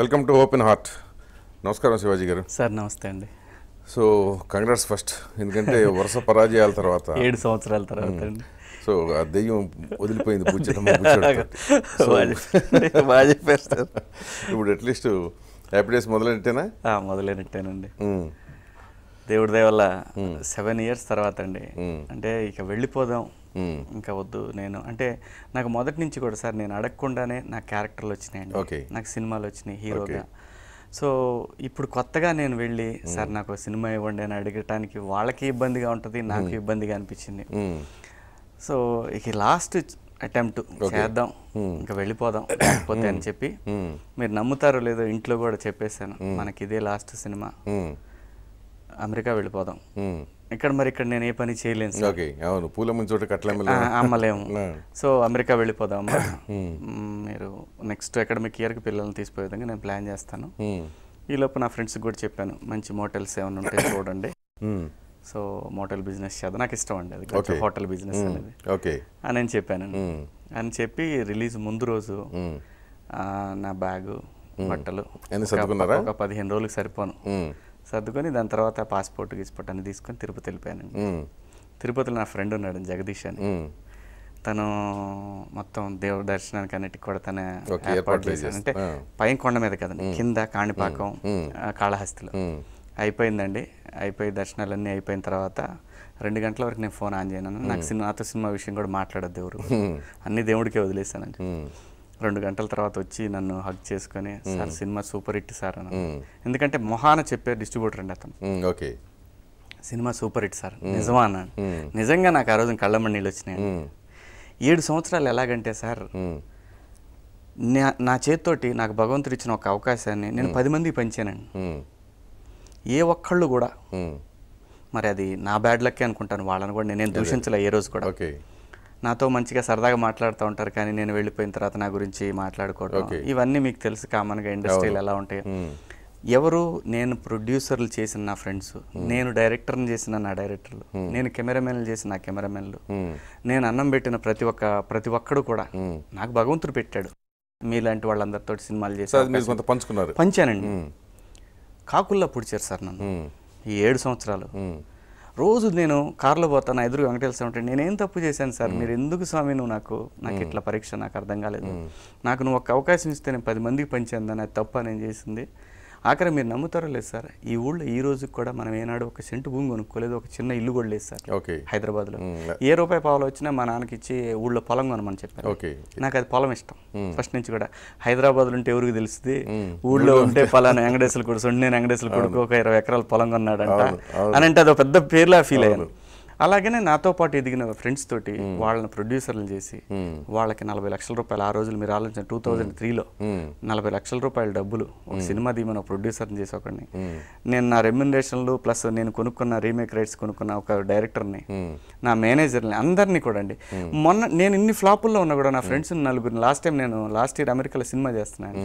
Welcome to open heart నమస్కారం శివాజీ గారు sir నమస్తే అండి సో కంగ్రాట్స్ ఫస్ట్ ఎందుకంటే వరుస పరాజయాల తర్వాత ఏడు సంవత్సరాల తర్వాత అండి సో ఆ దెయ్యం వదిలిపోయింది ఇప్పుడు అట్లీస్ట్ హ్యాపీ డేస్ మొదలైనట్టేనా మొదలైనట్టేనండి దేవుడి వల్ల సెవెన్ ఇయర్స్ తర్వాత అండి అంటే ఇక వెళ్ళిపోదాం ఇంకా వద్దు నేను అంటే నాకు మొదటి నుంచి కూడా సార్ నేను అడగకుండానే నా క్యారెక్టర్లు వచ్చినాయండి నాకు సినిమాలు వచ్చినాయి హీరోగా సో ఇప్పుడు కొత్తగా నేను వెళ్ళి సార్ నాకు సినిమా ఇవ్వండి అని అడగటానికి వాళ్ళకి ఇబ్బందిగా ఉంటుంది నాకు ఇబ్బందిగా అనిపించింది సో ఇక లాస్ట్ అటెంప్ట్ చేద్దాం ఇంకా వెళ్ళిపోదాం పోతే అని చెప్పి మీరు నమ్ముతారో లేదో ఇంట్లో కూడా చెప్పేశాను మనకి ఇదే లాస్ట్ సినిమా అమెరికా వెళ్ళిపోదాం ఇక్కడ మరి ఇక్కడ నేను ఏ పని చేయలేను సార్ ఓకే అవును పూల చోట అమ్మలేము సో అమెరికా వెళ్ళిపోదాం మీరు నెక్స్ట్ అకాడమిక్ కి పిల్లల్ని తీసిపోయే విధంగా నేను ప్లాన్ చేస్తాను ఈ లోపు నా ఫ్రెండ్స్ కూడా చెప్పాను మంచి మోటల్స్ ఏమైనా ఉంటే చూడండి సో మోటల్ బిజినెస్ చేద్దాం నాకు ఇష్టం అండి అది హోటల్ బిజినెస్ అనేది ఓకే అని నేను చెప్పాను అని చెప్పి రిలీజ్ ముందు రోజు నా బ్యాగు బట్టలు ఒక పదిహేను రోజులకు సరిపోను సర్దుకొని దాని తర్వాత పాస్పోర్ట్ గీస్పోర్ట్ అని తీసుకొని తిరుపతి వెళ్ళిపోయాను తిరుపతిలో నా ఫ్రెండ్ ఉన్నాడు జగదీష్ అని తను మొత్తం దేవుడి దర్శనానికి అన్నిటికి కూడా తన ఏర్పాటు చేశాను అంటే పైన కొండ మీద కదండి కింద కాణిపాకం కాళహస్తిలో అయిపోయిందండి అయిపోయి దర్శనాలన్నీ అయిపోయిన తర్వాత రెండు గంటల వరకు నేను ఫోన్ ఆన్ చేయను నాకు సినిమాతో సినిమా విషయం కూడా మాట్లాడద్దు ఎవరు అన్ని దేవుడికే వదిలేసానండి రెండు గంటల తర్వాత వచ్చి నన్ను హగ్ చేసుకుని sir cinema super hit sir అని ఎందుకంటే మొహాన చెప్పే డిస్ట్రిబ్యూటర్ అండి అతను okay cinema super hit sir నిజమా అన్నాడు నిజంగా నాకు ఆ రోజు కళ్ళమ్మ నీళ్ళు వచ్చినాయి ఏడు సంవత్సరాలు ఎలాగంటే సార్ నా చేతితోటి నాకు భగవంతుడు ఇచ్చిన ఒక అవకాశాన్ని నేను పది మందికి పంచానండి ఏ ఒక్కళ్ళు కూడా మరి అది నా బ్యాడ్ లక్కే అనుకుంటాను వాళ్ళని కూడా నేనేం దూషించలే ఏ రోజు కూడా ఓకే నాతో మంచిగా సరదాగా మాట్లాడుతూ ఉంటారు కానీ నేను వెళ్ళిపోయిన తర్వాత నా గురించి మాట్లాడుకోవడం ఇవన్నీ మీకు తెలుసు కామన్గా ఇండస్ట్రీలు ఎలా ఉంటాయి ఎవరు నేను ప్రొడ్యూసర్లు చేసిన నా ఫ్రెండ్స్ నేను డైరెక్టర్ని చేసిన నా డైరెక్టర్లు నేను కెమెరామెన్లు చేసిన నా కెమెరామెన్లు నేను అన్నం పెట్టిన ప్రతి ఒక్క ప్రతి ఒక్కడు కూడా నాకు భగవంతుడు పెట్టాడు మీలాంటి వాళ్ళందరితో సినిమాలు చేసి పంచుకున్నారు పంచానండి కాకుల్లా పుడిచారు సార్ నన్ను ఈ ఏడు సంవత్సరాలు రోజు నేను కారులో పోతా నా ఎదురు వెంకటేశ్వర ఉంటాడు నేనేం తప్పు చేశాను సార్ మీరు ఎందుకు స్వామి నువ్వు నాకు నాకు ఇట్లా పరీక్ష నాకు అర్థం కాలేదు నాకు నువ్వు ఒక అవకాశం ఇస్తే నేను పది మందికి పనిచేందని అది తప్పు నేను చేసింది ఆఖరి మీరు నమ్ముతారో లేదు సార్ ఈ ఊళ్ళో ఈ రోజుకి కూడా మనం ఏనాడు ఒక సెంటు భూమి కొనుక్కోలేదు ఒక చిన్న ఇల్లు కూడా లేదు సార్ హైదరాబాద్లో ఏ రూపాయి పావులు వచ్చినా మా నాన్నకి ఇచ్చి ఊళ్ళో పొలం కొనమని చెప్పారు నాకు అది పొలం ఇష్టం ఫస్ట్ నుంచి కూడా హైదరాబాద్లో ఉంటే ఎవరికి తెలుస్తుంది ఊళ్ళో ఉంటే పలానా వెంకటేశ్వర కొడుకు నేను వెంకటేశ్వర కొడుకు ఒక ఇరవై ఎకరాల పొలం కొన్నాడంట అని అంటే అది ఒక పెద్ద పేర్లా ఫీల్ అయ్యాను అలాగనే నాతో పాటు ఎదిగిన ఫ్రెండ్స్ తోటి వాళ్ళని ప్రొడ్యూసర్లు చేసి వాళ్ళకి నలభై లక్షల రూపాయలు ఆ రోజులు మీరు ఆలోచించిన టూ థౌజండ్ త్రీలో నలభై లక్షల రూపాయల డబ్బులు ఒక సినిమా దీమన ప్రొడ్యూసర్ని చేసి ఒకరిని నేను నా రెమ్యునరేషన్లు ప్లస్ నేను కొనుక్కున్న రీమేక్ రైట్స్ కొనుక్కున్న ఒక డైరెక్టర్ని నా మేనేజర్ని అందరినీ కూడా అండి మొన్న నేను ఇన్ని ఫ్లాపుల్లో ఉన్నా కూడా నా ఫ్రెండ్స్ నలుగురిని లాస్ట్ టైం నేను లాస్ట్ ఇయర్ అమెరికాలో సినిమా చేస్తున్నాను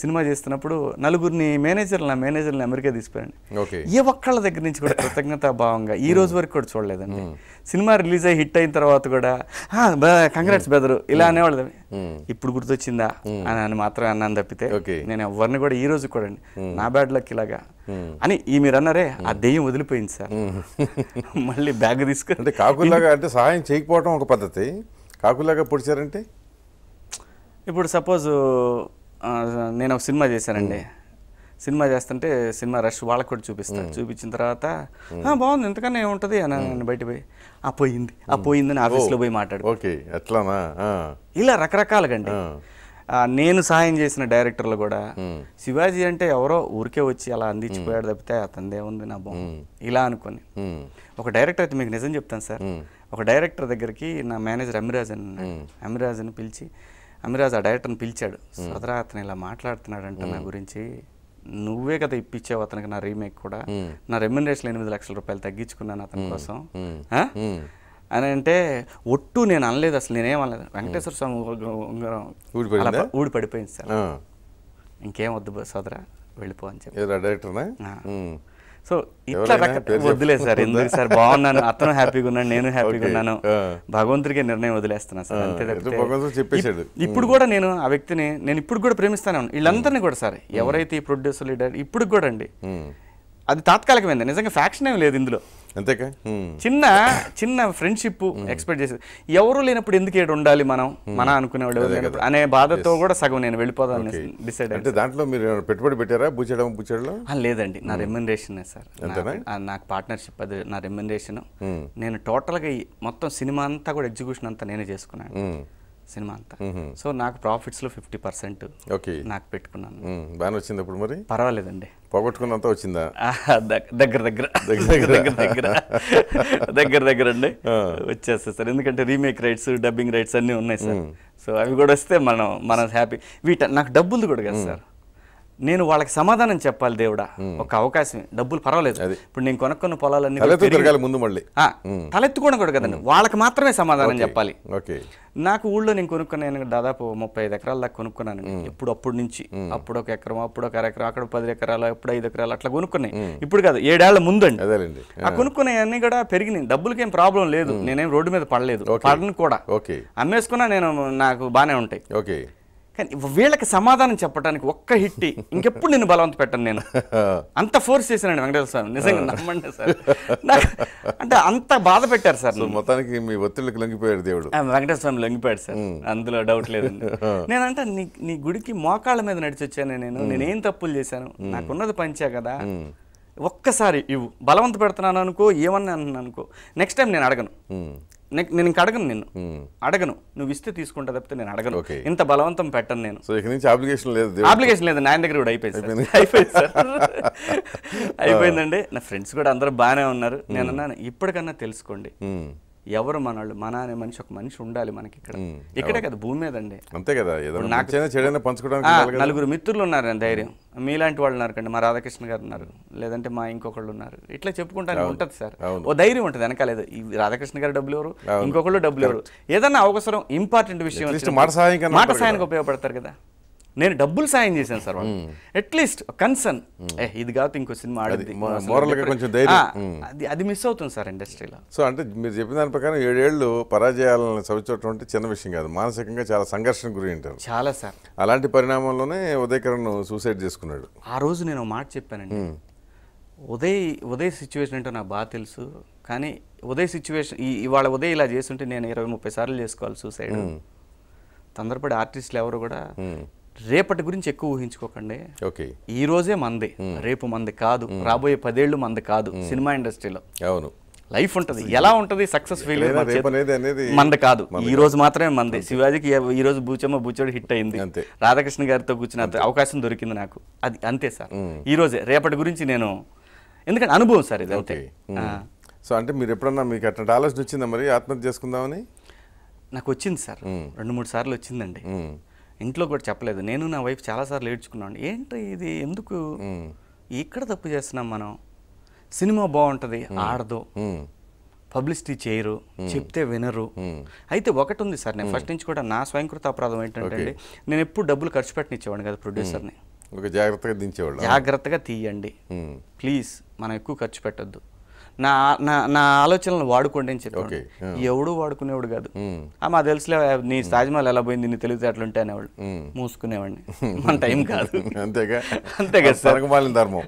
సినిమా చేస్తున్నప్పుడు నలుగురిని మేనేజర్లు నా మేనేజర్ని అమెరికా తీసుకురండి ఏ ఒక్కళ్ళ దగ్గర నుంచి కూడా కృతజ్ఞత భావంగా ఈ రోజు వరకు కూడా చూడలేదండి సినిమా రిలీజ్ అయ్యి హిట్ అయిన తర్వాత కూడా కంగ్రాట్స్ బెదరు ఇలా అనేవాళ్ళు ఇప్పుడు గుర్తొచ్చిందా అని అని మాత్రం అన్నాను తప్పితే నేను ఎవరిని కూడా ఈ రోజు కూడా అండి నా బ్యాడ్ లక్ ఇలాగా అని ఈ మీరు అన్నారే ఆ దెయ్యం వదిలిపోయింది సార్ మళ్ళీ బ్యాగ్ తీసుకుని అంటే కాకులాగా అంటే సహాయం చేయకపోవడం ఒక పద్ధతి కాకులాగా పొడిచారంటే ఇప్పుడు సపోజ్ నేను ఒక సినిమా చేశానండి సినిమా చేస్తుంటే సినిమా రష్ వాళ్ళకి కూడా చూపిస్తాను చూపించిన తర్వాత బాగుంది ఎంతకన్నా ఏముంటుంది అని బయట పోయి ఆ పోయింది ఆ పోయింది అని ఆఫీస్లో పోయి మాట్లాడు ఓకే ఎట్లానా ఇలా అండి నేను సాయం చేసిన డైరెక్టర్లు కూడా శివాజీ అంటే ఎవరో ఊరికే వచ్చి అలా అందించిపోయాడు తప్పితే అతనిదే ఉంది నా బొమ్మ ఇలా అనుకుని ఒక డైరెక్టర్ అయితే మీకు నిజం చెప్తాను సార్ ఒక డైరెక్టర్ దగ్గరికి నా మేనేజర్ అమిరాజ్ అని అమిరాజ్ అని పిలిచి అమిరాజ్ ఆ డైరెక్టర్ని పిలిచాడు సదరా అతను ఇలా మాట్లాడుతున్నాడంట నా గురించి నువ్వే కదా ఇప్పించావు అతనికి నా రీమేక్ కూడా నా రెమ్యునరేషన్ ఎనిమిది లక్షల రూపాయలు తగ్గించుకున్నాను అతని కోసం అని అంటే ఒట్టు నేను అనలేదు అసలు నేనేం అనలేదు వెంకటేశ్వర స్వామి ఉంగరం ఊడి పడిపోయింది సార్ ఇంకేం వద్దు సోదరా వెళ్ళిపో అని చెప్పి డైరెక్టర్ సో ఇట్లా వదిలేదు సార్ ఎందుకు సార్ బాగున్నాను అతను హ్యాపీగా ఉన్నాను నేను హ్యాపీగా ఉన్నాను భగవంతుడికి నిర్ణయం వదిలేస్తున్నాను సార్ అంతే ఇప్పుడు కూడా నేను ఆ వ్యక్తిని నేను ఇప్పుడు కూడా ప్రేమిస్తాను వీళ్ళందరినీ కూడా సార్ ఎవరైతే ఈ ప్రొడ్యూసర్ లీడర్ ఇప్పుడు కూడా అండి అది తాత్కాలికమైంది నిజంగా ఫ్యాక్షన్ ఏం లేదు ఇందులో అంతేకా చిన్న చిన్న ఫ్రెండ్షిప్ ఎక్స్పెక్ట్ చేసేది ఎవరు లేనప్పుడు ఎందుకు ఏడు ఉండాలి మనం మన అనుకునేవాడు అనే బాధతో కూడా సగం నేను వెళ్ళిపోదాం డిసైడ్ అంటే దాంట్లో మీరు పెట్టుబడి పెట్టారా బుచ్చడం బుచ్చడలో లేదండి నా రెమ్యునరేషన్ సార్ నాకు పార్ట్నర్షిప్ అది నా రెమ్యునరేషన్ నేను టోటల్గా మొత్తం సినిమా అంతా కూడా ఎగ్జిక్యూషన్ అంతా నేనే చేసుకున్నాను సినిమా అంతా సో నాకు ప్రాఫిట్స్లో ఫిఫ్టీ పర్సెంట్ ఓకే నాకు పెట్టుకున్నాను బాగానే వచ్చింది ఇప్పుడు మరి పర్వాలేదండి పోగొట్టుకున్నంత వచ్చిందా దగ్గర దగ్గర దగ్గర దగ్గర దగ్గర దగ్గర దగ్గర అండి వచ్చేస్తాయి సార్ ఎందుకంటే రీమేక్ రైట్స్ డబ్బింగ్ రైట్స్ అన్నీ ఉన్నాయి సార్ సో అవి కూడా వస్తే మనం మనం హ్యాపీ వీట నాకు డబ్బులు కూడా కదా సార్ నేను వాళ్ళకి సమాధానం చెప్పాలి దేవుడా ఒక అవకాశం డబ్బులు పర్వాలేదు ఇప్పుడు నేను కొనుక్కున్న పొలాలన్నీ ముందు మళ్ళీ తలెత్తుకోవడం కూడా కదండి వాళ్ళకి మాత్రమే సమాధానం చెప్పాలి నాకు ఊళ్ళో నేను కొనుక్కున్నాను దాదాపు ముప్పై ఐదు ఎకరాల దాకా కొనుక్కున్నాను ఇప్పుడు అప్పుడు నుంచి అప్పుడు ఒక ఎకరం అప్పుడు ఒక ఎకరం అక్కడ పది ఎకరాలు ఎప్పుడు ఐదు ఎకరాలు అట్లా కొనుక్కున్నాయి ఇప్పుడు కాదు ఏడేళ్ల ముందండి ఆ కొనుక్కున్నాయన్నీ కూడా పెరిగినాయి డబ్బులకి ఏం ప్రాబ్లం లేదు నేనేం రోడ్డు మీద పడలేదు పడని కూడా అమ్మేసుకున్నా నేను నాకు బానే ఉంటాయి కానీ వీళ్ళకి సమాధానం చెప్పడానికి ఒక్క హిట్టి ఇంకెప్పుడు నేను బలవంత పెట్టను నేను అంత ఫోర్స్ చేశానండి వెంకటేశ్వర స్వామి నిజంగా నమ్మండి సార్ అంటే అంత బాధ పెట్టారు సార్ మొత్తానికి మీ ఒత్తిళ్ళకి లొంగిపోయాడు దేవుడు వెంకటేశ్వర స్వామి లొంగిపోయాడు సార్ అందులో డౌట్ లేదు నేనంటే నీ నీ గుడికి మోకాళ్ళ మీద నడిచి వచ్చాను నేను నేనేం తప్పులు చేశాను నాకున్నది పంచా కదా ఒక్కసారి ఇవ్వు బలవంత పెడుతున్నాను అనుకో ఏమన్నా అనుకో నెక్స్ట్ టైం నేను అడగను నేను ఇంక అడగను నేను అడగను నువ్వు ఇస్తే తీసుకుంటా తప్పితే నేను అడగను ఇంత బలవంతం పెట్టను నేను సో ఇక నుంచి అప్లికేషన్ లేదు అప్లికేషన్ లేదు నాయన దగ్గర కూడా అయిపోయింది అయిపోయింది అయిపోయిందండి నా ఫ్రెండ్స్ కూడా అందరూ బాగానే ఉన్నారు నేను ఇప్పటికన్నా తెలుసుకోండి ఎవరు వాళ్ళు మన అనే మనిషి ఒక మనిషి ఉండాలి మనకి ఇక్కడ ఇక్కడే కదా భూమి మీద అండి అంతే కదా పంచుకోవడానికి నలుగురు మిత్రులు ఉన్నారు ధైర్యం మీలాంటి వాళ్ళు ఉన్నారు కండి మా రాధాకృష్ణ గారు ఉన్నారు లేదంటే మా ఇంకొకళ్ళు ఉన్నారు ఇట్లా చెప్పుకుంటానికి ఉంటుంది సార్ ఓ ధైర్యం ఉంటుంది వెనకాలేదు రాధాకృష్ణ గారు డబ్బులు ఎవరు ఇంకొకళ్ళు డబ్బులు ఎవరు ఏదన్నా అవసరం ఇంపార్టెంట్ విషయం మాట సహాయానికి ఉపయోగపడతారు కదా నేను డబ్బులు సాయం చేశాను సార్ అట్లీస్ట్ కన్సర్న్ ఏ ఇది కాదు ఇంకో సినిమా ఆడింది కొంచెం అది అది మిస్ అవుతుంది సార్ ఇండస్ట్రీలో సో అంటే మీరు చెప్పిన దాని ప్రకారం ఏడేళ్ళు పరాజయాలను చవిచూడటం అంటే చిన్న విషయం కాదు మానసికంగా చాలా సంఘర్షణ గురి ఉంటారు చాలా సార్ అలాంటి పరిణామంలోనే ఉదయకరణ్ సూసైడ్ చేసుకున్నాడు ఆ రోజు నేను మాట చెప్పానండి ఉదయ్ ఉదయ్ సిచ్యువేషన్ ఏంటో నాకు బాగా తెలుసు కానీ ఉదయ్ సిచ్యువేషన్ ఈ ఇవాళ ఉదయ్ ఇలా చేస్తుంటే నేను ఇరవై ముప్పై సార్లు చేసుకోవాలి సూసైడ్ తొందరపడి ఆర్టిస్టులు ఎవరు కూడా రేపటి గురించి ఎక్కువ ఊహించుకోకండి ఓకే ఈ రోజే మంది hmm. రేపు మంది కాదు hmm. రాబోయే పదేళ్ళు మంది కాదు hmm. సినిమా ఇండస్ట్రీలో అవును లైఫ్ ఉంటది ఎలా ఉంటది సక్సెస్ ఫీల్ మంది కాదు ఈ రోజు మాత్రమే మంది శివాజీకి ఈ రోజు బూచమ్మ బూచోడు హిట్ అయింది రాధాకృష్ణ గారితో కూర్చున్న అవకాశం దొరికింది నాకు అది అంతే సార్ ఈ రోజే రేపటి గురించి నేను ఎందుకంటే అనుభవం సార్ ఇది అంతే సో అంటే మీరు ఎప్పుడన్నా మీకు అట్లా ఆలోచన వచ్చిందా మరి ఆత్మహత్య చేసుకుందామని నాకు వచ్చింది సార్ రెండు మూడు సార్లు వచ్చిందండి ఇంట్లో కూడా చెప్పలేదు నేను నా వైఫ్ చాలాసార్లు ఏడ్చుకున్నాను ఏంటి ఇది ఎందుకు ఇక్కడ తప్పు చేస్తున్నాం మనం సినిమా బాగుంటుంది ఆడదు పబ్లిసిటీ చేయరు చెప్తే వినరు అయితే ఒకటి ఉంది సార్ నేను ఫస్ట్ నుంచి కూడా నా స్వయంకృత అపరాధం ఏంటంటే నేను ఎప్పుడు డబ్బులు ఖర్చు ఇచ్చేవాడిని కదా ప్రొడ్యూసర్ని జాగ్రత్తగా దించేవాళ్ళు జాగ్రత్తగా తీయండి ప్లీజ్ మనం ఎక్కువ ఖర్చు పెట్టద్దు నా నా నా ఆలోచనలను వాడుకోండి అని చెప్పి ఎవడు వాడుకునేవాడు కాదు మా తెలుసులే నీ తాజ్మహల్ ఎలా పోయింది నీ తెలివితేటలు ఉంటే అనేవాళ్ళు మూసుకునేవాడిని మన టైం కాదు అంతేగా అంతేగా ధర్మం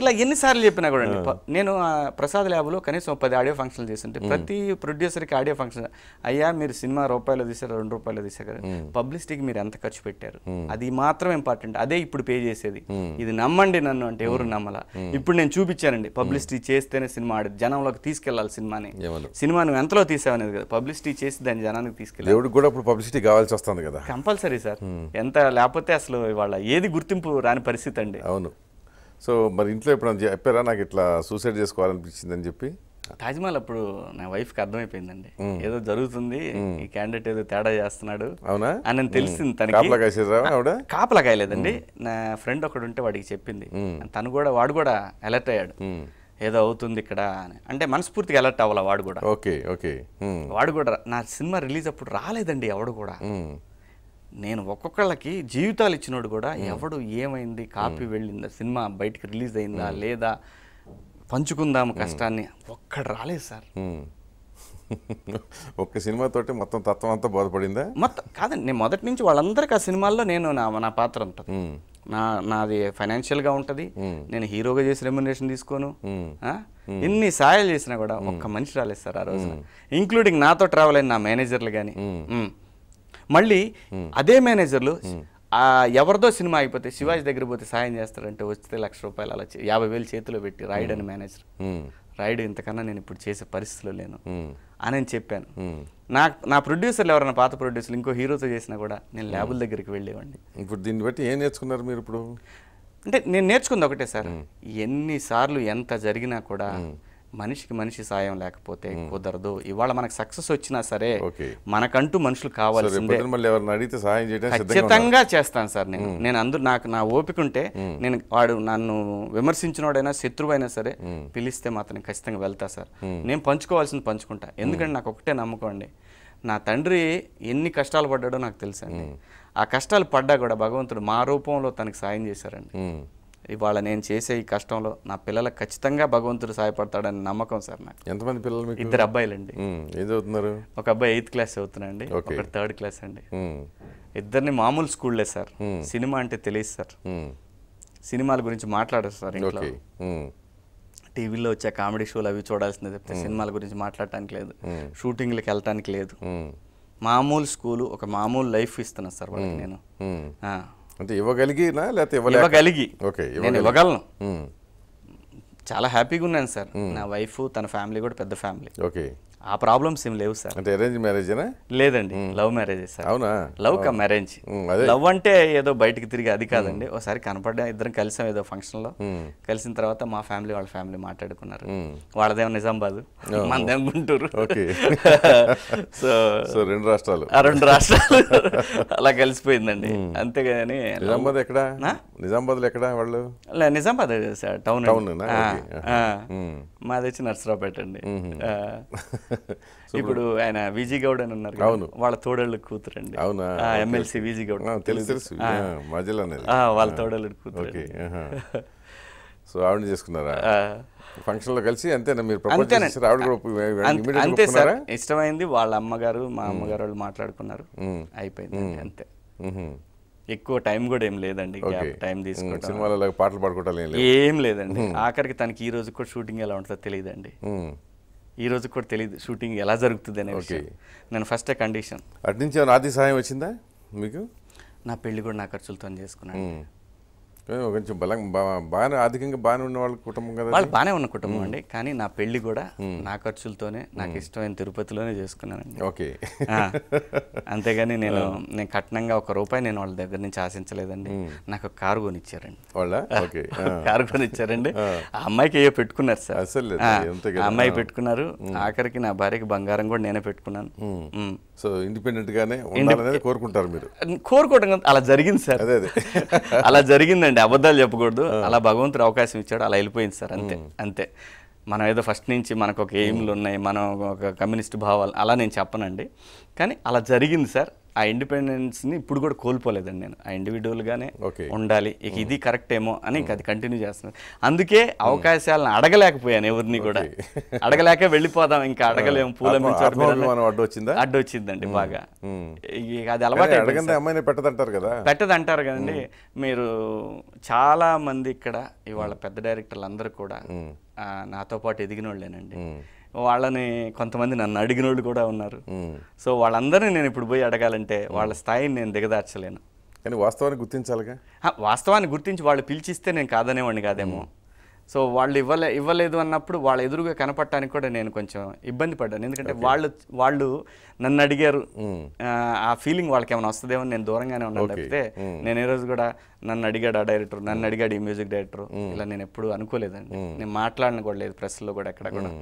ఇలా ఎన్నిసార్లు చెప్పినా కూడా నేను ప్రసాద్ ల్యాబ్లో కనీసం పది ఆడియో ఫంక్షన్లు చేస్తుంటే ప్రతి ప్రొడ్యూసర్కి ఆడియో ఫంక్షన్ అయ్యా మీరు సినిమా రూపాయలు తీసారు రెండు రూపాయలు తీసారు కదా పబ్లిసిటీకి మీరు ఎంత ఖర్చు పెట్టారు అది మాత్రం ఇంపార్టెంట్ అదే ఇప్పుడు పే చేసేది ఇది నమ్మండి నన్ను అంటే ఎవరు నమ్మలా ఇప్పుడు నేను చూపించానండి పబ్లిసిటీ చేస్తే చేస్తేనే సినిమా ఆడి జనంలోకి తీసుకెళ్లాలి సినిమాని సినిమా నువ్వు ఎంతలో తీసావనేది కదా పబ్లిసిటీ చేసి దాన్ని జనానికి తీసుకెళ్ళి కూడా ఇప్పుడు పబ్లిసిటీ కావాల్సి వస్తుంది కదా కంపల్సరీ సార్ ఎంత లేకపోతే అసలు ఇవాళ ఏది గుర్తింపు రాని పరిస్థితి అండి అవును సో మరి ఇంట్లో ఇప్పుడు చెప్పారా నాకు ఇట్లా సూసైడ్ చేసుకోవాలనిపించింది అని చెప్పి తాజ్మహల్ అప్పుడు నా వైఫ్ కి అర్థమైపోయిందండి ఏదో జరుగుతుంది ఈ క్యాండిడేట్ ఏదో తేడా చేస్తున్నాడు అవునా అని తెలిసింది తనకి కాపలా కాయలేదండి నా ఫ్రెండ్ ఒకడు ఉంటే వాడికి చెప్పింది తను కూడా వాడు కూడా అలర్ట్ అయ్యాడు ఏదో అవుతుంది ఇక్కడ అని అంటే మనస్ఫూర్తిగా అలర్ట్ అవ్వాలి వాడు కూడా ఓకే ఓకే వాడు కూడా నా సినిమా రిలీజ్ అప్పుడు రాలేదండి ఎవడు కూడా నేను ఒక్కొక్కళ్ళకి జీవితాలు ఇచ్చినోడు కూడా ఎవడు ఏమైంది కాపీ వెళ్ళిందా సినిమా బయటకు రిలీజ్ అయిందా లేదా పంచుకుందాము కష్టాన్ని ఒక్కడు రాలేదు సార్ ఒక్క సినిమాతోటి మొత్తం తత్వం అంతా బాధపడిందా మొత్తం కాదండి నేను మొదటి నుంచి వాళ్ళందరికీ ఆ సినిమాల్లో నేను నా నా పాత్ర ఉంటుంది నా నాది ఫైనాన్షియల్గా ఉంటుంది నేను హీరోగా చేసి రెమ్యునేషన్ తీసుకోను ఎన్ని సాయాలు చేసినా కూడా ఒక్క మనిషి రాలేదు సార్ ఆ రోజున ఇంక్లూడింగ్ నాతో ట్రావెల్ అయిన నా మేనేజర్లు కానీ మళ్ళీ అదే మేనేజర్లు ఎవరిదో సినిమా అయిపోతే శివాజీ దగ్గర పోతే సాయం చేస్తారంటే వస్తే లక్ష రూపాయలు అలా యాభై వేలు చేతిలో పెట్టి రైడ్ అని మేనేజర్ రాయుడు ఇంతకన్నా నేను ఇప్పుడు చేసే పరిస్థితిలో లేను అని చెప్పాను నాకు నా ప్రొడ్యూసర్లు ఎవరైనా పాత ప్రొడ్యూసర్లు ఇంకో హీరోతో చేసినా కూడా నేను ల్యాబుల hmm. దగ్గరికి వెళ్ళేవాడిని ఇప్పుడు దీన్ని బట్టి ఏం నేర్చుకున్నారు మీరు ఇప్పుడు అంటే నేను నేర్చుకుంది ఒకటే సార్ hmm. ఎన్నిసార్లు ఎంత జరిగినా కూడా hmm. మనిషికి మనిషి సాయం లేకపోతే కుదరదు ఇవాళ మనకు సక్సెస్ వచ్చినా సరే మనకంటూ మనుషులు కావాలి సాయం ఖచ్చితంగా చేస్తాను సార్ నేను నేను అందు నాకు నా ఓపిక ఉంటే నేను వాడు నన్ను విమర్శించినోడైనా శత్రువు అయినా సరే పిలిస్తే మాత్రం ఖచ్చితంగా వెళ్తా సార్ నేను పంచుకోవాల్సింది పంచుకుంటా ఎందుకంటే నాకు ఒకటే నమ్మకం నా తండ్రి ఎన్ని కష్టాలు పడ్డాడో నాకు తెలుసండి ఆ కష్టాలు పడ్డా కూడా భగవంతుడు మా రూపంలో తనకు సాయం చేశారండి ఇవాళ నేను చేసే ఈ కష్టంలో నా పిల్లలకు ఖచ్చితంగా భగవంతుడు సహాయపడతాడని నమ్మకం సార్ నాకు ఎంతమంది పిల్లలు ఇద్దరు అబ్బాయిలండి ఏం చదువుతున్నారు ఒక అబ్బాయి ఎయిత్ క్లాస్ చదువుతున్నాండి ఒకటి థర్డ్ క్లాస్ అండి ఇద్దరిని మామూలు స్కూల్లే సార్ సినిమా అంటే తెలియదు సార్ సినిమాల గురించి మాట్లాడరు సార్ ఇంట్లో టీవీలో వచ్చే కామెడీ షోలు అవి చూడాల్సిందే చెప్తే సినిమాల గురించి మాట్లాడటానికి లేదు షూటింగ్లకు వెళ్ళటానికి లేదు మామూలు స్కూలు ఒక మామూలు లైఫ్ ఇస్తున్నా సార్ వాళ్ళకి నేను అంటే ఇవ్వగలిగినా లేకపోతే ఇవ్వగలిగి ఓకే నేను ఇవ్వగలను చాలా హ్యాపీగా ఉన్నాను సార్ నా వైఫ్ తన ఫ్యామిలీ కూడా పెద్ద ఫ్యామిలీ ఓకే ఆ ప్రాబ్లమ్స్ ఏం లేవు సార్ అంటే అరేంజ్ మ్యారేజ్ లేదండి లవ్ మ్యారేజ్ సార్ అవునా లవ్ కమ్ మ్యారేజ్ లవ్ అంటే ఏదో బయటికి తిరిగి అది కాదండి ఒకసారి కనపడ్డా ఇద్దరం కలిసాం ఏదో ఫంక్షన్ లో కలిసిన తర్వాత మా ఫ్యామిలీ వాళ్ళ ఫ్యామిలీ మాట్లాడుకున్నారు వాళ్ళదేమో నిజామాబాద్ మనదేమో గుంటూరు సో రెండు రాష్ట్రాలు ఆ రెండు రాష్ట్రాలు అలా కలిసిపోయిందండి అంతేగాని నిజామాబాద్ ఎక్కడ నిజామాబాద్ ఎక్కడ వాళ్ళు నిజామాబాద్ టౌన్ టౌన్ మాది వచ్చి నర్సరావుపేట అండి ఇప్పుడు ఆయన విజీ గౌడ్ అని ఉన్నారు అవును వాళ్ళ తోడళ్ళు కూతురండి అవునా ఎమ్మెల్సీ విజీ గౌడ్ తెలుసు తెలుసు వాళ్ళ తోడళ్ళు కూతురు సో ఆవిడ చేసుకున్నారా ఫంక్షన్ లో కలిసి అంతేనా మీరు అంతే సార్ ఇష్టమైంది వాళ్ళ అమ్మగారు మా అమ్మగారు వాళ్ళు మాట్లాడుకున్నారు అయిపోయింది అంతే ఎక్కువ టైం కూడా ఏం లేదండి టైం తీసుకుంటాం సినిమాలో పాటలు పాడుకోవటం ఏం లేదండి ఆఖరికి తనకి ఈ రోజు కూడా షూటింగ్ ఎలా ఉంటుందో తెలియదండి ఈ రోజు కూడా తెలియదు షూటింగ్ ఎలా జరుగుతుంది అనే ఓకే నేను ఫస్ట్ కండిషన్ అటు నుంచి ఆర్థిక సహాయం వచ్చిందా మీకు నా పెళ్లి కూడా నా ఖర్చులతో చేసుకున్నాను కొంచెం బలం బాగా అధికంగా బాగానే ఉన్న వాళ్ళ కుటుంబం కదా వాళ్ళు బాగానే ఉన్న కుటుంబం అండి కానీ నా పెళ్లి కూడా నా ఖర్చులతోనే నాకు ఇష్టమైన తిరుపతిలోనే చేసుకున్నాను ఓకే అంతేగాని నేను నేను కట్నంగా ఒక రూపాయి నేను వాళ్ళ దగ్గర నుంచి ఆశించలేదండి నాకు కారు కొనిచ్చారండి వాళ్ళ కారు కొనిచ్చారండి ఆ అమ్మాయికి ఏ పెట్టుకున్నారు సార్ అసలు అమ్మాయి పెట్టుకున్నారు ఆఖరికి నా భార్యకి బంగారం కూడా నేనే పెట్టుకున్నాను సో ఇండిపెండెంట్గానే ఉండాలనేది కోరుకుంటారు మీరు కోరుకోవడం అలా జరిగింది సార్ అదే అలా జరిగిందండి అబద్ధాలు చెప్పకూడదు అలా భగవంతుడు అవకాశం ఇచ్చాడు అలా వెళ్ళిపోయింది సార్ అంతే అంతే మనం ఏదో ఫస్ట్ నుంచి మనకు ఒక ఎయిమ్లు ఉన్నాయి మనం ఒక కమ్యూనిస్ట్ భావాలు అలా నేను చెప్పనండి కానీ అలా జరిగింది సార్ ఆ ఇండిపెండెన్స్ని ఇప్పుడు కూడా కోల్పోలేదండి నేను ఆ ఇండివిజువల్గానే ఉండాలి ఇక ఇది కరెక్ట్ ఏమో అని అది కంటిన్యూ చేస్తుంది అందుకే అవకాశాలను అడగలేకపోయాను ఎవరిని కూడా అడగలేక వెళ్ళిపోదాం ఇంకా అడగలేము పూల అడ్డొచ్చిందా అడ్డొచ్చిందండి బాగా ఇక అది అలవాటు పెట్టదంటారు కదా పెట్టదంటారు కదండి మీరు చాలా మంది ఇక్కడ ఇవాళ పెద్ద డైరెక్టర్లు అందరూ కూడా నాతో పాటు ఎదిగిన వాళ్ళేనండి వాళ్ళని కొంతమంది నన్ను అడిగిన వాళ్ళు కూడా ఉన్నారు సో వాళ్ళందరినీ నేను ఇప్పుడు పోయి అడగాలంటే వాళ్ళ స్థాయిని నేను దిగదార్చలేను కానీ వాస్తవాన్ని గుర్తించాలిగా వాస్తవాన్ని గుర్తించి వాళ్ళు పిలిచిస్తే నేను కాదనేవాడిని కాదేమో సో వాళ్ళు ఇవ్వలే ఇవ్వలేదు అన్నప్పుడు వాళ్ళ ఎదురుగా కనపడటానికి కూడా నేను కొంచెం ఇబ్బంది పడ్డాను ఎందుకంటే వాళ్ళు వాళ్ళు నన్ను అడిగారు ఆ ఫీలింగ్ వాళ్ళకి ఏమైనా వస్తుందేమో నేను దూరంగానే ఉన్నాను లేకపోతే నేను ఈ రోజు కూడా నన్ను అడిగాడు ఆ డైరెక్టర్ నన్ను అడిగాడు ఈ మ్యూజిక్ డైరెక్టర్ ఇలా నేను ఎప్పుడు అనుకోలేదండి నేను మాట్లాడిన కూడా లేదు ప్రెస్లో కూడా ఎక్కడ కూడా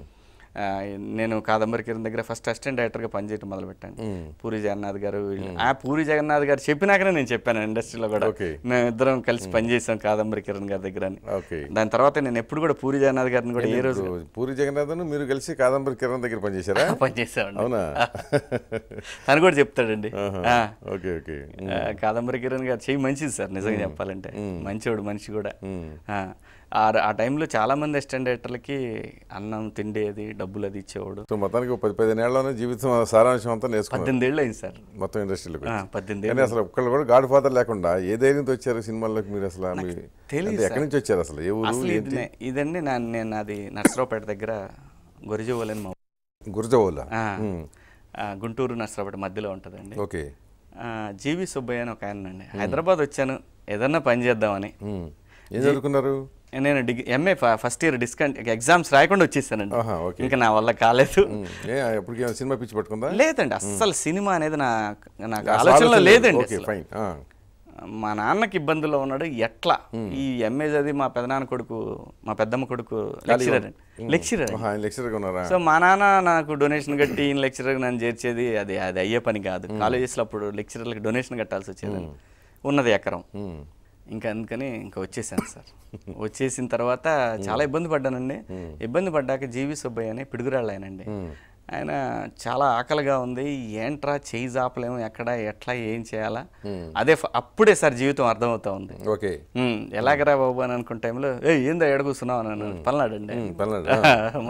నేను కాదంబరి కిరణ్ దగ్గర ఫస్ట్ అసిస్టెంట్ డైరెక్టర్గా పనిచేయడం మొదలుపెట్టాను పూరి జగన్నాథ్ గారు ఆ పూరి జగన్నాథ్ గారు చెప్పినాకనే నేను చెప్పాను ఇండస్ట్రీలో కూడా మేము ఇద్దరం కలిసి పనిచేసాం కాదంబరి కిరణ్ గారి దగ్గర దాని తర్వాత నేను ఎప్పుడు కూడా పూరి జగన్నాథ్ గారిని కూడా ఏ రోజు పూరి జగన్నాథ్ మీరు కలిసి కాదంబరి కిరణ్ దగ్గర పనిచేశారా పనిచేసామండి అవునా అని కూడా చెప్తాడండి ఓకే ఓకే కాదంబరి కిరణ్ గారు చెయ్యి మంచిది సార్ నిజంగా చెప్పాలంటే మంచివాడు మనిషి కూడా ఆ టైంలో చాలా మంది డైరెక్టర్లకి అన్నం తిండేది డబ్బులు అది ఇచ్చేవాడు సో మొత్తానికి పది పదిహేనేళ్లలోనే జీవితం సారాంశం అంతా నేర్చుకున్నాను పద్దెనిమిది ఏళ్ళు అయింది సార్ మొత్తం ఇండస్ట్రీలో పద్దెనిమిది ఏళ్ళు అసలు ఒక్కళ్ళు కూడా గాడ్ ఫాదర్ లేకుండా ఏ ధైర్యంతో వచ్చారు సినిమాల్లోకి మీరు అసలు తెలియదు ఎక్కడి నుంచి వచ్చారు అసలు ఏ ఊరు ఇదండి నా నేను అది నర్సరావుపేట దగ్గర గొరిజవోలని మా గురిజవోల గుంటూరు నర్సరావుపేట మధ్యలో ఉంటుందండి ఓకే జీవి సుబ్బయ్య అని ఒక ఆయన అండి హైదరాబాద్ వచ్చాను ఏదన్నా పని చేద్దామని ఏం చదువుకున్నారు నేను డిగ్రీ ఎంఏ ఫస్ట్ ఇయర్ డిస్కంట్ ఎగ్జామ్స్ రాయకుండా వచ్చేసానండి ఇంకా నా వల్ల కాలేదు సినిమా పిచ్చి పట్టుకుందా లేదండి అస్సలు సినిమా అనేది నా నాకు ఆలోచనలో లేదండి మా నాన్నకి ఇబ్బందుల్లో ఉన్నాడు ఎట్లా ఈ ఎంఏ చదివి మా పెదనాన్న కొడుకు మా పెద్దమ్మ కొడుకు లెక్చరర్ లెక్చరర్ లెక్చరర్ సో మా నాన్న నాకు డొనేషన్ కట్టి ఈయన లెక్చరర్ నన్ను చేర్చేది అది అది అయ్యే పని కాదు కాలేజెస్లో అప్పుడు లెక్చరర్లకు డొనేషన్ కట్టాల్సి వచ్చేది ఉన్నది ఎకరం ఇంకా అందుకని ఇంకా వచ్చేసాను సార్ వచ్చేసిన తర్వాత చాలా ఇబ్బంది పడ్డానండి ఇబ్బంది పడ్డాక జీవి సుబ్బయ్య అని పిడుగురాళ్ళు ఆయనండి ఆయన చాలా ఆకలిగా ఉంది ఏంట్రా చేయి జాపలేము ఎక్కడ ఎట్లా ఏం చేయాలా అదే అప్పుడే సార్ జీవితం అర్థమవుతా ఉంది ఓకే ఎలాగరా బాబు అని అనుకున్న టైంలో ఏ ఏందా ఎడగూస్తున్నావు అని అండి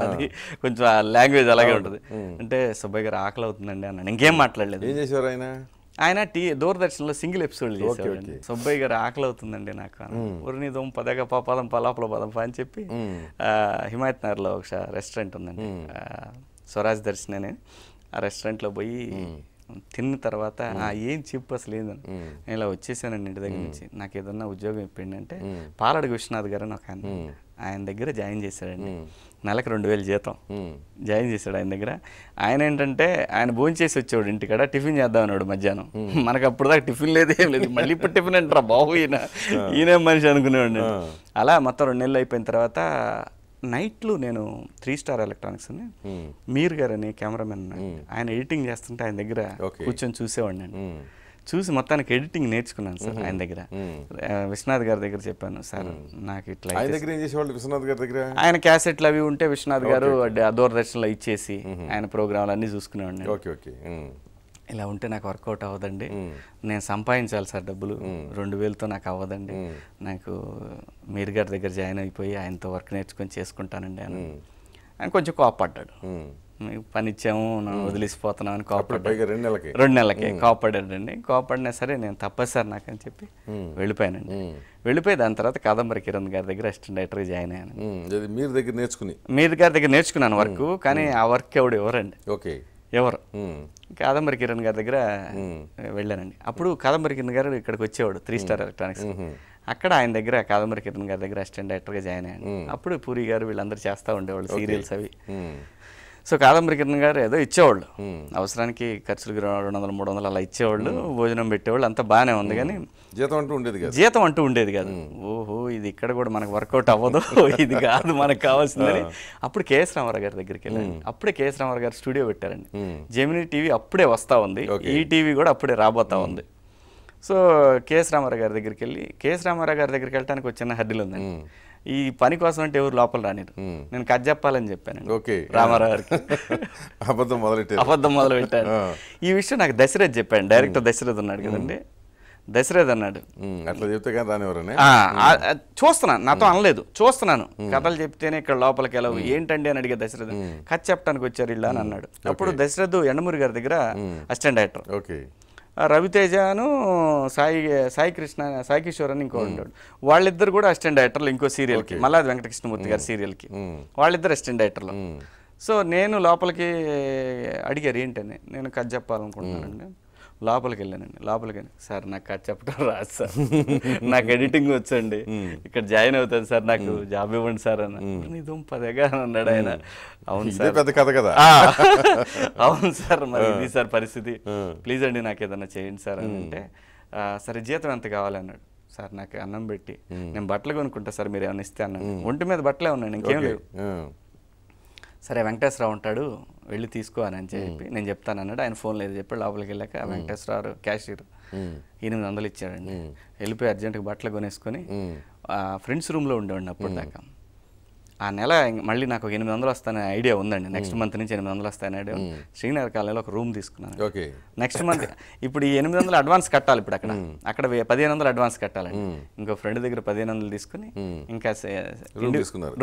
మరి కొంచెం ఆ లాంగ్వేజ్ అలాగే ఉంటుంది అంటే సుబ్బయ్య గారు ఆకలి అవుతుందండి అన్నాడు ఇంకేం మాట్లాడలేదు ఏం చేసేవారు ఆయన ఆయన టీ దూరదర్శన్లో సింగిల్ ఎపిసోడ్ చేసేవాడు సుబ్బయ్య గారు ఆకలి అవుతుందండి నాకు ఉరిని దోమ పదగ పదం పలాపల పదంప అని చెప్పి హిమాయత్ నగర్లో ఒక రెస్టారెంట్ ఉందండి స్వరాజ్ దర్శన్ అని ఆ రెస్టారెంట్లో పోయి తిన్న తర్వాత ఏం చెప్పు అసలు ఏందని నేను ఇలా వచ్చేసానండి ఇంటి దగ్గర నుంచి నాకు ఏదన్నా ఉద్యోగం ఇప్పిండి అంటే పాలడు విశ్వనాథ్ గారు అని ఒక ఆయన దగ్గర జాయిన్ చేశాడండి నెలకు రెండు వేలు జీతం జాయిన్ చేశాడు ఆయన దగ్గర ఆయన ఏంటంటే ఆయన భోజనం చేసి వచ్చేవాడు ఇంటికాడ టిఫిన్ చేద్దాం అన్నాడు మధ్యాహ్నం మనకు అప్పుడు దాకా టిఫిన్ లేదే లేదు మళ్ళీ ఇప్పుడు టిఫిన్ అంటారా బాబు ఈయన ఈయనేం మనిషి అనుకునేవాడు అలా మొత్తం రెండు నెలలు అయిపోయిన తర్వాత నైట్లు నేను త్రీ స్టార్ ఎలక్ట్రానిక్స్ అని మీరు గారు అని కెమెరామెన్ ఆయన ఎడిటింగ్ చేస్తుంటే ఆయన దగ్గర కూర్చొని చూసేవాడిని నేను చూసి మొత్తానికి ఎడిటింగ్ నేర్చుకున్నాను సార్ ఆయన దగ్గర విశ్వనాథ్ గారి దగ్గర చెప్పాను సార్ నాకు ఇట్లా ఆయన దగ్గర విశ్వనాథ్ గారి దగ్గర ఆయన క్యాసెట్లు అవి ఉంటే విశ్వనాథ్ గారు దూరదర్శన్లో ఇచ్చేసి ఆయన ప్రోగ్రాంలు అన్ని చూసుకునేవాడి ఓకే ఓకే ఇలా ఉంటే నాకు వర్కౌట్ అవ్వదండి నేను సంపాదించాలి సార్ డబ్బులు రెండు వేలతో నాకు అవ్వదండి నాకు మీరు గారి దగ్గర జాయిన్ అయిపోయి ఆయనతో వర్క్ నేర్చుకొని చేసుకుంటానండి అని ఆయన కొంచెం కోపడ్డాడు పని ఇచ్చాము వదిలేసిపోతున్నాం అని కోపడ్డాడు రెండు నెలలకి కోపడ్డాడండి కోపడినా సరే నేను తప్పదు నాకు అని చెప్పి వెళ్ళిపోయానండి వెళ్ళిపోయి దాని తర్వాత కాదంబరి కిరణ్ గారి దగ్గర అసిస్టెంట్ డైరెక్టర్ జాయిన్ అయ్యాను మీరు దగ్గర నేర్చుకుని మీరు గారి దగ్గర నేర్చుకున్నాను వర్క్ కానీ ఆ వర్క్ ఎవడు ఎవరండి ఓకే ఎవరు కాదంబరి కిరణ్ గారి దగ్గర వెళ్ళానండి అప్పుడు కాదంబరి కిరణ్ గారు ఇక్కడికి వచ్చేవాడు త్రీ స్టార్ ఎలక్ట్రానిక్స్ అక్కడ ఆయన దగ్గర కాదంబరి కిరణ్ గారి దగ్గర అసిస్టెంట్ డైరెక్టర్గా జాయిన్ అయ్యాను అప్పుడు పూరి గారు వీళ్ళందరూ చేస్తూ ఉండేవాళ్ళు సీరియల్స్ అవి సో కాదంబరి కిరణ్ గారు ఏదో ఇచ్చేవాళ్ళు అవసరానికి ఖర్చులు రెండు వందలు మూడు వందలు అలా ఇచ్చేవాళ్ళు భోజనం పెట్టేవాళ్ళు అంతా బాగానే ఉంది కానీ జీతం అంటూ ఉండేది కాదు జీతం అంటూ ఉండేది కాదు ఓహో ఇది ఇక్కడ కూడా మనకు వర్కౌట్ అవ్వదు ఇది కాదు మనకు కావాల్సిందని అప్పుడు కేఎస్ రామారావు గారి దగ్గరికి వెళ్ళాను అప్పుడే కేఎస్ రామారావు గారు స్టూడియో పెట్టారండి జెమినీ టీవీ అప్పుడే వస్తూ ఉంది ఈ టీవీ కూడా అప్పుడే రాబోతా ఉంది సో కేఎస్ రామారావు గారి దగ్గరికి వెళ్ళి కేఎస్ రామారావు గారి దగ్గరికి వెళ్ళడానికి ఒక చిన్న హద్దులు ఉందండి ఈ పని కోసం అంటే ఎవరు లోపల రానిరు నేను కథ చెప్పాలని చెప్పాను ఓకే రామారావు గారికి అబద్ధం మొదలు అబద్ధం మొదలుపెట్టారు ఈ విషయం నాకు దశరథ్ చెప్పాను డైరెక్టర్ దశరథ్ ఉన్నాడు కదండి దశరథ్ అన్నాడు అట్లా చెప్తే కానీ చూస్తున్నాను నాతో అనలేదు చూస్తున్నాను కథలు చెప్తేనే ఇక్కడ లోపలికి వెళ్ళవు ఏంటండి అని అడిగే దశరథ్ కథ చెప్పడానికి వచ్చారు ఇలా అని అన్నాడు అప్పుడు దశరథ్ ఎండమూరి గారి దగ్గర అసిస్టెంట్ డైరెక్టర్ ఓకే రవితేజను సాయి సాయి కృష్ణ సాయి కిషోర్ అని ఇంకో ఉంటాడు వాళ్ళిద్దరు కూడా అసిస్టెంట్ డైరెక్టర్లు ఇంకో సీరియల్కి మళ్ళా వెంకటకృష్ణమూర్తి గారి సీరియల్కి వాళ్ళిద్దరు అసిస్టెంట్ డైరెక్టర్లు సో నేను లోపలికి అడిగారు ఏంటని నేను కథ చెప్పాలనుకుంటున్నానండి లోపలికి వెళ్ళానండి లోపలికి సార్ నాకు కట్ చెప్పడం రాదు సార్ నాకు ఎడిటింగ్ వచ్చండి ఇక్కడ జాయిన్ అవుతాను సార్ నాకు జాబ్ ఇవ్వండి సార్ అన్న నీదో పదగా అన్నాడు ఆయన అవును సార్ పెద్ద కథ కదా అవును సార్ మరి ఇది సార్ పరిస్థితి ప్లీజ్ అండి నాకు ఏదన్నా చేయండి సార్ అని అంటే సరే జీతం ఎంత కావాలన్నాడు సార్ నాకు అన్నం పెట్టి నేను బట్టలు కొనుక్కుంటా సార్ మీరు ఏమైనా ఇస్తే అన్నాను ఒంటి మీద బట్టలే ఉన్నాను ఇంకేం లేవు సరే వెంకటేశ్వరరావు ఉంటాడు వెళ్ళి తీసుకో అని చెప్పి నేను చెప్తాను అన్నాడు ఆయన ఫోన్ లేదు చెప్పి లోపలికి వెళ్ళాక వెంకటేశ్వరరావు క్యాషియర్ ఎనిమిది వందలు ఇచ్చాడండి వెళ్ళిపోయి అర్జెంటుగా బట్టలు కొనేసుకొని ఫ్రెండ్స్ రూమ్లో ఉండేవాడిని అప్పుడు దాకా ఆ నెల మళ్ళీ నాకు ఎనిమిది వందలు వస్తానే ఐడియా ఉందండి నెక్స్ట్ మంత్ నుంచి ఎనిమిది వందలు వస్తాయని ఐడియా శ్రీనగర్ కాలనీలో ఒక రూమ్ తీసుకున్నాను ఓకే నెక్స్ట్ మంత్ ఇప్పుడు ఈ ఎనిమిది వందలు అడ్వాన్స్ కట్టాలి ఇప్పుడు అక్కడ అక్కడ పదిహేను వందలు అడ్వాన్స్ కట్టాలండి ఇంకో ఫ్రెండ్ దగ్గర పదిహేను వందలు తీసుకుని ఇంకా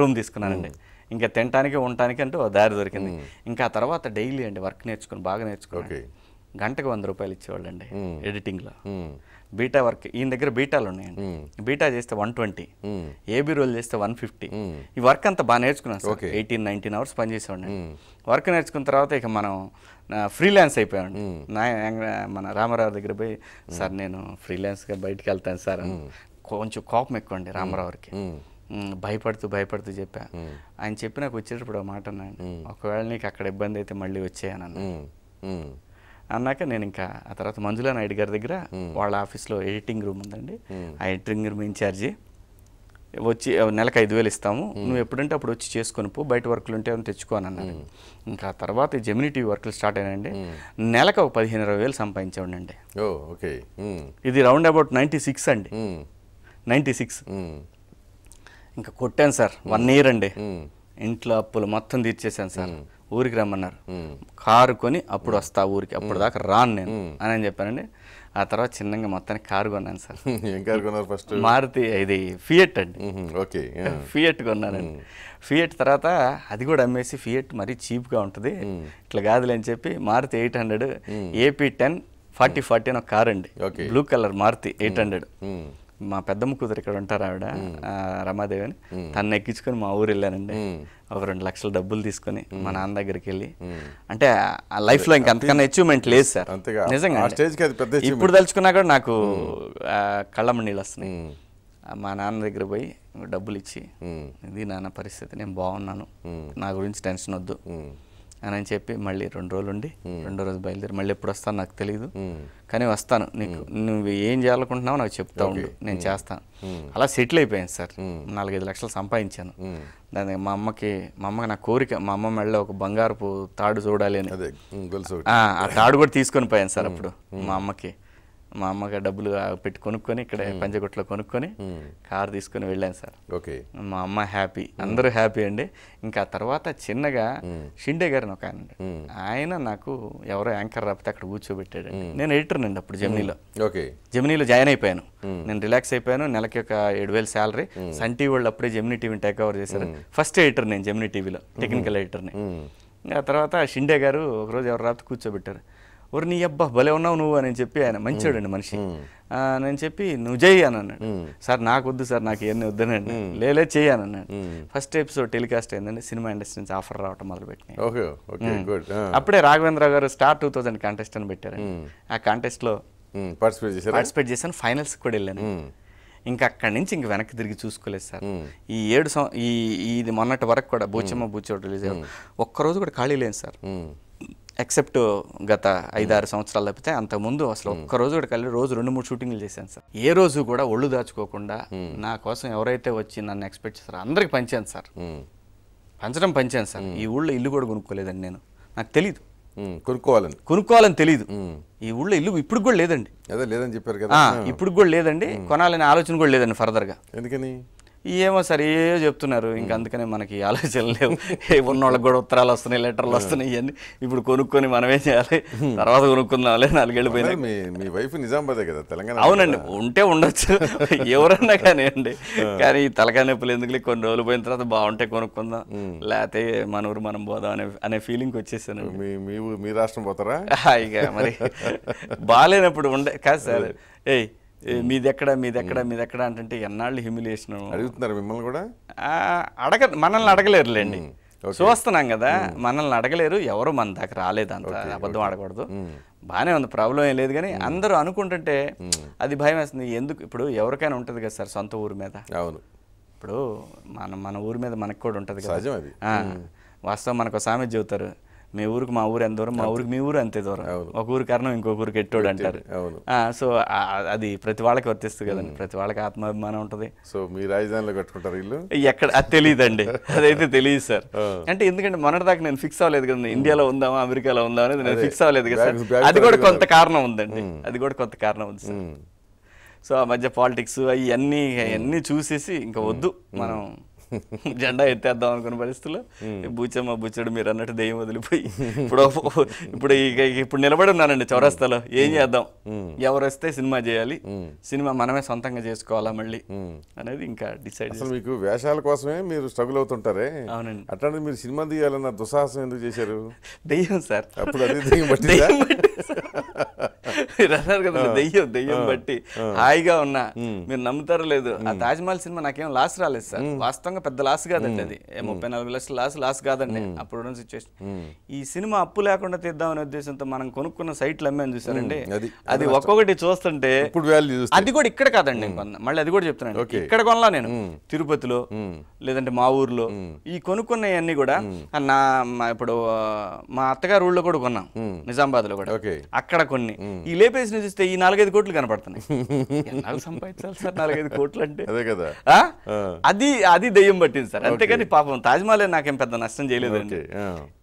రూమ్ తీసుకున్నానండి ఇంకా తినటానికి ఉండటానికి అంటూ దారి దొరికింది ఇంకా తర్వాత డైలీ అండి వర్క్ నేర్చుకుని బాగా నేర్చుకోవాలి గంటకు వంద రూపాయలు ఇచ్చేవాళ్ళు అండి ఎడిటింగ్లో బీటా వర్క్ ఈయన దగ్గర బీటాలు ఉన్నాయండి బీటా చేస్తే వన్ ట్వంటీ ఏబీ రోల్ చేస్తే వన్ ఫిఫ్టీ ఈ వర్క్ అంతా బాగా నేర్చుకున్నాను సార్ ఎయిటీన్ నైన్టీన్ అవర్స్ పనిచేసేవాడిని వర్క్ నేర్చుకున్న తర్వాత ఇక మనం ఫ్రీలాన్స్ అయిపోయాడు నా మన రామారావు దగ్గర పోయి సార్ నేను ఫ్రీలాన్స్గా బయటకు వెళ్తాను సార్ కొంచెం కోపం ఎక్కువ అండి రామారావుకి భయపడుతూ భయపడుతూ చెప్పా ఆయన చెప్పి నాకు వచ్చేటప్పుడు ఒక మాట అన్నాను ఒకవేళ నీకు అక్కడ ఇబ్బంది అయితే మళ్ళీ వచ్చేయని అన్నాక నేను ఇంకా ఆ తర్వాత మంజులా నాయుడు గారి దగ్గర వాళ్ళ ఆఫీస్లో ఎడిటింగ్ రూమ్ ఉందండి ఆ ఎడిటింగ్ రూమ్ ఇన్ఛార్జి వచ్చి నెలకు ఐదు వేలు ఇస్తాము నువ్వు ఎప్పుడంటే అప్పుడు వచ్చి చేసుకొని పో బయట వర్క్లు ఉంటే ఏమైనా తెచ్చుకోని అన్నాను ఇంకా తర్వాత జమినీ టీవీ వర్క్లు స్టార్ట్ అయినండి నెలకు ఒక పదిహేను ఇరవై వేలు సంపాదించండి ఓకే ఇది రౌండ్ అబౌట్ నైంటీ సిక్స్ అండి నైంటీ సిక్స్ ఇంకా కొట్టాను సార్ వన్ ఇయర్ అండి ఇంట్లో అప్పులు మొత్తం తీర్చేశాను సార్ ఊరికి రమ్మన్నారు కారు కొని అప్పుడు వస్తా ఊరికి అప్పుడు దాకా రాను నేను అని అని చెప్పానండి ఆ తర్వాత చిన్నగా మొత్తానికి కారు కొన్నాను సార్ ఏం కారు కొన్నారు ఫస్ట్ మారుతి ఇది ఫియట్ అండి ఓకే ఫియట్ కొన్నానండి ఫియట్ తర్వాత అది కూడా అమ్మేసి ఫియట్ మరీ చీప్గా ఉంటుంది ఇట్లా కాదులే అని చెప్పి Maruti eight hundred A P ten forty forty అని ఒక కార్ అండి blue colour Maruti eight hundred మా పెద్దమ్మ కూతురు ఇక్కడ ఉంటారు ఆవిడ రమాదేవి అని తను ఎక్కించుకొని మా ఊరు వెళ్ళానండి ఒక రెండు లక్షల డబ్బులు తీసుకొని మా నాన్న దగ్గరికి వెళ్ళి అంటే ఆ లైఫ్ లో ఇంకా అచీవ్మెంట్ లేదు సార్ నిజంగా ఇప్పుడు తలుచుకున్నా కూడా నాకు కళ్ళమ్మ నీళ్ళు వస్తున్నాయి మా నాన్న దగ్గర పోయి డబ్బులు ఇచ్చి ఇది నాన్న పరిస్థితి నేను బాగున్నాను నా గురించి టెన్షన్ వద్దు అని చెప్పి మళ్ళీ రెండు రోజులు ఉండి రెండో రోజు బయలుదేరి మళ్ళీ ఎప్పుడు వస్తాను నాకు తెలియదు కానీ వస్తాను నీకు నువ్వు ఏం చేయాలనుకుంటున్నావు నాకు చెప్తా ఉండు నేను చేస్తాను అలా సెటిల్ అయిపోయాను సార్ నాలుగైదు లక్షలు సంపాదించాను దాని మా అమ్మకి మా అమ్మకి నా కోరిక మా అమ్మ మెళ్ళ ఒక బంగారపు తాడు చూడాలి అని ఆ తాడు కూడా తీసుకొని పోయాను సార్ అప్పుడు మా అమ్మకి మా అమ్మగారు డబ్బులు పెట్టి కొనుక్కొని ఇక్కడ పంచగుట్లో కొనుక్కొని కార్ తీసుకొని వెళ్ళాను సార్ ఓకే మా అమ్మ హ్యాపీ అందరూ హ్యాపీ అండి ఇంకా తర్వాత చిన్నగా షిండే గారిని ఒక ఆయన ఆయన నాకు ఎవరో యాంకర్ రాపితే అక్కడ కూర్చోబెట్టాడు నేను ఎడిటర్ అండి అప్పుడు జమినీలో ఓకే జమినీలో జాయిన్ అయిపోయాను నేను రిలాక్స్ అయిపోయాను నెలకి ఒక ఏడు వేల శాలరీ సన్ టీవీ వాళ్ళు అప్పుడే జమినీ టీవీని టేక్ ఓవర్ చేశారు ఫస్ట్ ఎడిటర్ నేను జమినీ టీవీలో టెక్నికల్ ఎడిటర్ని ఆ తర్వాత షిండే గారు ఒకరోజు ఎవరు రాత్రి కూర్చోబెట్టారు ఒరు నీ అబ్బా భలే ఉన్నావు నువ్వు అని చెప్పి ఆయన మంచాడండి మనిషి నేను చెప్పి నువ్వు చేయి అని అన్నాడు సార్ నాకు వద్దు సార్ నాకు ఏమన్నా వద్దనండి లేలే చెయ్యి అని అన్నాడు ఫస్ట్ ఎపిసోడ్ టెలికాస్ట్ అయిందండి సినిమా ఇండస్ట్రీ నుంచి ఆఫర్ రావటం మొదలుపెట్టినాయి అప్పుడే రాఘవేంద్ర గారు స్టార్ టూ థౌజండ్ కాంటెస్ట్ అని పెట్టారు ఆ కాంటెస్ట్ లో పార్టిసిపేట్ చేశాను ఫైనల్స్ కూడా వెళ్ళాను ఇంకా అక్కడి నుంచి ఇంక వెనక్కి తిరిగి చూసుకోలేదు సార్ ఈ ఏడు ఈ ఇది మొన్నటి వరకు కూడా బూచమ్మ బూచోడు రిలీజ్ ఒక్కరోజు కూడా ఖాళీ లేదు సార్ ఎక్సెప్ట్ గత hmm. ఐదారు సంవత్సరాలు తప్పితే అంతకుముందు అసలు hmm. ఒక్క రోజు కూడా కలిసి రోజు రెండు మూడు షూటింగ్లు చేశాను సార్ ఏ రోజు కూడా ఒళ్ళు దాచుకోకుండా hmm. నా కోసం ఎవరైతే వచ్చి నన్ను ఎక్స్పెక్ట్ చేస్తారు అందరికి పంచాను సార్ పంచడం పంచాను సార్ ఈ ఊళ్ళో ఇల్లు కూడా కొనుక్కోలేదండి నేను నాకు తెలియదు కొనుక్కోవాలని కొనుక్కోవాలని తెలియదు ఈ ఊళ్ళో ఇల్లు ఇప్పుడు కూడా లేదండి లేదని చెప్పారు కదా ఇప్పుడు కూడా లేదండి కొనాలనే ఆలోచన కూడా లేదండి ఫర్దర్గా ఎందుకని ఏమో సరే చెప్తున్నారు ఇంకా అందుకనే మనకి ఆలోచన లేవు ఏ ఉన్న వాళ్ళకి కూడా ఉత్తరాలు వస్తున్నాయి లెటర్లు వస్తున్నాయి ఇవన్నీ ఇప్పుడు కొనుక్కొని మనమే చేయాలి తర్వాత కొనుక్కుందాంలే నాలుగేళ్ళు పోయినా మీ వైఫ్ కదా తెలంగాణ అవునండి ఉంటే ఉండొచ్చు ఎవరన్నా కానీ అండి కానీ తలకాయ నొప్పులు ఎందుకు కొన్ని రోజులు పోయిన తర్వాత బాగుంటే కొనుక్కుందాం లేకపోతే మన ఊరు మనం పోదాం అనే అనే ఫీలింగ్ వచ్చేసాను మీ రాష్ట్రం పోతారా ఇక మరి బాగాలేనప్పుడు ఉండే కాదు సార్ ఏయ్ మీదెక్కడ మీదెక్కడ మీదెక్కడ అంటే ఎన్నాళ్ళు హిమిలేషన్ అడుగుతున్నారు మిమ్మల్ని కూడా అడగ మనల్ని అడగలేరులేండి చూస్తున్నాం కదా మనల్ని అడగలేరు ఎవరు మన దాకా రాలేదు అంత అబద్ధం ఆడకూడదు బాగానే ఉంది ప్రాబ్లం ఏం లేదు కానీ అందరూ అనుకుంటుంటే అది భయం వేస్తుంది ఎందుకు ఇప్పుడు ఎవరికైనా ఉంటుంది కదా సార్ సొంత ఊరి మీద అవును ఇప్పుడు మన మన ఊరి మీద మనకు కూడా ఉంటుంది కదా వాస్తవం మనకు సామెజ్ చెబుతారు మీ ఊరికి మా ఊరు ఎంత దూరం మా ఊరికి మీ ఊరు అంతే దూరం ఒక ఊరు కారణం ఇంకొక ఊరికి ఎట్టోడు అంటారు సో అది ప్రతి వాళ్ళకి వర్తిస్తుంది కదండి ప్రతి వాళ్ళకి ఆత్మాభిమానం ఉంటుంది సో మీ రాజధానిలో కట్టుకుంటారు వీళ్ళు ఎక్కడ అది తెలియదు అండి అదైతే తెలియదు సార్ అంటే ఎందుకంటే మొన్నటిదాకా నేను ఫిక్స్ అవ్వలేదు కదా ఇండియాలో ఉందామా అమెరికాలో ఉందా అనేది నేను ఫిక్స్ అవ్వలేదు కదా అది కూడా కొంత కారణం ఉందండి అది కూడా కొంత కారణం ఉంది సో ఆ మధ్య పాలిటిక్స్ అవన్నీ అన్నీ చూసేసి ఇంకా వద్దు మనం జెండా ఎత్తేద్దాం అనుకున్న పరిస్థితుల్లో బూచమ్మ బుచ్చడు మీరు అన్నట్టు దెయ్యం వదిలిపోయి ఇప్పుడు ఇప్పుడు ఇప్పుడు నిలబడి ఉన్నానండి చౌరస్తాలో ఏం చేద్దాం ఎవరు వస్తే సినిమా చేయాలి సినిమా మనమే సొంతంగా చేసుకోవాలా మళ్ళీ అనేది ఇంకా డిసైడ్ అసలు మీకు వేషాల కోసమే మీరు స్ట్రగుల్ అవుతుంటారే అవునండి అట్లాంటి మీరు సినిమా తీయాలన్న దుస్సాహసం ఎందుకు చేశారు దెయ్యం సార్ అప్పుడు అది దెయ్యం బట్టి మీరు అన్నారు కదా దెయ్యం దెయ్యం బట్టి హాయిగా ఉన్నా మీరు నమ్ముతారో లేదు ఆ తాజ్మహల్ సినిమా నాకేం లాస్ రాలేదు సార్ వాస్తవంగా పెద్ద లాస్ కాదండి అది ముప్పై నలభై లక్షల లాస్ లాస్ కాదండి అప్పుడు సిచ్యువేషన్ ఈ సినిమా అప్పు లేకుండా తీద్దామనే ఉద్దేశంతో మనం కొనుక్కున్న సైట్లు అమ్మే చూసారండి అది ఒక్కొక్కటి చూస్తుంటే ఇప్పుడు అది కూడా ఇక్కడ కాదండి మళ్ళీ అది కూడా చెప్తున్నాను ఇక్కడ కొనలా నేను తిరుపతిలో లేదంటే మా ఊర్లో ఈ కొనుక్కున్నవన్నీ కూడా నా ఇప్పుడు మా అత్తగారు ఊళ్ళో కూడా కొన్నాం నిజామాబాద్ లో కూడా అక్కడ కొన్ని ఈ లేపేసిన చూస్తే ఈ నాలుగైదు కోట్లు కనపడుతున్నాయి సంపాదించాలి సార్ నాలుగైదు కోట్లు అంటే అదే కదా అది అది దెయ్యం పట్టింది సార్ అంతేకాని పాపం తాజ్మహల్ నాకేం పెద్ద నష్టం చేయలేదండి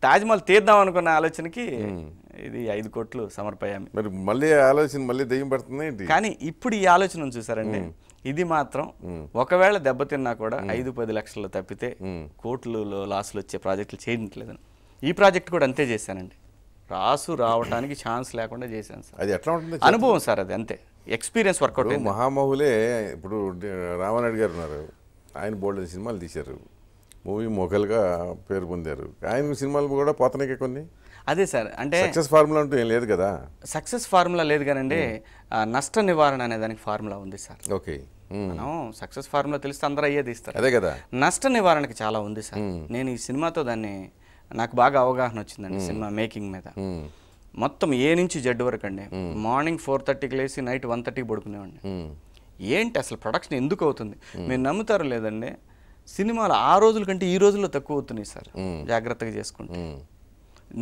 తాజ్మహల్ తీద్దాం అనుకున్న ఆలోచనకి ఇది ఐదు కోట్లు సమర్పయామి మరి మళ్ళీ ఆలోచన మళ్ళీ దెయ్యం పడుతుంది కానీ ఇప్పుడు ఈ ఆలోచన చూసారండి ఇది మాత్రం ఒకవేళ దెబ్బతిన్నా కూడా ఐదు పది లక్షలు తప్పితే కోట్లలో లాసులు వచ్చే ప్రాజెక్టులు చేయట్లేదు ఈ ప్రాజెక్ట్ కూడా అంతే చేశానండి రాసు రావడానికి ఛాన్స్ లేకుండా చేశాను సార్ అది ఎట్లా ఉంటుంది అనుభవం సార్ అది అంతే ఎక్స్పీరియన్స్ వర్కౌట్ మహామహులే ఇప్పుడు రామారెడ్డి గారు ఉన్నారు ఆయన బోల్డ్ సినిమాలు తీశారు మూవీ మొఘల్గా పేరు పొందారు ఆయన సినిమాలు కూడా పోతున్నాయి కొన్ని అదే సార్ అంటే సక్సెస్ ఫార్ములా అంటూ ఏం లేదు కదా సక్సెస్ ఫార్ములా లేదు కానండి నష్ట నివారణ అనే దానికి ఫార్ములా ఉంది సార్ ఓకే మనం సక్సెస్ ఫార్ములా తెలిస్తే అందరూ అయ్యేది ఇస్తారు అదే కదా నష్ట నివారణకి చాలా ఉంది సార్ నేను ఈ సినిమాతో దాన్ని నాకు బాగా అవగాహన వచ్చిందండి సినిమా మేకింగ్ మీద మొత్తం ఏ నుంచి జడ్ వరకు అండి మార్నింగ్ ఫోర్ థర్టీకి లేచి నైట్ వన్ థర్టీకి పడుకునేవాడిని ఏంటి అసలు ప్రొడక్షన్ ఎందుకు అవుతుంది మీరు నమ్ముతారు లేదండి సినిమాలు ఆ రోజుల కంటే ఈ రోజుల్లో తక్కువ అవుతున్నాయి సార్ జాగ్రత్తగా చేసుకుంటే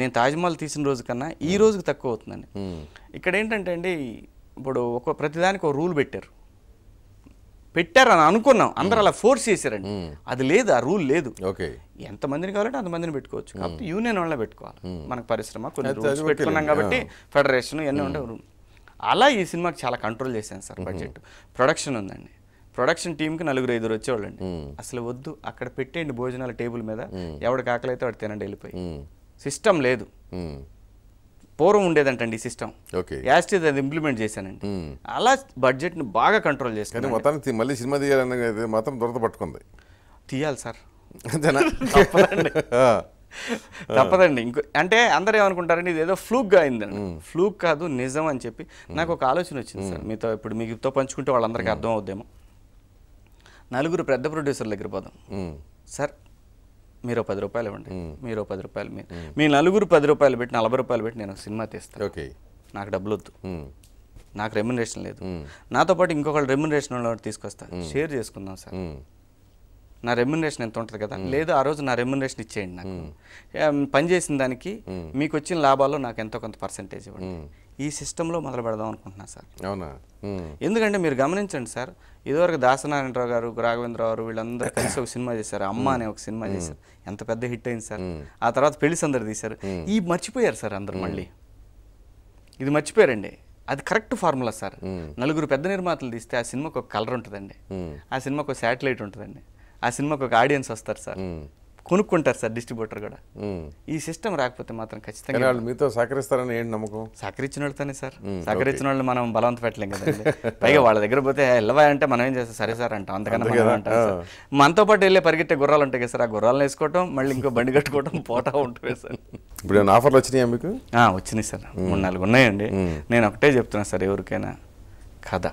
నేను తాజ్మహల్ తీసిన రోజు కన్నా ఈ రోజుకి తక్కువ అవుతుందండి ఇక్కడ ఏంటంటే అండి ఇప్పుడు ఒక ప్రతిదానికి ఒక రూల్ పెట్టారు పెట్టారని అనుకున్నాం అందరూ అలా ఫోర్స్ చేశారండి అది లేదు ఆ రూల్ లేదు ఎంతమందిని కావాలంటే అంతమందిని పెట్టుకోవచ్చు కాబట్టి యూనియన్ వాళ్ళే పెట్టుకోవాలి మనకు పరిశ్రమ కొన్ని పెట్టుకున్నాం కాబట్టి ఫెడరేషన్ ఇవన్నీ ఉంటాయి అలా ఈ సినిమాకి చాలా కంట్రోల్ చేశాను సార్ బడ్జెట్ ప్రొడక్షన్ ఉందండి ప్రొడక్షన్ టీంకి నలుగురు ఐదుగురు వచ్చేవాళ్ళండి అసలు వద్దు అక్కడ పెట్టేయండి భోజనాల టేబుల్ మీద ఎవడికి ఆకలి అయితే వాడు తినండి వెళ్ళిపోయి సిస్టమ్ లేదు పూర్వం ఉండేదంటండి ఈ సిస్టమ్ యాస్ట్ అది ఇంప్లిమెంట్ చేశానండి అలా బడ్జెట్ ని బాగా కంట్రోల్ చేస్తాను మొత్తానికి మళ్ళీ సినిమా తీయాలన్నది మాత్రం దొరద పట్టుకుంది తీయాలి సార్ అంతేనా తప్పదండి ఇంకో అంటే అందరూ ఏమనుకుంటారండి ఇది ఏదో ఫ్లూక్గా అయిందండి ఫ్లూక్ కాదు నిజం అని చెప్పి నాకు ఒక ఆలోచన వచ్చింది సార్ మీతో ఇప్పుడు మీతో పంచుకుంటే వాళ్ళందరికీ అర్థం అవుద్దేమో నలుగురు పెద్ద ప్రొడ్యూసర్ దగ్గర పోదాం సార్ మీరు పది రూపాయలు ఇవ్వండి మీరు పది రూపాయలు మీరు మీ నలుగురు పది రూపాయలు పెట్టి నలభై రూపాయలు పెట్టి నేను సినిమా తీస్తాను ఓకే నాకు డబ్బులు వద్దు నాకు రెమ్యునరేషన్ లేదు నాతో పాటు ఇంకొకళ్ళు రెమ్యునరేషన్ తీసుకొస్తా షేర్ చేసుకుందాం సార్ నా రెమ్యునరేషన్ ఎంత ఉంటుంది కదా లేదు ఆ రోజు నా రెమ్యునరేషన్ ఇచ్చేయండి నాకు పనిచేసిన దానికి మీకు వచ్చిన లాభాల్లో నాకు ఎంతో కొంత పర్సంటేజ్ ఇవ్వండి ఈ సిస్టంలో మొదలు పెడదాం అనుకుంటున్నాను సార్ అవునా ఎందుకంటే మీరు గమనించండి సార్ ఇదివరకు దాసనారాయణరావు గారు రాఘవేంద్రరావు గారు వీళ్ళందరూ కలిసి ఒక సినిమా చేశారు అమ్మ అనే ఒక సినిమా చేశారు ఎంత పెద్ద హిట్ అయింది సార్ ఆ తర్వాత పెళ్లి సందరు తీశారు ఈ మర్చిపోయారు సార్ అందరు మళ్ళీ ఇది మర్చిపోయారండి అది కరెక్ట్ ఫార్ములా సార్ నలుగురు పెద్ద నిర్మాతలు తీస్తే ఆ సినిమాకు ఒక కలర్ ఉంటుందండి ఆ సినిమాకు ఒక శాటిలైట్ ఉంటుందండి ఆ సినిమాకి ఒక ఆడియన్స్ వస్తారు సార్ కొనుక్కుంటారు సార్ డిస్ట్రిబ్యూటర్ కూడా ఈ సిస్టమ్ రాకపోతే మాత్రం ఖచ్చితంగా మీతో సహకరిస్తారని ఏంటి నమ్మకం సహకరించిన వాళ్ళతోనే సార్ సహకరించిన వాళ్ళు మనం బలవంత పెట్టలేం కదా పైగా వాళ్ళ దగ్గర పోతే వెళ్ళవా అంటే మనం ఏం చేస్తాం సరే సార్ అంటాం అంతకన్నా అంటాం మనతో పాటు వెళ్ళే పరిగెట్టే గుర్రాలు ఉంటాయి కదా సార్ ఆ గుర్రాలను వేసుకోవటం మళ్ళీ ఇంకో బండి కట్టుకోవటం పోటా ఉంటుంది సార్ ఇప్పుడు ఏమైనా ఆఫర్లు వచ్చినాయా మీకు వచ్చినాయి సార్ మూడు నాలుగు ఉన్నాయండి నేను ఒకటే చెప్తున్నా సార్ ఎవరికైనా కథ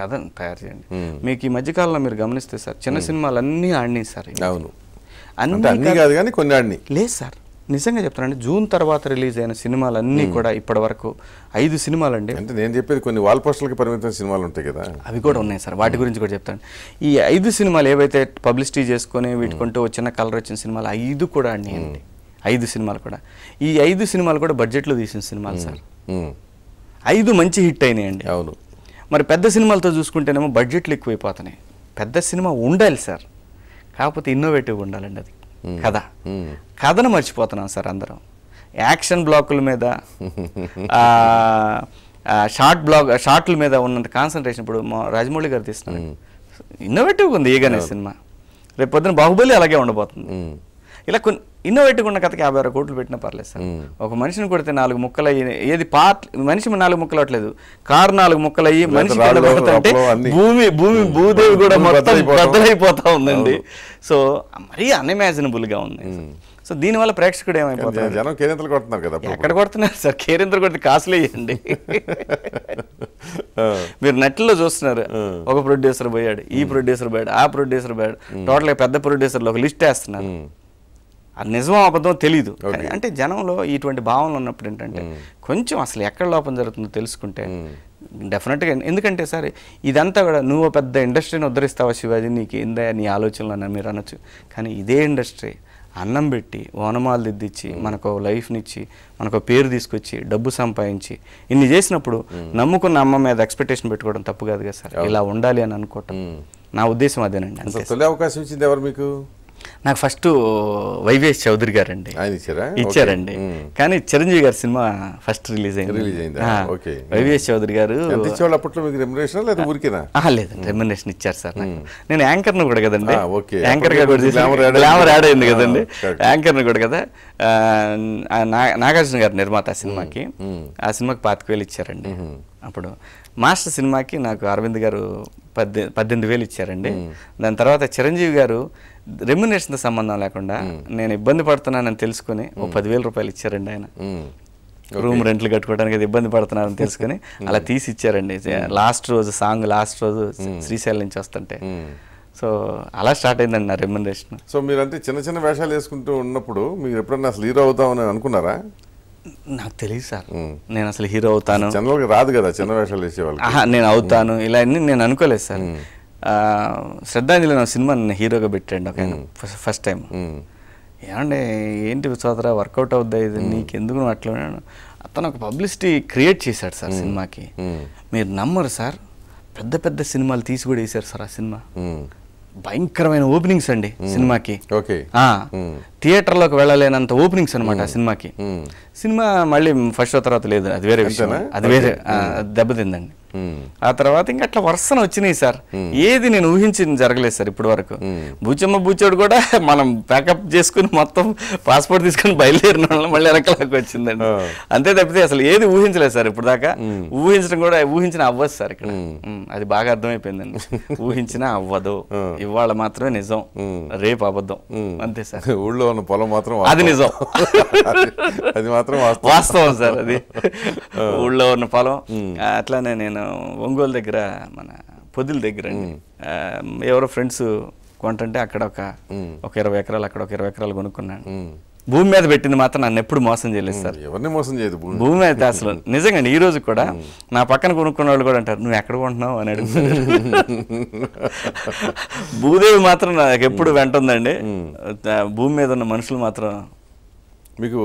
కథను తయారు చేయండి మీకు ఈ మధ్యకాలంలో మీరు గమనిస్తే సార్ చిన్న సినిమాలు అన్నీ ఆడినాయి సార్ అవును అన్నీ కాదు కానీ కొన్ని ఆడినాయి లేదు సార్ నిజంగా చెప్తానండి జూన్ తర్వాత రిలీజ్ అయిన సినిమాలు అన్నీ కూడా ఇప్పటి వరకు ఐదు సినిమాలు అండి అంటే నేను చెప్పేది కొన్ని వాల్ పోస్టర్లకి పరిమితం సినిమాలు ఉంటాయి కదా అవి కూడా ఉన్నాయి సార్ వాటి గురించి కూడా చెప్తాను ఈ ఐదు సినిమాలు ఏవైతే పబ్లిసిటీ చేసుకొని వీటికుంటూ వచ్చిన కలర్ వచ్చిన సినిమాలు ఐదు కూడా అండి ఐదు సినిమాలు కూడా ఈ ఐదు సినిమాలు కూడా బడ్జెట్లో తీసిన సినిమాలు సార్ ఐదు మంచి హిట్ అయినాయండి అవును మరి పెద్ద సినిమాలతో చూసుకుంటేనేమో బడ్జెట్లు ఎక్కువైపోతున్నాయి పెద్ద సినిమా ఉండాలి సార్ కాకపోతే ఇన్నోవేటివ్గా ఉండాలండి అది కథ కథను మర్చిపోతున్నాం సార్ అందరం యాక్షన్ బ్లాకుల మీద షార్ట్ బ్లాక్ షార్ట్ల మీద ఉన్నంత కాన్సన్ట్రేషన్ ఇప్పుడు రాజమౌళి గారు తీస్తున్నాడు ఇన్నోవేటివ్గా ఉంది ఈగనే సినిమా రేపు పొద్దున బాహుబలి అలాగే ఉండబోతుంది ఇలా కొన్ని ఇన్నోవేటివ్ ఉన్న కథకి యాభై ఆరు కోట్లు పెట్టినా పర్లేదు సార్ ఒక మనిషిని కొడితే నాలుగు ముక్కలు అయ్యి ఏది పార్ట్ మనిషి నాలుగు ముక్కలు అవ్వట్లేదు కారు నాలుగు ముక్కలు అయ్యి మనిషి అంటే భూమి భూమి భూదేవి కూడా మొత్తం బద్దలైపోతా ఉందండి సో మరీ అన్ఇమాజినబుల్గా ఉంది సో దీనివల్ల ప్రేక్షకుడు ఏమైపోతుంది జనం కేరింతలు కొడుతున్నారు కదా ఎక్కడ కొడుతున్నారు సార్ కేరింతలు కొడితే వేయండి మీరు నెట్లో చూస్తున్నారు ఒక ప్రొడ్యూసర్ పోయాడు ఈ ప్రొడ్యూసర్ పోయాడు ఆ ప్రొడ్యూసర్ పోయాడు టోటల్గా పెద్ద ప్రొడ్యూసర్లు ఒక లిస్ట్ వేస్తున్నారు అది నిజమో అబద్ధం తెలియదు అంటే జనంలో ఇటువంటి భావనలు ఉన్నప్పుడు ఏంటంటే కొంచెం అసలు ఎక్కడ లోపం జరుగుతుందో తెలుసుకుంటే డెఫినెట్గా ఎందుకంటే సార్ ఇదంతా కూడా నువ్వు పెద్ద ఇండస్ట్రీని ఉద్ధరిస్తావా శివాజీ నీకు ఏందా నీ ఆలోచనలు అని మీరు అనొచ్చు కానీ ఇదే ఇండస్ట్రీ అన్నం పెట్టి ఓనమాలు దిద్దిచ్చి మనకు లైఫ్నిచ్చి మనకు పేరు తీసుకొచ్చి డబ్బు సంపాదించి ఇన్ని చేసినప్పుడు నమ్ముకున్న అమ్మ మీద ఎక్స్పెక్టేషన్ పెట్టుకోవడం తప్పు కాదు కదా సార్ ఇలా ఉండాలి అని అనుకోవటం నా ఉద్దేశం అదేనండి తొలి అవకాశం ఇచ్చింది ఎవరు మీకు నాకు ఫస్ట్ వైవిఎస్ చౌదరి గారు అండి ఇచ్చారండి కానీ Chiranjeevi garu cinema first release అయింది రిలీజ్ అయింది వైవిఎస్ చౌదరి గారు రెమ్యునేషన్ ఇచ్చారు సార్ నేను యాంకర్ ను కూడా కదండి యాంకర్ గా కూడా యాడ్ అయింది కదండి యాంకర్ ను కూడా కదా నాగార్జున గారు నిర్మాత సినిమాకి ఆ సినిమాకి పాతిక ఇచ్చారండి అప్పుడు మాస్టర్ సినిమాకి నాకు అరవింద్ గారు పద్దె పద్దెనిమిది వేలు ఇచ్చారండి దాని తర్వాత చిరంజీవి గారు తో సంబంధం లేకుండా నేను ఇబ్బంది పడుతున్నానని తెలుసుకుని ఓ పదివేల రూపాయలు ఇచ్చారండి ఆయన రూమ్ రెంట్లు కట్టుకోవడానికి అది ఇబ్బంది పడుతున్నారని తెలుసుకుని అలా తీసి ఇచ్చారండి లాస్ట్ రోజు సాంగ్ లాస్ట్ రోజు శ్రీశైలం నుంచి వస్తుంటే సో అలా స్టార్ట్ అయిందండి నా రెమ్యునరేషన్ సో మీరు అంటే చిన్న చిన్న వేషాలు వేసుకుంటూ ఉన్నప్పుడు మీరు ఎప్పుడన్నా అసలు హీరో అవుతామని అనుకున్నారా నాకు తెలియదు సార్ నేను అసలు హీరో అవుతాను రాదు కదా చిన్న వేషాలు వేసేవాళ్ళు నేను అవుతాను ఇలా అన్ని నేను అనుకోలేదు సార్ శ్రద్ధాంజలి నా సినిమా నేను హీరోగా పెట్టాడు ఒక ఫస్ట్ టైం ఏమంటే ఏంటి సోదరా వర్కౌట్ అవుద్దా ఇది నీకెందుకు నువ్వు అట్లా అతను ఒక పబ్లిసిటీ క్రియేట్ చేశాడు సార్ సినిమాకి మీరు నమ్మరు సార్ పెద్ద పెద్ద సినిమాలు తీసి కూడా వేశారు సార్ ఆ సినిమా భయంకరమైన ఓపెనింగ్స్ అండి సినిమాకి థియేటర్లోకి వెళ్ళలేనంత ఓపెనింగ్స్ అనమాట ఆ సినిమాకి సినిమా మళ్ళీ ఫస్ట్ షో తర్వాత లేదు అది వేరే విషయం అది వేరే దెబ్బతిందండి ఆ తర్వాత ఇంకా అట్లా వర్షం వచ్చినాయి సార్ ఏది నేను ఊహించింది జరగలేదు సార్ ఇప్పటి వరకు బూచమ్మ బూచోడు కూడా మనం ప్యాకప్ చేసుకుని మొత్తం పాస్పోర్ట్ తీసుకుని బయలుదేరిన వాళ్ళు మళ్ళీ వెనకలాగా వచ్చిందండి అంతే తప్పితే అసలు ఏది ఊహించలేదు సార్ ఇప్పుడు దాకా ఊహించడం కూడా ఊహించిన అవ్వదు సార్ ఇక్కడ అది బాగా అర్థమైపోయిందండి ఊహించినా అవ్వదు ఇవాళ మాత్రమే నిజం రేపు అబద్ధం అంతే సార్ ఊళ్ళో ఉన్న పొలం మాత్రం అది నిజం అది మాత్రం వాస్తవం సార్ అది ఊళ్ళో ఉన్న పొలం అట్లానే నేను ఒంగోలు దగ్గర మన పొద్దుల దగ్గర ఎవరో ఫ్రెండ్స్ కొంటంటే అక్కడ ఒక ఒక ఇరవై ఎకరాలు అక్కడ ఒక ఇరవై ఎకరాలు కొనుక్కున్నాను భూమి మీద పెట్టింది మాత్రం నన్ను ఎప్పుడు మోసం చేయలేదు సార్ ఎవరిని మోసం చేయదు భూమి మీద అసలు నిజంగా ఈ రోజు కూడా నా పక్కన కొనుక్కున్న వాళ్ళు కూడా అంటారు నువ్వు ఎక్కడ కొంటున్నావు అని అడుగుతారు భూదేవి మాత్రం నాకు ఎప్పుడు ఉందండి భూమి మీద ఉన్న మనుషులు మాత్రం మీకు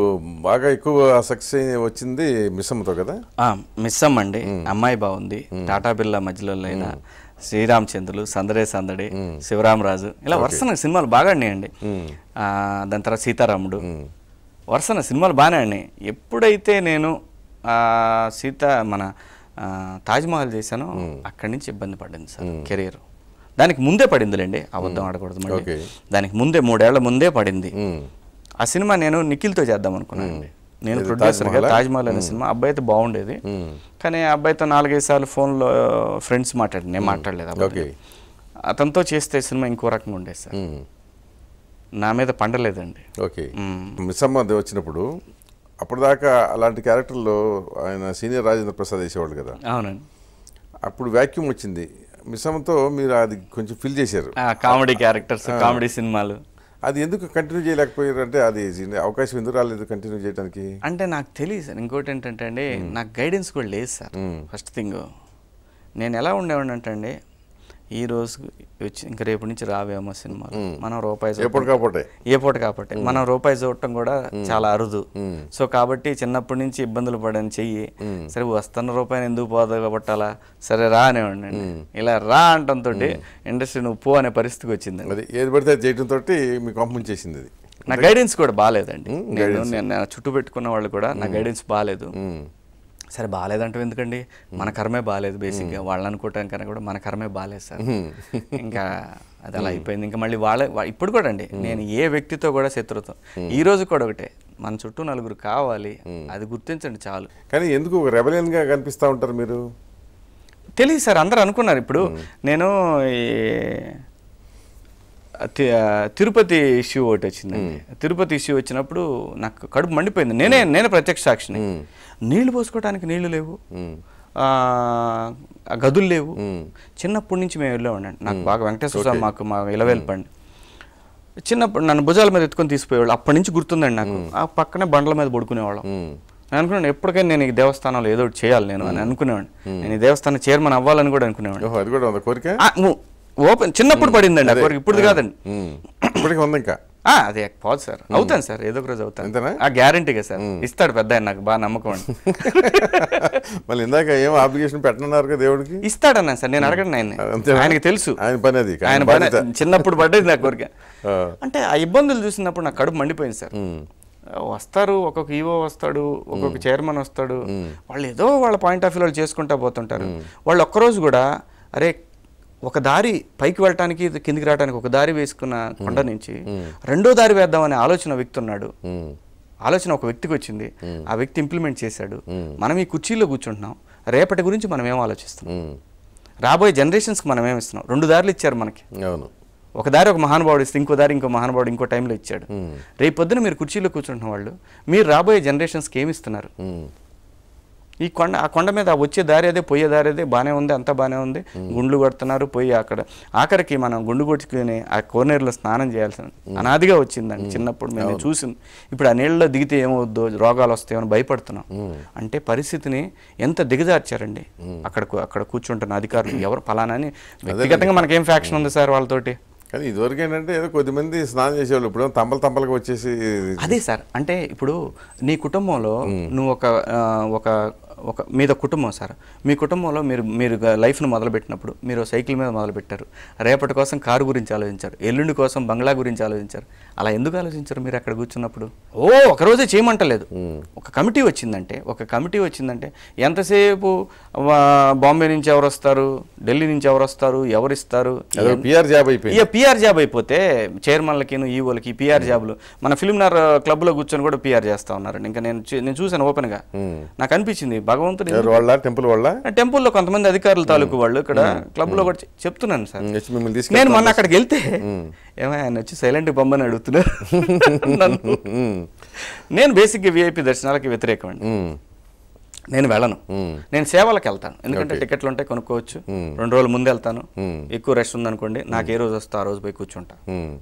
బాగా ఎక్కువ ఆసక్తి వచ్చింది మిస్సమ్తో కదా మిస్సమ్ అండి అమ్మాయి బాగుంది టాటా బిర్లా మధ్యలో అయినా శ్రీరామచంద్రులు సందడే సందడి శివరామరాజు ఇలా వరుసన సినిమాలు బాగా ఆడినాయండి దాని తర్వాత సీతారాముడు వరుసన సినిమాలు బాగానే ఆడినాయి ఎప్పుడైతే నేను సీత మన తాజ్మహల్ చేశానో అక్కడి నుంచి ఇబ్బంది పడింది సార్ కెరీర్ దానికి ముందే పడిందిలేండి అబద్ధం ఆడకూడదు మళ్ళీ దానికి ముందే మూడేళ్ల ముందే పడింది ఆ సినిమా నేను నిఖిల్తో చేద్దాం అనుకున్నాను నేను ప్రొడ్యూసర్గా తాజ్మహల్ అనే సినిమా అబ్బాయి అయితే బాగుండేది కానీ అబ్బాయితో నాలుగైదు సార్లు ఫోన్లో ఫ్రెండ్స్ మాట్లాడి నేను మాట్లాడలేదు అతనితో చేస్తే సినిమా ఇంకో రకంగా ఉండేది సార్ నా మీద పండలేదండి ఓకే మిస్సమ్మ వచ్చినప్పుడు అప్పటిదాకా అలాంటి క్యారెక్టర్లో ఆయన సీనియర్ రాజేంద్ర ప్రసాద్ వేసేవాళ్ళు కదా అవునండి అప్పుడు వ్యాక్యూమ్ వచ్చింది మిస్సమ్మతో మీరు అది కొంచెం ఫిల్ చేశారు కామెడీ క్యారెక్టర్స్ కామెడీ సినిమాలు అది ఎందుకు కంటిన్యూ చేయలేకపోయారు అంటే అది అవకాశం ఎందుకు రాలేదు కంటిన్యూ చేయడానికి అంటే నాకు తెలియదు సార్ ఇంకోటి ఏంటంటే అండి నాకు గైడెన్స్ కూడా లేదు సార్ ఫస్ట్ థింగ్ నేను ఎలా ఉండేవాడిని అంటే అండి ఈ రోజు వచ్చి ఇంకా రేపు నుంచి రావేమో సినిమా మనం రూపాయి ఏ పూట కాబట్టి మనం రూపాయి చూడటం కూడా చాలా అరుదు సో కాబట్టి చిన్నప్పటి నుంచి ఇబ్బందులు పడని చెయ్యి సరే వస్తున్న రూపాయిని ఎందుకు పోదు కాబట్టాలా సరే రా అనేవాడిని ఇలా రా అంటంతో ఇండస్ట్రీ నువ్వు పో అనే పరిస్థితికి వచ్చింది అది ఏది పడితే చేయడంతో మీకు పంపించేసింది అది నా గైడెన్స్ కూడా బాగాలేదండి నేను చుట్టూ పెట్టుకున్న వాళ్ళు కూడా నా గైడెన్స్ బాగాలేదు సరే బాగాలేదంటే ఎందుకండి మన కర్మే బాగాలేదు బేసిక్గా వాళ్ళు అనుకోవటం కన్నా కూడా మన కర్మే బాగాలేదు సార్ ఇంకా అది అలా అయిపోయింది ఇంకా మళ్ళీ వాళ్ళ ఇప్పుడు కూడా అండి నేను ఏ వ్యక్తితో కూడా శత్రుత్వం ఈ రోజు కూడా ఒకటే మన చుట్టూ నలుగురు కావాలి అది గుర్తించండి చాలు కానీ ఎందుకు రెబలియన్గా కనిపిస్తూ ఉంటారు మీరు తెలియదు సార్ అందరు అనుకున్నారు ఇప్పుడు నేను తిరుపతి ఇష్యూ ఒకటి వచ్చిందండి తిరుపతి ఇష్యూ వచ్చినప్పుడు నాకు కడుపు మండిపోయింది నేనే నేను ప్రత్యక్ష సాక్షిని నీళ్లు పోసుకోవడానికి నీళ్లు లేవు గదులు లేవు చిన్నప్పటి నుంచి మేము ఉండండి నాకు బాగా వెంకటేశ్వర స్వామి మాకు మా ఇలవేల్పండి చిన్నప్పుడు నన్ను భుజాల మీద ఎత్తుకొని తీసిపోయేవాళ్ళు అప్పటి నుంచి గుర్తుందండి నాకు ఆ పక్కనే బండ్ల మీద పడుకునేవాళ్ళం నేను అనుకున్నాను ఎప్పటికైనా నేను ఈ దేవస్థానంలో ఏదో చేయాలి నేను అని అనుకునేవాడిని నేను ఈ దేవస్థానం చైర్మన్ అవ్వాలని కూడా అనుకునేవాడిని ఓపెన్ చిన్నప్పుడు పడిందండి ఇప్పుడు కాదండి ఇప్పటికీ ఉంది ఇంకా అది పోదు సార్ అవుతాను సార్ ఏదో ఒక రోజు అవుతాను ఆ గ్యారంటీగా సార్ ఇస్తాడు పెద్ద నాకు బాగా నమ్మకం అండి మళ్ళీ ఇందాక ఏం అప్లికేషన్ పెట్టనున్నారు దేవుడికి ఇస్తాడన్నా సార్ నేను అడగండి ఆయన ఆయనకి తెలుసు ఆయన పని అది ఆయన చిన్నప్పుడు పడ్డది నాకు కోరిక అంటే ఆ ఇబ్బందులు చూసినప్పుడు నాకు కడుపు మండిపోయింది సార్ వస్తారు ఒక్కొక్క ఈవో వస్తాడు ఒక్కొక్క చైర్మన్ వస్తాడు వాళ్ళు ఏదో వాళ్ళ పాయింట్ ఆఫ్ వాళ్ళు చేసుకుంటా పోతుంటారు వాళ్ళు ఒక్కరోజు కూడా అరే ఒక దారి పైకి వెళ్ళటానికి కిందికి రావడానికి ఒక దారి వేసుకున్న కొండ నుంచి రెండో దారి వేద్దామనే ఆలోచన వ్యక్తి ఉన్నాడు ఆలోచన ఒక వ్యక్తికి వచ్చింది ఆ వ్యక్తి ఇంప్లిమెంట్ చేశాడు మనం ఈ కుర్చీలో కూర్చుంటున్నాం రేపటి గురించి మనం ఏం ఆలోచిస్తున్నాం రాబోయే జనరేషన్స్కి మనం ఏమి ఇస్తున్నాం రెండు దారులు ఇచ్చారు మనకి ఒక దారి ఒక మహానుభావుడు ఇస్తే ఇంకో దారి ఇంకో మహానుభావుడు ఇంకో టైంలో ఇచ్చాడు రేపు పొద్దున మీరు కుర్చీలో కూర్చుంటున్న వాళ్ళు మీరు రాబోయే జనరేషన్స్కి ఏమిస్తున్నారు ఇస్తున్నారు ఈ కొండ ఆ కొండ మీద వచ్చే దారి అదే పోయే దారి అదే బాగానే ఉంది అంతా బాగానే ఉంది గుండ్లు కొడుతున్నారు పోయి అక్కడ ఆఖరికి మనం గుండు కొట్టుకుని ఆ కోనేరులో స్నానం చేయాల్సిన అనాదిగా వచ్చిందండి చిన్నప్పుడు మేము చూసింది ఇప్పుడు ఆ నీళ్ళలో దిగితే ఏమవుద్దు రోగాలు వస్తాయని భయపడుతున్నాం అంటే పరిస్థితిని ఎంత దిగజార్చారండి అక్కడ అక్కడ కూర్చుంటున్న అధికారులు ఎవరు ఫలానాని వ్యక్తిగతంగా మనకేం ఫ్యాక్షన్ ఉంది సార్ వాళ్ళతోటి కానీ ఇదివరకు ఏంటంటే ఏదో కొద్దిమంది స్నానం చేసేవాళ్ళు ఇప్పుడు తంపల తంపలకి వచ్చేసి అదే సార్ అంటే ఇప్పుడు నీ కుటుంబంలో నువ్వు ఒక ఒక ఒక మీద కుటుంబం సార్ మీ కుటుంబంలో మీరు మీరు లైఫ్ను మొదలుపెట్టినప్పుడు మీరు సైకిల్ మీద మొదలుపెట్టారు రేపటి కోసం కారు గురించి ఆలోచించారు ఎల్లుండి కోసం బంగ్లా గురించి ఆలోచించారు అలా ఎందుకు ఆలోచించరు మీరు అక్కడ కూర్చున్నప్పుడు ఓ ఒకరోజే చేయమంటలేదు ఒక కమిటీ వచ్చిందంటే ఒక కమిటీ వచ్చిందంటే ఎంతసేపు బాంబే నుంచి ఎవరు వస్తారు ఢిల్లీ నుంచి ఎవరు వస్తారు ఎవరు ఇస్తారు పిఆర్ జాబ్ అయిపోయి పిఆర్ జాబ్ అయిపోతే చైర్మన్లకి ఈవోలకి పిఆర్ జాబ్లు మన ఫిలింనార్ క్లబ్లో కూర్చొని కూడా పిఆర్ చేస్తా ఉన్నారండి ఇంకా నేను నేను చూశాను ఓపెన్గా నాకు అనిపించింది భగవంతుడు టెంపుల్ వాళ్ళ టెంపుల్లో కొంతమంది అధికారుల తాలూకు వాళ్ళు ఇక్కడ క్లబ్లో కూడా చెప్తున్నాను సార్ నేను మొన్న అక్కడికి వెళ్తే ఏమైనా వచ్చి సైలెంట్ బొమ్మని అడుగుతాను అడుగుతున్నారు నేను బేసిక్గా విఐపి దర్శనాలకి వ్యతిరేకమండి నేను వెళ్ళను నేను సేవలకు వెళ్తాను ఎందుకంటే టికెట్లు ఉంటే కొనుక్కోవచ్చు రెండు రోజుల ముందు వెళ్తాను ఎక్కువ రష్ ఉందనుకోండి నాకు ఏ రోజు వస్తా ఆ రోజు పోయి కూర్చుంటా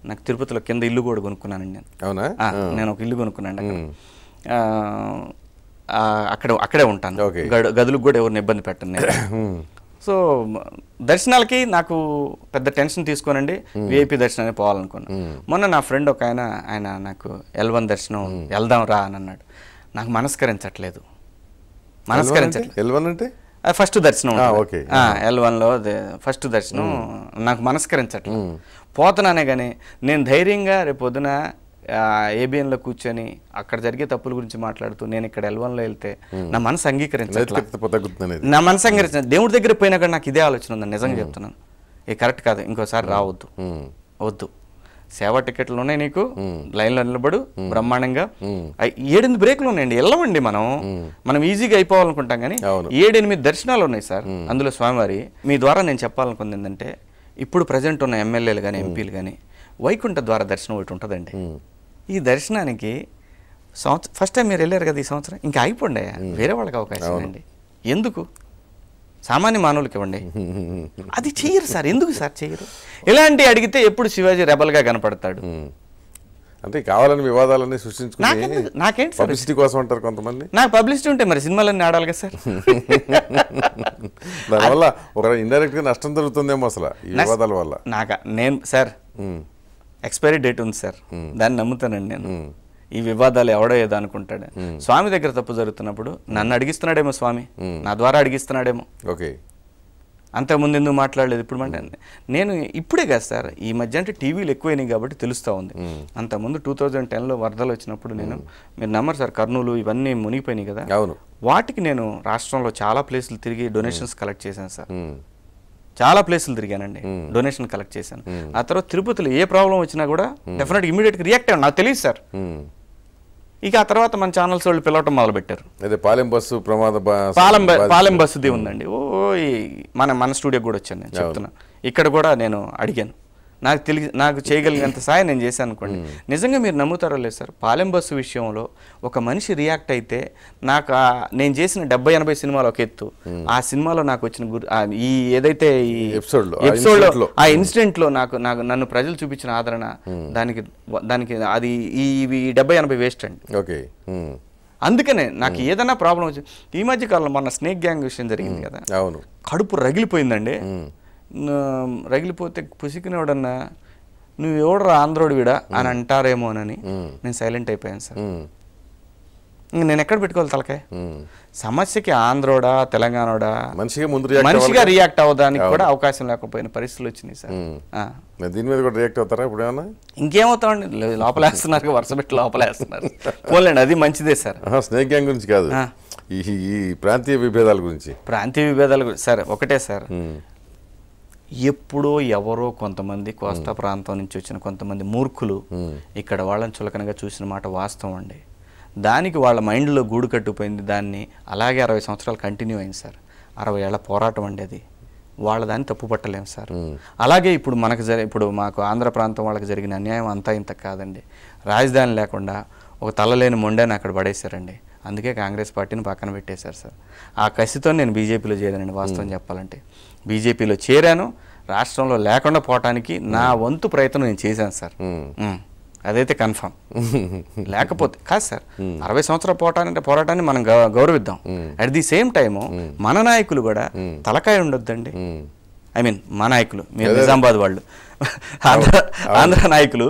నాకు తిరుపతిలో కింద ఇల్లు కూడా కొనుక్కున్నానండి నేను నేను ఒక ఇల్లు కొనుక్కున్నాను అక్కడ అక్కడే ఉంటాను గదులకు కూడా ఎవరిని ఇబ్బంది పెట్టను నేను సో దర్శనాలకి నాకు పెద్ద టెన్షన్ తీసుకోనండి విఐపి దర్శనానికి పోవాలనుకున్నాను మొన్న నా ఫ్రెండ్ ఒక ఆయన ఆయన నాకు ఎల్వన్ దర్శనం వెళ్దాం రా అని అన్నాడు నాకు మనస్కరించట్లేదు మనస్కరించట్లేదు ఎల్వన్ ఫస్ట్ దర్శనం ఎల్వన్లో ఫస్ట్ దర్శనం నాకు మనస్కరించట్లేదు పోతున్నానే కానీ నేను ధైర్యంగా రేపు పొద్దున ఏబిఎన్లో కూర్చొని అక్కడ జరిగే తప్పుల గురించి మాట్లాడుతూ నేను ఇక్కడ ఎల్వన్లో వెళ్తే hmm. నా మనసు అంగీకరించాలి నా మనసు అంగీకరించ దేవుడి దగ్గర పోయినా కూడా నాకు ఇదే ఆలోచన ఉందని నిజంగా hmm. చెప్తున్నాను ఇది కరెక్ట్ కాదు ఇంకోసారి hmm. రావద్దు వద్దు సేవా టికెట్లు ఉన్నాయి నీకు లైన్లో నిలబడు బ్రహ్మాండంగా ఏడెనిమిది బ్రేక్లు ఉన్నాయండి వెళ్ళమండి మనం మనం ఈజీగా అయిపోవాలనుకుంటాం కానీ ఏడెనిమిది దర్శనాలు ఉన్నాయి సార్ అందులో స్వామివారి మీ ద్వారా నేను చెప్పాలనుకుంది ఏంటంటే ఇప్పుడు ప్రజెంట్ ఉన్న ఎమ్మెల్యేలు కానీ ఎంపీలు కానీ వైకుంఠ ద్వారా దర్శనం ఒకటి ఉంటుందండి ఈ దర్శనానికి సంవత్సరం ఫస్ట్ టైం మీరు వెళ్ళారు కదా ఈ సంవత్సరం ఇంకా అయిపోండి వేరే వాళ్ళకి అవకాశం అండి ఎందుకు సామాన్య మానవులకి ఇవ్వండి అది చెయ్యరు సార్ ఎందుకు సార్ చెయ్యరు ఇలాంటి అడిగితే ఎప్పుడు శివాజీ రెబల్గా కనపడతాడు అంటే కావాలని వివాదాలన్నీ సృష్టించుకుని నాకేంటి కోసం అంటారు కొంతమంది నాకు పబ్లిసిటీ ఉంటే మరి సినిమాలన్నీ ఆడాలి కదా సార్ దానివల్ల ఒక ఇండైరెక్ట్గా నష్టం జరుగుతుందేమో అసలు ఈ వివాదాల వల్ల నాకు నేను సార్ ఎక్స్పైరీ డేట్ ఉంది సార్ దాన్ని నమ్ముతానండి నేను ఈ వివాదాలు ఎవడో ఏదో అనుకుంటాడు స్వామి దగ్గర తప్పు జరుగుతున్నప్పుడు నన్ను అడిగిస్తున్నాడేమో స్వామి నా ద్వారా అడిగిస్తున్నాడేమో ఓకే అంతకుముందు ఎందుకు మాట్లాడలేదు ఇప్పుడు అంటే నేను ఇప్పుడే కాదు సార్ ఈ మధ్య అంటే టీవీలు ఎక్కువైనాయి కాబట్టి తెలుస్తూ ఉంది అంతకుముందు టూ థౌజండ్ టెన్లో వరదలు వచ్చినప్పుడు నేను మీరు నమ్మరు సార్ కర్నూలు ఇవన్నీ మునిగిపోయినాయి కదా అవును వాటికి నేను రాష్ట్రంలో చాలా ప్లేసులు తిరిగి డొనేషన్స్ కలెక్ట్ చేశాను సార్ చాలా ప్లేసులు తిరిగానండి డొనేషన్ కలెక్ట్ చేశాను ఆ తర్వాత తిరుపతిలో ఏ ప్రాబ్లం వచ్చినా కూడా డెఫినెట్ ఇమీడియట్గా రియాక్ట్ అయ్యాను నాకు తెలియదు సార్ ఇక ఆ తర్వాత మన ఛానల్స్ వాళ్ళు పిలవటం మొదలు పెట్టారు పాలెం బస్సు ప్రమాద పాలెం బస్సుది ఉందండి ఓ మన మన స్టూడియో కూడా వచ్చాను నేను చెప్తున్నా ఇక్కడ కూడా నేను అడిగాను నాకు తెలిసి నాకు చేయగలిగినంత సహాయం నేను చేశాను అనుకోండి నిజంగా మీరు నమ్ముతారో లేదు సార్ పాలెం బస్సు విషయంలో ఒక మనిషి రియాక్ట్ అయితే నాకు నేను చేసిన డెబ్బై ఎనభై సినిమాలు ఒక ఎత్తు ఆ సినిమాలో నాకు వచ్చిన గురి ఈ ఏదైతే ఈ ఎపిసోడ్లో ఎపిసోడ్లో ఆ ఇన్సిడెంట్లో నాకు నాకు నన్ను ప్రజలు చూపించిన ఆదరణ దానికి దానికి అది ఈ డెబ్బై ఎనభై వేస్ట్ అండి ఓకే అందుకనే నాకు ఏదైనా ప్రాబ్లం వచ్చింది ఈ మధ్య కాలంలో మన స్నేక్ గ్యాంగ్ విషయం జరిగింది కదా అవును కడుపు రగిలిపోయిందండి రగిలిపోతే పుసికినోడన్నా నువ్వు ఎవడరా ఆంధ్రోడు విడా అని అంటారేమోనని నేను సైలెంట్ అయిపోయాను సార్ ఇంక నేను ఎక్కడ పెట్టుకోవాలి తలకాయ సమస్యకి ఆంధ్రోడా తెలంగాణోడా మనిషిగా ముందు మనిషిగా రియాక్ట్ అవ్వడానికి కూడా అవకాశం లేకపోయిన పరిస్థితులు వచ్చినాయి సార్ దీని మీద కూడా రియాక్ట్ అవుతారా ఇప్పుడు ఏమన్నా ఇంకేమవుతామండి లోపల వేస్తున్నారు వరుస పెట్టి లోపల వేస్తున్నారు పోలేండి అది మంచిదే సార్ స్నేక్ గ్యాంగ్ గురించి కాదు ఈ ప్రాంతీయ విభేదాల గురించి ప్రాంతీయ విభేదాల గురించి సార్ ఒకటే సార్ ఎప్పుడో ఎవరో కొంతమంది కోస్తా ప్రాంతం నుంచి వచ్చిన కొంతమంది మూర్ఖులు ఇక్కడ వాళ్ళని చులకనగా చూసిన మాట వాస్తవం అండి దానికి వాళ్ళ మైండ్లో గూడు కట్టుపోయింది దాన్ని అలాగే అరవై సంవత్సరాలు కంటిన్యూ అయింది సార్ అరవై ఏళ్ళ పోరాటం అండి అది వాళ్ళ దాన్ని తప్పు పట్టలేము సార్ అలాగే ఇప్పుడు మనకు జరి ఇప్పుడు మాకు ఆంధ్ర ప్రాంతం వాళ్ళకి జరిగిన అన్యాయం అంతా ఇంత కాదండి రాజధాని లేకుండా ఒక తలలేని మొండాన్ని అక్కడ పడేశారండి అందుకే కాంగ్రెస్ పార్టీని పక్కన పెట్టేశారు సార్ ఆ కసితో నేను బీజేపీలో చేరానండి వాస్తవం చెప్పాలంటే బీజేపీలో చేరాను రాష్ట్రంలో లేకుండా పోవటానికి నా వంతు ప్రయత్నం నేను చేశాను సార్ అదైతే కన్ఫర్మ్ లేకపోతే కాదు సార్ అరవై సంవత్సరాల పోరాటాన్ని పోరాటాన్ని మనం గౌరవిద్దాం అట్ ది సేమ్ టైము మన నాయకులు కూడా తలకాయ ఉండొద్దండి ఐ మీన్ మా నాయకులు మీరు నిజామాబాద్ వాళ్ళు ఆంధ్ర ఆంధ్ర నాయకులు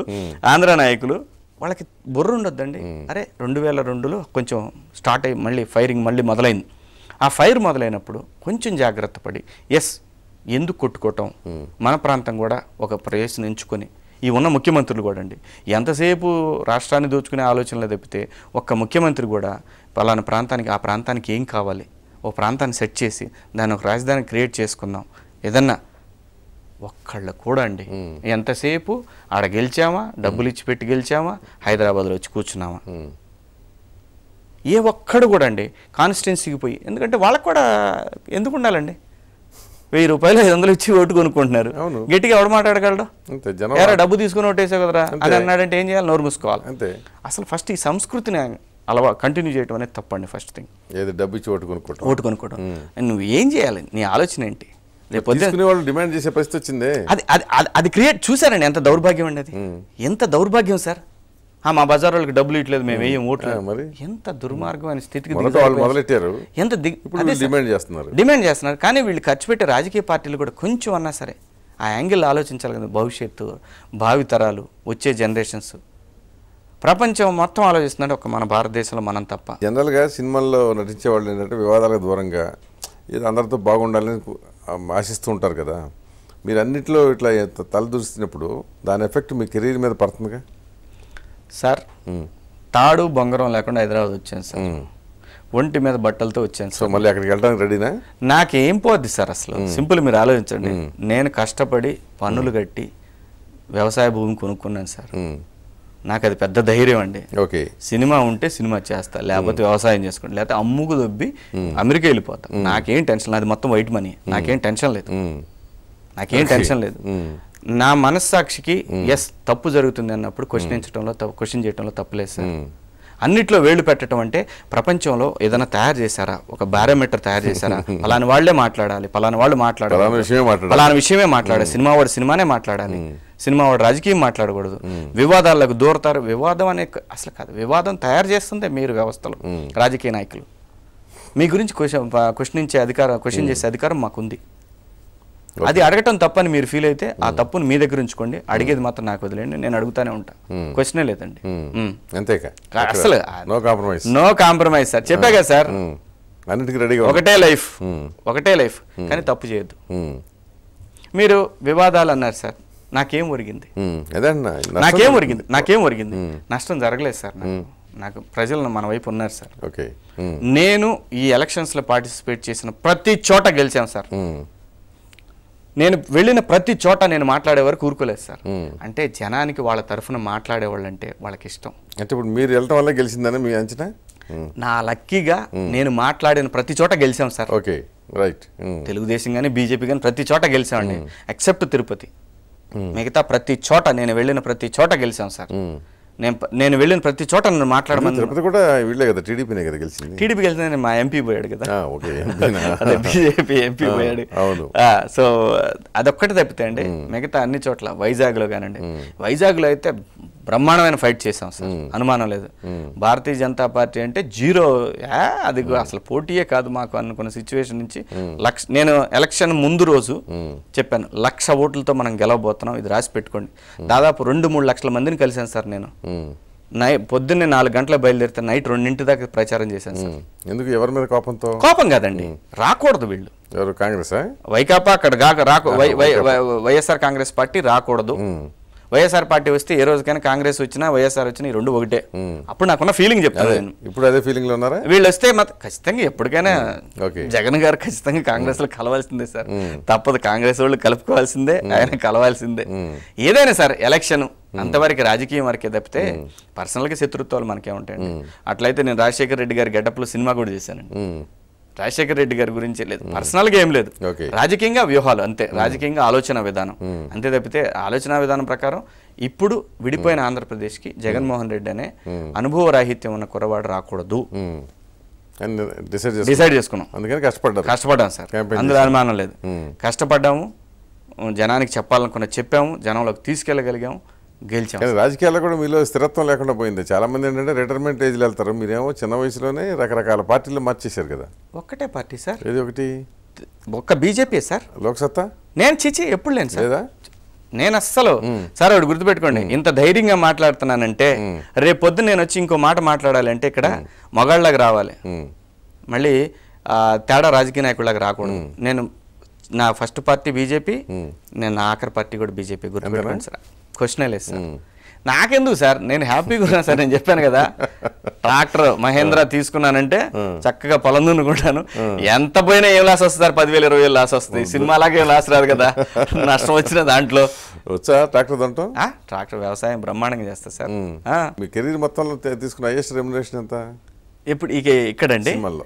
ఆంధ్ర నాయకులు వాళ్ళకి బుర్ర ఉండొద్దండి అరే రెండు వేల రెండులో కొంచెం స్టార్ట్ అయ్యి మళ్ళీ ఫైరింగ్ మళ్ళీ మొదలైంది ఆ ఫైర్ మొదలైనప్పుడు కొంచెం జాగ్రత్త పడి ఎస్ ఎందుకు కొట్టుకోవటం మన ప్రాంతం కూడా ఒక ప్రయోజనం ఎంచుకొని ఈ ఉన్న ముఖ్యమంత్రులు కూడా అండి ఎంతసేపు రాష్ట్రాన్ని దోచుకునే ఆలోచనలు తప్పితే ఒక్క ముఖ్యమంత్రి కూడా పలానా ప్రాంతానికి ఆ ప్రాంతానికి ఏం కావాలి ఓ ప్రాంతాన్ని సెట్ చేసి దాన్ని ఒక రాజధాని క్రియేట్ చేసుకుందాం ఏదన్నా ఒక్కళ్ళ కూడా అండి ఎంతసేపు ఆడ గెలిచామా డబ్బులు ఇచ్చి పెట్టి గెలిచామా హైదరాబాద్లో వచ్చి కూర్చున్నామా ఏ ఒక్కడు కూడా అండి కాన్స్టిట్యున్సీకి పోయి ఎందుకంటే వాళ్ళకు కూడా ఎందుకు ఉండాలండి వెయ్యి రూపాయలు ఐదు వందలు ఇచ్చి ఓటు కొనుక్కుంటున్నారు గట్టిగా ఎవడు మాట్లాడగలడు ఎరా డబ్బు తీసుకుని ఓటేసావు కదరా అని అన్నాడంటే ఏం చేయాలి నోరు మూసుకోవాలి అంతే అసలు ఫస్ట్ ఈ సంస్కృతిని అలవా కంటిన్యూ చేయడం అనేది తప్పండి ఫస్ట్ థింగ్ ఏది డబ్బు ఇచ్చి ఓటు కొనుక్కోవడం ఓటు కొనుక్కోవడం నువ్వు ఏం చేయాలి నీ ఆలోచన ఏంటి వాళ్ళు డిమాండ్ చేసే పరిస్థితి వచ్చింది అది అది అది క్రియేట్ చూసారండి ఎంత దౌర్భాగ్యం అండి అది ఎంత దౌర్భాగ్యం సార్ మా బజార్ వాళ్ళకి డబ్బులు ఇట్లేదు మేము ఏం ఓట్లు మరి ఎంత దుర్మార్గమైన స్థితికి మొదలెట్టారు ఎంత డిమాండ్ చేస్తున్నారు డిమాండ్ చేస్తున్నారు కానీ వీళ్ళు ఖర్చు పెట్టే రాజకీయ పార్టీలు కూడా కొంచెం అన్నా సరే ఆ యాంగిల్ ఆలోచించాలి కదా భవిష్యత్తు భావితరాలు వచ్చే జనరేషన్స్ ప్రపంచం మొత్తం ఆలోచిస్తున్నాడు ఒక మన భారతదేశంలో మనం తప్ప జనరల్గా సినిమాల్లో నటించే వాళ్ళు ఏంటంటే వివాదాలకు దూరంగా ఇది అందరితో బాగుండాలని ఆశిస్తూ ఉంటారు కదా మీరు అన్నింటిలో ఇట్లా తలదూసినప్పుడు దాని ఎఫెక్ట్ మీ కెరీర్ మీద పడుతుందిగా సార్ తాడు బొంగరం లేకుండా హైదరాబాద్ వచ్చాను సార్ ఒంటి మీద బట్టలతో వచ్చాను సార్ మళ్ళీ అక్కడికి వెళ్ళడానికి రెడీనా నాకేం పోద్ది సార్ అసలు సింపుల్ మీరు ఆలోచించండి నేను కష్టపడి పన్నులు కట్టి వ్యవసాయ భూమి కొనుక్కున్నాను సార్ నాకు అది పెద్ద ధైర్యం అండి ఓకే సినిమా ఉంటే సినిమా చేస్తా లేకపోతే వ్యవసాయం చేసుకోండి లేకపోతే అమ్ముకు దొబ్బి అమెరికా వెళ్ళిపోతా నాకేం టెన్షన్ అది మొత్తం వైట్ మనీ నాకేం టెన్షన్ లేదు నాకేం టెన్షన్ లేదు నా మనస్సాక్షికి ఎస్ తప్పు జరుగుతుంది అన్నప్పుడు క్వశ్చనించడంలో క్వశ్చన్ చేయడంలో తప్పులేదు సార్ అన్నిట్లో వేళ్లు పెట్టడం అంటే ప్రపంచంలో ఏదైనా తయారు చేశారా ఒక బారోమీటర్ తయారు చేశారా పలాని వాళ్లే మాట్లాడాలి పలాని వాళ్ళు మాట్లాడాలి పలాని విషయమే మాట్లాడాలి సినిమా వాడు సినిమానే మాట్లాడాలి సినిమా వాడు రాజకీయం మాట్లాడకూడదు వివాదాలకు దూరతారు వివాదం అనే అసలు కాదు వివాదం తయారు చేస్తుందే మీరు వ్యవస్థలు రాజకీయ నాయకులు మీ గురించి క్వశ్చన్ క్వశ్చనించే అధికారం క్వశ్చన్ చేసే అధికారం మాకుంది అది అడగటం తప్పని మీరు ఫీల్ అయితే ఆ తప్పును మీ దగ్గర ఉంచుకోండి అడిగేది మాత్రం నాకు వదిలేండి నేను అడుగుతానే ఉంటా క్వశ్చనే లేదండి అంతేకా అసలు no compromise no compromise sir చెప్పా కదా సార్ ఒకటే లైఫ్ ఒకటే లైఫ్ కానీ తప్పు చేయొద్దు మీరు వివాదాలు అన్నారు సార్ నాకేం ఒరిగింది నాకేం ఒరిగింది నాకేం ఒరిగింది నష్టం జరగలేదు సార్ నాకు ప్రజలను మన వైపు ఉన్నారు సార్ ఓకే నేను ఈ ఎలక్షన్స్లో పార్టిసిపేట్ చేసిన ప్రతి చోట గెలిచాను సార్ నేను వెళ్ళిన ప్రతి చోట నేను మాట్లాడే వరకు ఊరుకోలేదు సార్ అంటే జనానికి వాళ్ళ తరఫున మాట్లాడేవాళ్ళు అంటే వాళ్ళకి ఇష్టం అంటే ఇప్పుడు మీరు వెళ్ళటం వల్ల గెలిచిందని మీ అంచనా నా లక్కీగా నేను మాట్లాడిన ప్రతి చోట గెలిచాం సార్ ఓకే రైట్ తెలుగుదేశం కానీ బీజేపీ కానీ ప్రతి చోట గెలిచామండి ఎక్సెప్ట్ తిరుపతి మిగతా ప్రతి చోట నేను వెళ్ళిన ప్రతి చోట గెలిచాం సార్ నేను నేను వెళ్ళిన ప్రతి చోట నన్ను మాట్లాడమని తిరుపతి కూడా వీళ్ళే కదా టీడీపీనే కదా గెలిచింది టీడీపీ గెలిచింది మా ఎంపీ పోయాడు కదా బీజేపీ ఎంపీ పోయాడు అవును సో అదొక్కటి తప్పితే అండి మిగతా అన్ని చోట్ల వైజాగ్లో కానండి వైజాగ్లో అయితే బ్రహ్మాండమైన ఫైట్ చేసాం సార్ అనుమానం లేదు భారతీయ జనతా పార్టీ అంటే జీరో అది అసలు పోటీయే కాదు మాకు అనుకున్న సిచ్యువేషన్ నుంచి లక్ష నేను ఎలక్షన్ ముందు రోజు చెప్పాను లక్ష ఓట్లతో మనం గెలవబోతున్నాం ఇది రాసి పెట్టుకోండి దాదాపు రెండు మూడు లక్షల మందిని కలిశాను సార్ నేను నై పొద్దున్నే నాలుగు గంటల బయలుదేరితే నైట్ రెండింటి దాకా ప్రచారం చేశాను సార్ ఎందుకు ఎవరి మీద కోపంతో కోపం కాదండి రాకూడదు వీళ్ళు ఎవరు కాంగ్రెస్ వైకాపా అక్కడ కాక రాకు వైఎస్ఆర్ కాంగ్రెస్ పార్టీ రాకూడదు వైఎస్ఆర్ పార్టీ వస్తే ఏ రోజుకైనా కాంగ్రెస్ వచ్చినా వైఎస్ఆర్ వచ్చినా ఈ రెండు ఒకటే అప్పుడు నాకున్న ఫీలింగ్ చెప్తాను నేను ఇప్పుడు అదే ఫీలింగ్ లో ఉన్నారా వీళ్ళు వస్తే మాత్రం ఖచ్చితంగా ఎప్పటికైనా జగన్ గారు ఖచ్చితంగా కాంగ్రెస్ లో కలవాల్సిందే సార్ తప్పదు కాంగ్రెస్ వాళ్ళు కలుపుకోవాల్సిందే ఆయన కలవాల్సిందే ఏదైనా సార్ ఎలక్షన్ అంతవరకు రాజకీయం వరకే తప్పితే గా శత్రుత్వాలు మనకే అట్లయితే నేను రాజశేఖర రెడ్డి గారి లో సినిమా కూడా చేశానండి రాజశేఖర రెడ్డి గారి గురించి లేదు hmm. పర్సనల్గా ఏం లేదు రాజకీయంగా వ్యూహాలు అంతే hmm. రాజకీయంగా ఆలోచన విధానం hmm. అంతే తప్పితే ఆలోచన విధానం ప్రకారం ఇప్పుడు విడిపోయిన ఆంధ్రప్రదేశ్కి జగన్మోహన్ రెడ్డి అనే అనుభవ రాహిత్యం ఉన్న కురవాడు రాకూడదు డిసైడ్ చేసుకున్నాం కష్టపడ్డాం కష్టపడ్డాం సార్ అందులో అనుమానం లేదు కష్టపడ్డాము జనానికి చెప్పాలనుకున్న చెప్పాము జనంలోకి తీసుకెళ్ళగలిగాము గెలిచాం రాజకీయాల్లో కూడా మీలో స్థిరత్వం లేకుండా పోయింది చాలామంది ఏంటంటే రిటైర్మెంట్ ఏజ్లో వెళ్తారు మీరేమో చిన్న వయసులోనే రకరకాల పార్టీలు మార్చేశారు కదా ఒక్కటే పార్టీ సార్ ఏది ఒకటి ఒక్క బీజేపీ సార్ లోక్సత్తా నేను చిచి ఎప్పుడు లేను సార్ నేను అస్సలు సార్ ఒకటి గుర్తుపెట్టుకోండి ఇంత ధైర్యంగా మాట్లాడుతున్నానంటే రేపు పొద్దున్న నేను వచ్చి ఇంకో మాట మాట్లాడాలంటే ఇక్కడ మొగాళ్ళకి రావాలి మళ్ళీ తేడా రాజకీయ నాయకులకు రాకూడదు నేను నా ఫస్ట్ పార్టీ బీజేపీ నేను నా ఆఖరి పార్టీ కూడా బీజేపీ గుర్తుపెట్టుకోండి సార్ క్వశ్చన్ లేదు hmm. నాకెందుకు సార్ నేను హ్యాపీగా ఉన్నాను సార్ నేను చెప్పాను కదా ట్రాక్టర్ మహేంద్ర hmm. తీసుకున్నానంటే hmm. చక్కగా పొలం దున్నుకుంటాను ఎంత పోయినా ఏం లాస్ వస్తుంది సార్ పదివేలు ఇరవై వేలు లాస్ వస్తుంది సినిమా అలాగే లాస్ రాదు కదా నష్టం వచ్చిన దాంట్లో వచ్చా ట్రాక్టర్ దాంట్లో ట్రాక్టర్ వ్యవసాయం బ్రహ్మాండంగా చేస్తా సార్ మీ కెరీర్ మొత్తంలో తీసుకున్న హైయెస్ట్ రెమ్యునరేషన్ ఎంత ఇప్పుడు ఇక ఇక్కడండి సినిమాల్లో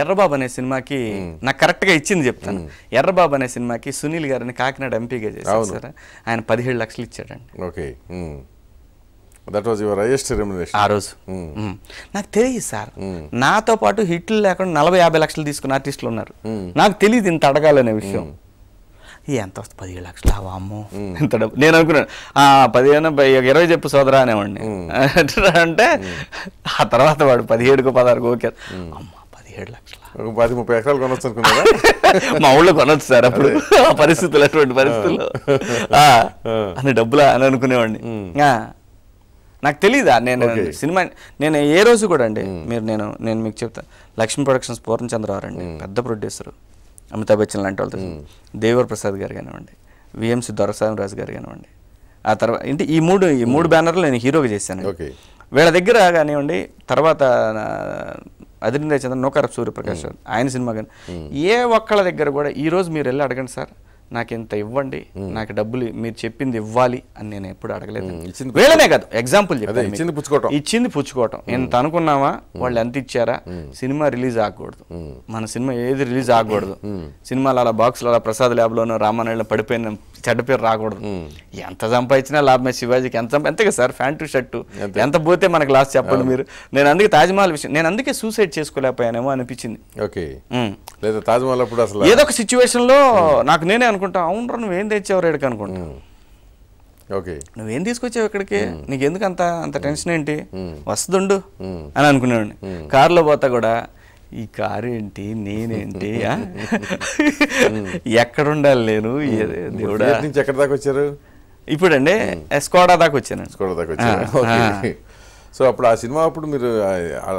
ఎర్రబాబు అనే సినిమాకి నాకు కరెక్ట్గా ఇచ్చింది చెప్తాను ఎర్రబాబు అనే సినిమాకి సునీల్ గారిని కాకినాడ ఎంపీగా చేశారు సార్ ఆయన పదిహేడు లక్షలు ఇచ్చాడండి ఓకే దట్ ఆ రోజు నాకు తెలియదు సార్ నాతో పాటు హిట్లు లేకుండా నలభై యాభై లక్షలు తీసుకున్న ఆర్టిస్టులు ఉన్నారు నాకు తెలియదు ఇంత అడగాలనే విషయం ఎంత వస్తుంది పదిహేడు లక్షలు అమ్మో ఎంత డబ్బు నేను అనుకున్నాను పదిహేను ఇరవై చెప్పు సోదరా అనేవాడిని అంటే ఆ తర్వాత వాడు పదిహేడుకు పదహారుకు ఓకే అమ్మ పదిహేడు లక్షలు పది ముప్పై ఎకరాలు కొనొచ్చు అనుకున్నారా మా ఊళ్ళో కొనొచ్చు సార్ అప్పుడు ఆ పరిస్థితులు అటువంటి పరిస్థితుల్లో అని డబ్బులా అని అనుకునేవాడిని నాకు తెలియదా నేను సినిమా నేను ఏ రోజు కూడా అండి మీరు నేను నేను మీకు చెప్తాను లక్ష్మీ ప్రొడక్షన్స్ పూర్ణచంద్రరావు అండి పెద్ద ప్రొడ్యూసర్ అమితాబ్ బచ్చన్ లాంటి వాళ్ళతో దేవర్ ప్రసాద్ గారు కానివ్వండి విఎంసి రాజు గారు కానివ్వండి ఆ తర్వాత అంటే ఈ మూడు ఈ మూడు బ్యానర్లు నేను హీరోగా చేశాను వీళ్ళ దగ్గర కానివ్వండి తర్వాత అదిరిందే చంద్ర నోకారప్ సూర్యప్రకాష్ ఆయన సినిమా కానీ ఏ ఒక్కళ్ళ దగ్గర కూడా ఈరోజు మీరు వెళ్ళి అడగండి సార్ నాకు ఇంత ఇవ్వండి నాకు డబ్బులు మీరు చెప్పింది ఇవ్వాలి అని నేను ఎప్పుడు అడగలేదు వేళనే కాదు ఎగ్జాంపుల్ ఇచ్చింది పుచ్చుకోవటం ఇచ్చింది పుచ్చుకోవటం ఎంత అనుకున్నావా వాళ్ళు ఎంత ఇచ్చారా సినిమా రిలీజ్ ఆగకూడదు మన సినిమా ఏది రిలీజ్ ఆగకూడదు సినిమాలు అలా బాక్స్లు అలా ప్రసాద్ ల్యాబ్లోనో రామానాయుడు పడిపోయిన చెడ్డ పేరు రాకూడదు ఎంత సంపాదించినా లాభమే శివాజీకి ఎంత ఎంత కదా సార్ ఫ్యాంటు షర్టు ఎంత పోతే మనకు లాస్ చెప్పండి మీరు నేను అందుకే తాజ్మహల్ విషయం నేను అందుకే సూసైడ్ చేసుకోలేకపోయానేమో అనిపించింది ఓకే లేదా తాజ్మహల్ అప్పుడు అసలు ఏదో ఒక సిచ్యువేషన్లో నాకు నేనే అనుకుంటా అవును నువ్వేం తెచ్చావు రేడుకి అనుకుంటా ఓకే నువ్వేం తీసుకొచ్చావు ఇక్కడికి నీకు ఎందుకు అంత అంత టెన్షన్ ఏంటి వస్తుండు అని అనుకునేవాడిని కారులో పోతా కూడా ఈ కారు ఏంటి నేనేంటి ఎక్కడ ఉండాలి నేను నుంచి ఎక్కడ దాకా వచ్చారు ఇప్పుడండి అండి దాకా వచ్చాను ఎస్కోడా దాకా వచ్చాను సో అప్పుడు ఆ సినిమా అప్పుడు మీరు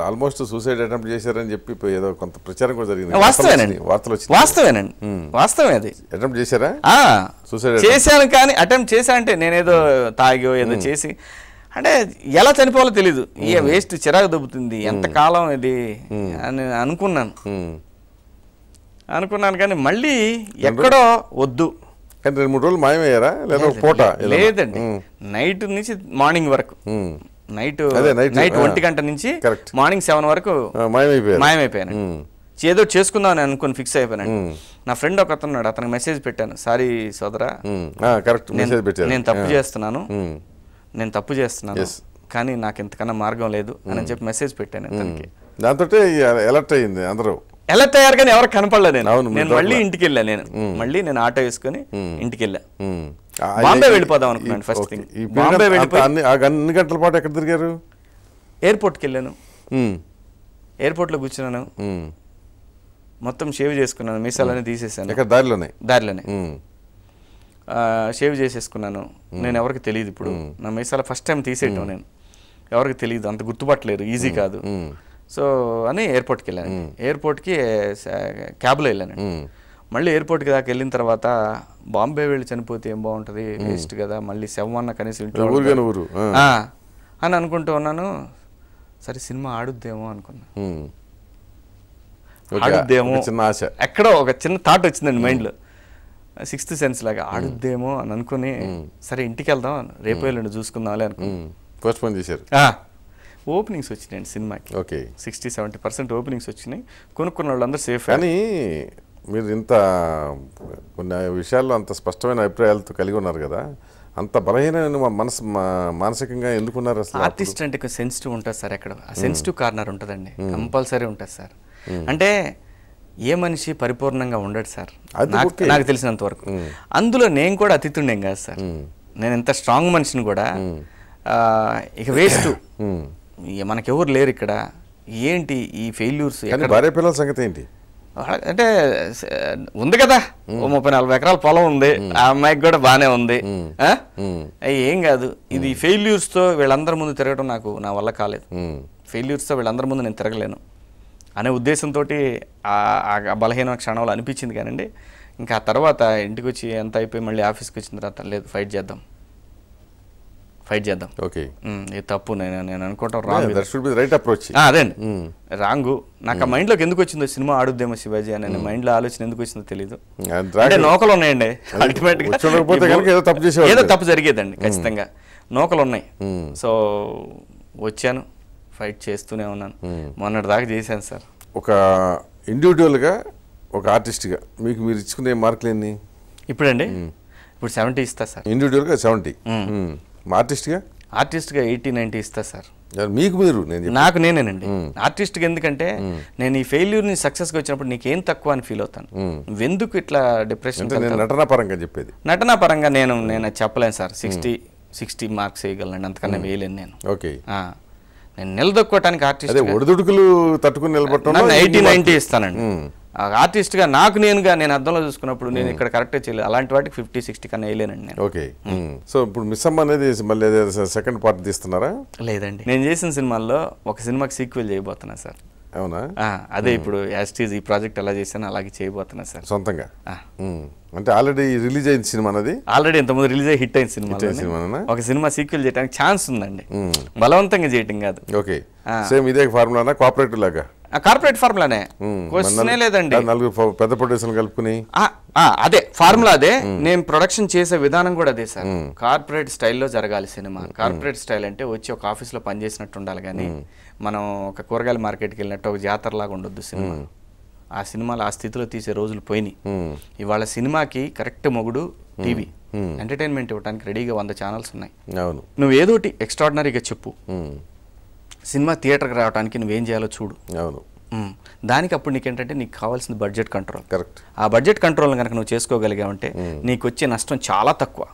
ఆల్మోస్ట్ సూసైడ్ అటెంప్ట్ చేశారని చెప్పి ఏదో కొంత ప్రచారం కూడా జరిగింది వాస్తవేనండి వార్తలు వచ్చి వాస్తవేనండి వాస్తవమే అది అటెంప్ట్ చేశారా సూసైడ్ చేశాను కానీ అటెంప్ట్ చేశా అంటే నేనేదో తాగి ఏదో చేసి అంటే ఎలా చనిపోవాలో తెలీదు ఏ వేస్ట్ చిరాకు దొబ్బుతుంది కాలం ఇది అని అనుకున్నాను అనుకున్నాను కానీ మళ్ళీ ఎక్కడో వద్దు రెండు మూడు రోజులు మాయమయ్యారా లేదా పూట లేదండి నైట్ నుంచి మార్నింగ్ వరకు నైట్ నైట్ ఒంటి గంట నుంచి మార్నింగ్ సెవెన్ వరకు మాయమైపోయాను ఏదో చేసుకుందామని అనుకుని ఫిక్స్ అయిపోయాను నా ఫ్రెండ్ ఒక అతను అతనికి మెసేజ్ పెట్టాను సారీ సోదరా నేను తప్పు చేస్తున్నాను నేను తప్పు చేస్తున్నాను కానీ నాకు ఇంతకన్నా మార్గం లేదు అని mm. చెప్పి మెసేజ్ పెట్టాను mm. దాంతో ఎలర్ట్ అయ్యింది అందరూ ఎలా అయ్యారు కానీ ఎవరు కనపడలేదు నేను నేను మళ్ళీ ఇంటికి వెళ్ళా నేను mm. మళ్ళీ నేను ఆటో వేసుకుని ఇంటికి వెళ్ళా బాంబే వెళ్ళిపోదాం అనుకున్నాను ఫస్ట్ థింగ్ బాంబే వెళ్ళిపోయి అన్ని గంటల పాటు ఎక్కడ తిరిగారు ఎయిర్పోర్ట్కి వెళ్ళాను ఎయిర్పోర్ట్ లో కూర్చున్నాను మొత్తం షేవ్ చేసుకున్నాను మీసాలన్నీ తీసేసాను దారిలోనే దారిలోనే షేవ్ చేసేసుకున్నాను నేను ఎవరికి తెలియదు ఇప్పుడు నా మీసాల ఫస్ట్ టైం తీసేయటం నేను ఎవరికి తెలియదు అంత గుర్తుపట్టలేరు ఈజీ కాదు సో అని ఎయిర్పోర్ట్కి వెళ్ళాను ఎయిర్పోర్ట్కి క్యాబ్లో వెళ్ళాను మళ్ళీ ఎయిర్పోర్ట్కి దాకా వెళ్ళిన తర్వాత బాంబే వెళ్ళి చనిపోతే ఏం బాగుంటుంది వేస్ట్ కదా మళ్ళీ అన్న కనీసం అని అనుకుంటూ ఉన్నాను సరే సినిమా ఆడుద్దేమో అనుకున్నా ఆడుద్దేమో చిన్న ఆశ ఎక్కడో ఒక చిన్న థాట్ వచ్చిందండి మైండ్లో సిక్స్త్ సెన్స్ లాగా ఆడుద్దేమో అని అనుకుని సరే ఇంటికి వెళ్దాం రేపు వెళ్ళండి చూసుకుందాం అని పోస్ట్ చేశారు ఓపెనింగ్స్ వచ్చినాయండి సినిమాకి okay sixty seventy percent openings వచ్చినాయి కొనుక్కున్న వాళ్ళందరూ సేఫ్ కానీ మీరు ఇంత కొన్ని విషయాల్లో అంత స్పష్టమైన అభిప్రాయాలతో కలిగి ఉన్నారు కదా అంత బలహీనమైన మనసు మానసికంగా ఎందుకున్నారు అసలు ఆర్టిస్ట్ అంటే సెన్సిటివ్ ఉంటుంది సార్ అక్కడ సెన్సిటివ్ కార్నర్ ఉంటుందండి కంపల్సరీ ఉంటుంది సార్ అంటే ఏ మనిషి పరిపూర్ణంగా ఉండడు సార్ నాకు తెలిసినంత వరకు అందులో నేను కూడా అతిథుండేం కాదు సార్ నేను ఎంత స్ట్రాంగ్ మనిషిని కూడా ఇక వేస్ట్ మనకెవరు లేరు ఇక్కడ ఏంటి ఈ ఫెయిల్యూర్స్ భార్య పిల్లల సంగతి ఏంటి అంటే ఉంది కదా ఓ ముప్పై నలభై ఎకరాల పొలం ఉంది ఆ అమ్మాయికి కూడా బాగానే ఉంది ఏం కాదు ఇది ఫెయిల్యూర్స్తో వీళ్ళందరి ముందు తిరగడం నాకు నా వల్ల కాలేదు ఫెయిల్యూర్స్తో వీళ్ళందరి ముందు నేను తిరగలేను అనే ఉద్దేశంతో ఆ బలహీన క్షణంలో అనిపించింది కానండి ఇంకా ఆ తర్వాత ఇంటికి వచ్చి ఎంత అయిపోయి మళ్ళీ ఆఫీస్కి వచ్చిన తర్వాత లేదు ఫైట్ చేద్దాం ఫైట్ చేద్దాం ఓకే ఇది తప్పు నేను నేను అనుకోవటం రాంగ్ రైట్ అప్రోచ్ అదేండి రాంగు నాకు ఆ మైండ్లోకి ఎందుకు వచ్చిందో సినిమా ఆడుద్దేమో శివాజీ అనే మైండ్లో ఆలోచన ఎందుకు వచ్చిందో తెలియదు అంటే నోకలు ఉన్నాయండి అల్టిమేట్గా ఏదో తప్పు జరిగేదండి ఖచ్చితంగా నోకలు ఉన్నాయి సో వచ్చాను ఫైట్ చేస్తూనే ఉన్నాను మొన్నటి దాకా చేశాను సార్ ఒక ఇండివిజువల్గా ఒక ఆర్టిస్ట్గా మీకు మీరు ఇచ్చుకునే మార్కులు ఎన్ని ఇప్పుడండి ఇప్పుడు సెవెంటీ ఇస్తా సార్ ఇండివిజువల్గా సెవెంటీ ఆర్టిస్ట్గా ఆర్టిస్ట్గా ఎయిటీ నైంటీ ఇస్తా సార్ మీకు మీరు నాకు నేనేనండి ఆర్టిస్ట్గా ఎందుకంటే నేను ఈ ఫెయిల్యూర్ని సక్సెస్గా వచ్చినప్పుడు నీకేం తక్కువ అని ఫీల్ అవుతాను ఎందుకు ఇట్లా డిప్రెషన్ నటనా పరంగా చెప్పేది నటనా పరంగా నేను నేను చెప్పలేను సార్ సిక్స్టీ సిక్స్టీ మార్క్స్ వేయగలను అంతకన్నా వేయలేను నేను ఓకే నేను నిలదొక్కోటానికి ఆర్టిస్ట్ ఒడిదుడుకులు తట్టుకుని నిలబట్టడం ఎయిటీ నైన్టీ ఇస్తానండి ఆర్టిస్ట్గా నాకు నేనుగా నేను అర్థంలో చూసుకున్నప్పుడు నేను ఇక్కడ కరెక్ట్ చేయలేదు అలాంటి వాటికి ఫిఫ్టీ సిక్స్టీ కన్నా వేయలేనండి ఓకే సో ఇప్పుడు మిస్ అమ్మ అనేది మళ్ళీ సెకండ్ పార్ట్ తీస్తున్నారా లేదండి నేను చేసిన సినిమాల్లో ఒక సినిమాకి సీక్వెల్ చేయబోతున్నా సార్ అవునా అదే ఇప్పుడు యాస్టీజ్ ఈ ప్రాజెక్ట్ ఎలా చేశాను అలాగే చేయబోతున్నా సార్ సొంతంగా అంటే ఆల్రెడీ రిలీజ్ అయిన సినిమా అది ఆల్రెడీ ఇంతకుముందు రిలీజ్ అయ్యి హిట్ అయిన సినిమా సినిమా ఒక సినిమా సీక్వెల్ చేయడానికి ఛాన్స్ ఉందండి hmm. బలవంతంగా చేయటం కాదు ఓకే సేమ్ ఇదే ఫార్ములా కోఆపరేటివ్ లాగా కార్పొరేట్ ఫార్ములానే క్వశ్చన్ లేదండి నలుగురు పెద్ద ప్రొడ్యూసర్ కలుపుకుని అదే ఫార్ములా అదే hmm. నేను ప్రొడక్షన్ చేసే విధానం కూడా అదే సార్ కార్పొరేట్ hmm. స్టైల్లో జరగాలి సినిమా కార్పొరేట్ స్టైల్ అంటే వచ్చి ఒక ఆఫీస్లో పనిచేసినట్టు ఉండాలి కానీ మనం ఒక కూరగాయల మార్కెట్కి వెళ్ళినట్టు ఒక జాతర లాగా ఉండొద్దు సినిమా ఆ సినిమాలు ఆ స్థితిలో తీసే రోజులు పోయినాయి ఇవాళ సినిమాకి కరెక్ట్ మొగుడు టీవీ ఎంటర్టైన్మెంట్ ఇవ్వడానికి రెడీగా వంద ఛానల్స్ ఉన్నాయి నువ్వు ఏదోటి ఎక్స్ట్రాడినరీగా చెప్పు సినిమా థియేటర్కి రావడానికి నువ్వేం చేయాలో చూడు అవును దానికి అప్పుడు నీకు ఏంటంటే నీకు కావాల్సిన బడ్జెట్ కంట్రోల్ కరెక్ట్ ఆ బడ్జెట్ కంట్రోల్ కనుక నువ్వు ఉంటే నీకు వచ్చే నష్టం చాలా తక్కువ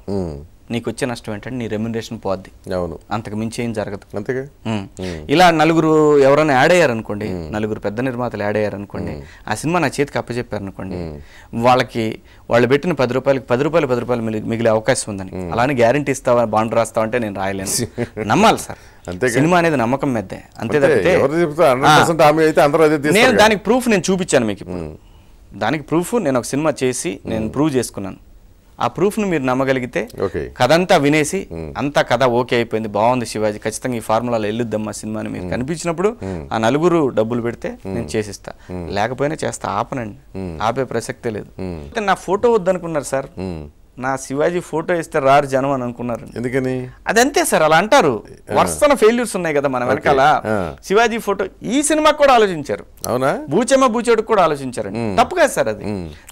నీకు వచ్చే నష్టం ఏంటంటే నీ రెమ్యునరేషన్ పోద్ది అవును అంతకు మించి ఏం జరగదు అంతే ఇలా నలుగురు ఎవరైనా యాడ్ అయ్యారనుకోండి నలుగురు పెద్ద నిర్మాతలు యాడ్ అయ్యారనుకోండి ఆ సినిమా నా చేతికి అప్పచెప్పారు అనుకోండి వాళ్ళకి వాళ్ళు పెట్టిన పది రూపాయలకి పది రూపాయలు పది రూపాయలు మిగిలే అవకాశం ఉందని అలానే గ్యారంటీ ఇస్తావా బాండ్ రాస్తావు అంటే నేను రాయలేను నమ్మాలి సార్ సినిమా అనేది నమ్మకం మెద్దే అంతే నేను దానికి ప్రూఫ్ నేను చూపించాను మీకు దానికి ప్రూఫ్ నేను ఒక సినిమా చేసి నేను ప్రూవ్ చేసుకున్నాను ఆ ప్రూఫ్ను మీరు నమ్మగలిగితే కథ అంతా వినేసి అంతా కథ ఓకే అయిపోయింది బాగుంది శివాజీ ఖచ్చితంగా ఈ ఫార్ములాలో వెళ్ళొద్దాం మా సినిమాని మీరు కనిపించినప్పుడు ఆ నలుగురు డబ్బులు పెడితే నేను చేసిస్తా లేకపోయినా చేస్తా ఆపనండి ఆపే ప్రసక్తే లేదు నా ఫోటో వద్దనుకున్నారు సార్ నా శివాజీ ఫోటో ఇస్తే రారు జనం అని అనుకున్నారు ఎందుకని అదంతే సార్ అలా అంటారు వర్షన ఫెయిల్యూర్స్ ఉన్నాయి కదా మన వెనకాల శివాజీ ఫోటో ఈ సినిమా కూడా ఆలోచించారు అవునా బూచెమ్మ భూచోడు కూడా ఆలోచించారు తప్పు కదా సార్ అది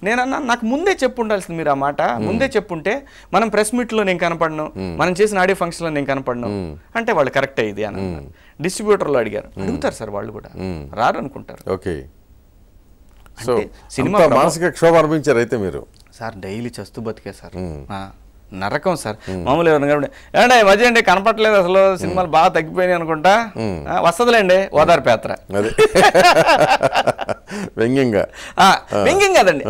నేనన్నా నాకు ముందే చెప్పు ఉండాల్సింది మీరు ఆ మాట ముందే చెప్పుంటే మనం ప్రెస్ మీట్ లో నేను కనపడను మనం చేసిన ఆడియో ఫంక్షన్ లో నేను కనపడను అంటే వాళ్ళు కరెక్ట్ అయ్యింది అని డిస్ట్రిబ్యూటర్లు అడిగారు అడుగుతారు సార్ వాళ్ళు కూడా రారు అనుకుంటారు ఓకే సో సినిమా మానసిక క్షోభ అనిపించారు అయితే మీరు సార్ డైలీ చస్తూ బతికే సార్ నరకం సార్ మామూలు ఎవరైనా ఏమంటే మధ్య అండి కనపట్లేదు అసలు సినిమాలు బాగా తగ్గిపోయినాయి అనుకుంటా వస్తుందిలేండి ఓదార్ పేత్ర వ్యంగ్యంగా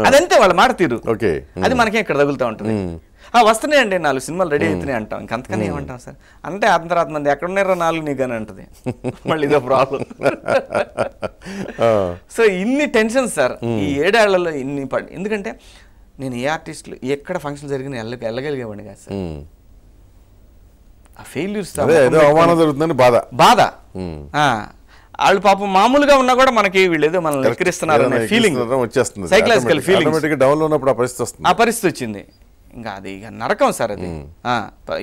అదంతే వాళ్ళు మాట తీరు ఓకే అది మనకే ఇక్కడ తగులుతూ ఉంటుంది ఆ వస్తున్నాయండి నాలుగు సినిమాలు రెడీ అవుతున్నాయి అంటాం ఇంకంతకని ఏమంటాం సార్ అంటే తర్వాత మంది ఉన్నారో నాలుగు నీకు అని అంటది మళ్ళీ ఇదో ప్రాబ్లం సో ఇన్ని టెన్షన్ సార్ ఈ ఏడాళ్లలో ఇన్ని ఎందుకంటే నేను ఏ ఆర్టిస్టులు ఎక్కడ ఫంక్షన్ జరిగిన వెళ్ళ వెళ్ళగలిగేవాడిని కాదు సార్ ఆ ఫెయిల్యూర్స్ అవమానం జరుగుతుందని బాధ బాధ వాళ్ళు పాపం మామూలుగా ఉన్నా కూడా మనకి వీళ్ళు మనల్ని ఎక్కిరిస్తున్నారు అనే ఫీలింగ్ వచ్చేస్తుంది సైకలాజికల్ ఫీలింగ్ డౌన్ ఉన్నప్పుడు ఆ పరిస్థితి వస్తుంది ఆ పరిస్థితి వచ్చింది ఇంకా అది ఇక నరకం సార్ అది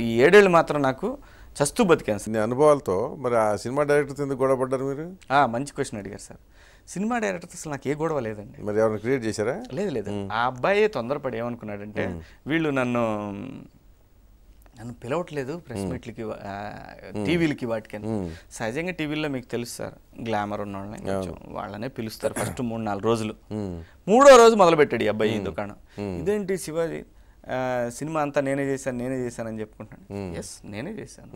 ఈ ఏడేళ్ళు మాత్రం నాకు చస్తూ బతికాను సార్ అనుభవాలతో మరి ఆ సినిమా డైరెక్టర్ ఎందుకు గొడవ పడ్డారు మీరు మంచి క్వశ్చన్ అడిగారు సార్ సినిమా డైరెక్టర్ అసలు నాకు ఏ గొడవ లేదండి మరి ఎవరిని క్రియేట్ చేశారా లేదు లేదు ఆ అబ్బాయి తొందరపడి ఏమనుకున్నాడంటే వీళ్ళు నన్ను నన్ను పిలవట్లేదు ప్రెస్ మీట్లకి టీవీలకి వాటికి సహజంగా టీవీల్లో మీకు తెలుసు సార్ గ్లామర్ ఉన్న వాళ్ళని వాళ్ళనే పిలుస్తారు ఫస్ట్ మూడు నాలుగు రోజులు మూడో రోజు మొదలుపెట్టాడు ఈ అబ్బాయి ఈ దుకాణం ఇదేంటి శివాజీ సినిమా అంతా నేనే చేశాను నేనే చేశాను అని చెప్పుకుంటాను ఎస్ నేనే చేశాను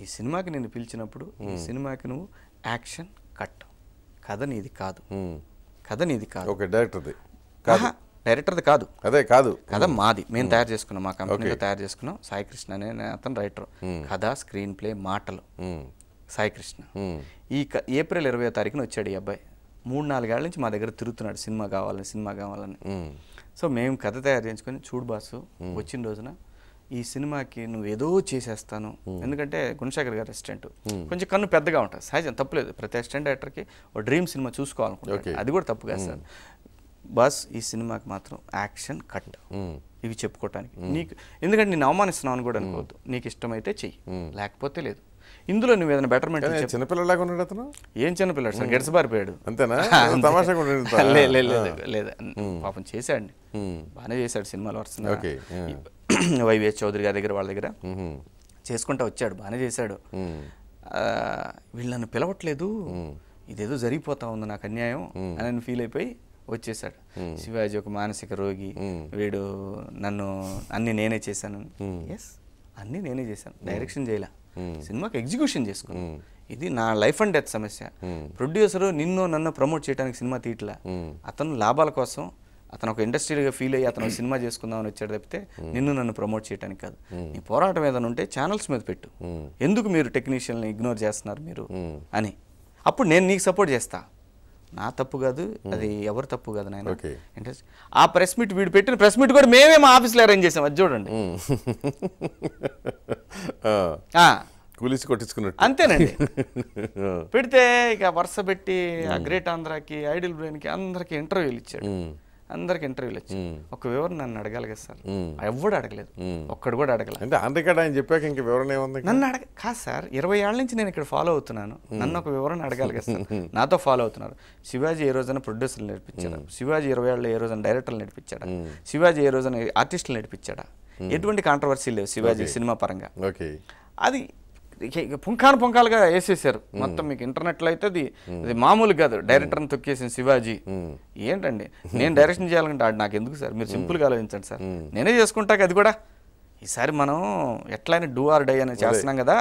ఈ సినిమాకి నేను పిలిచినప్పుడు ఈ సినిమాకి నువ్వు యాక్షన్ కట్ కథ నీది కాదు కథ నీది కాదు ఓకే డైరెక్టర్ది డైరెక్టర్ది కాదు అదే కాదు కథ మాది మేము తయారు చేసుకున్నాం మా కంపెనీలో తయారు చేసుకున్నాం సాయి కృష్ణ అనే అతను రైటర్ కథ స్క్రీన్ ప్లే మాటలు సాయి కృష్ణ ఈ ఏప్రిల్ ఇరవై తారీఖున వచ్చాడు ఈ అబ్బాయి మూడు నాలుగేళ్ల నుంచి మా దగ్గర తిరుగుతున్నాడు సినిమా కావాలని సినిమా కావాలని సో మేము కథ తయారు చేయించుకొని చూడు బాసు వచ్చిన రోజున ఈ సినిమాకి నువ్వు ఏదో చేసేస్తాను ఎందుకంటే గుణశేఖర్ గారు అసిస్టెంట్ కొంచెం కన్ను పెద్దగా ఉంటుంది సహజం లేదు ప్రతి అసిస్టెంట్ డైరెక్టర్కి ఒక డ్రీమ్ సినిమా చూసుకోవాలనుకుంటే అది కూడా తప్పు కాదు సార్ బస్ ఈ సినిమాకి మాత్రం యాక్షన్ కట్ ఇవి చెప్పుకోవటానికి నీకు ఎందుకంటే నేను అవమానిస్తున్నావు అని కూడా అనుకోవద్దు నీకు ఇష్టమైతే చెయ్యి లేకపోతే లేదు ఇందులో నువ్వు ఏదైనా బెటర్మెంట్ చిన్నపిల్లలాగా ఉన్నాడు అతను ఏం చిన్నపిల్లాడు సార్ గడిచిబారిపోయాడు అంతేనా లేదు పాపం చేశాడు బాగానే చేశాడు సినిమాలో వస్తున్నాయి వైవిఎస్ చౌదరి గారి దగ్గర వాళ్ళ దగ్గర చేసుకుంటా వచ్చాడు బాగానే చేశాడు వీళ్ళని పిలవట్లేదు ఇదేదో జరిగిపోతా ఉంది నాకు అన్యాయం అని ఫీల్ అయిపోయి వచ్చేసాడు శివాజీ ఒక మానసిక రోగి వీడు నన్ను అన్ని నేనే చేశాను ఎస్ అన్ని నేనే చేశాను డైరెక్షన్ చేయలే సినిమాకి ఎగ్జిక్యూషన్ చేసుకున్నాను ఇది నా లైఫ్ అండ్ డెత్ సమస్య ప్రొడ్యూసర్ నిన్ను నన్ను ప్రమోట్ చేయడానికి సినిమా తీయట్లే అతను లాభాల కోసం అతను ఒక ఇండస్ట్రీగా ఫీల్ అయ్యి అతను సినిమా చేసుకుందామని వచ్చాడు తప్పితే నిన్ను నన్ను ప్రమోట్ చేయడానికి కాదు నీ పోరాటం ఏదైనా ఉంటే ఛానల్స్ మీద పెట్టు ఎందుకు మీరు టెక్నీషియన్ని ఇగ్నోర్ చేస్తున్నారు మీరు అని అప్పుడు నేను నీకు సపోర్ట్ చేస్తా నా తప్పు కాదు అది ఎవరు తప్పు కాదు నాయన ఆ ప్రెస్ మీట్ వీడు పెట్టిన ప్రెస్ మీట్ కూడా మేమే మా ఆఫీస్లో అరేంజ్ చేసాం అది చూడండి కూలిసి కొట్టించుకున్నట్టు అంతేనండి పెడితే ఇక వరుస పెట్టి ఆ గ్రేట్ ఆంధ్రాకి ఐడిల్ బ్రెయిన్కి అందరికి ఇంటర్వ్యూలు ఇచ్చాడు అందరికి ఇంటర్వ్యూలు వచ్చి ఒక వివరణ నన్ను అడగాలి కదా సార్ ఎవడు అడగలేదు ఒక్కడు కూడా అడగలేదు అందుకే ఆయన చెప్పాక ఇంక వివరణ ఏముంది నన్ను అడగ కాదు సార్ ఇరవై ఏళ్ళ నుంచి నేను ఇక్కడ ఫాలో అవుతున్నాను నన్ను ఒక వివరణ అడగాలి కదా సార్ నాతో ఫాలో అవుతున్నారు శివాజీ ఏ రోజున ప్రొడ్యూసర్లు నేర్పించాడు శివాజీ ఇరవై ఏళ్ళ ఏ రోజున డైరెక్టర్లు నేర్పించాడా శివాజీ ఏ రోజున ఆర్టిస్టులు నేర్పించాడా ఎటువంటి కాంట్రవర్సీ లేవు శివాజీ సినిమా పరంగా అది పుంఖాను పుంఖాలుగా వేసేసారు మొత్తం మీకు ఇంటర్నెట్లో అయితే అది అది మామూలు కాదు డైరెక్టర్ని తొక్కేసింది శివాజీ ఏంటండి నేను డైరెక్షన్ చేయాలంటే ఆడు నాకు ఎందుకు సార్ మీరు సింపుల్గా ఆలోచించండి సార్ నేనే చేసుకుంటా అది కూడా ఈసారి మనం ఎట్లయినా డూ ఆర్ డై అని చేస్తున్నాం కదా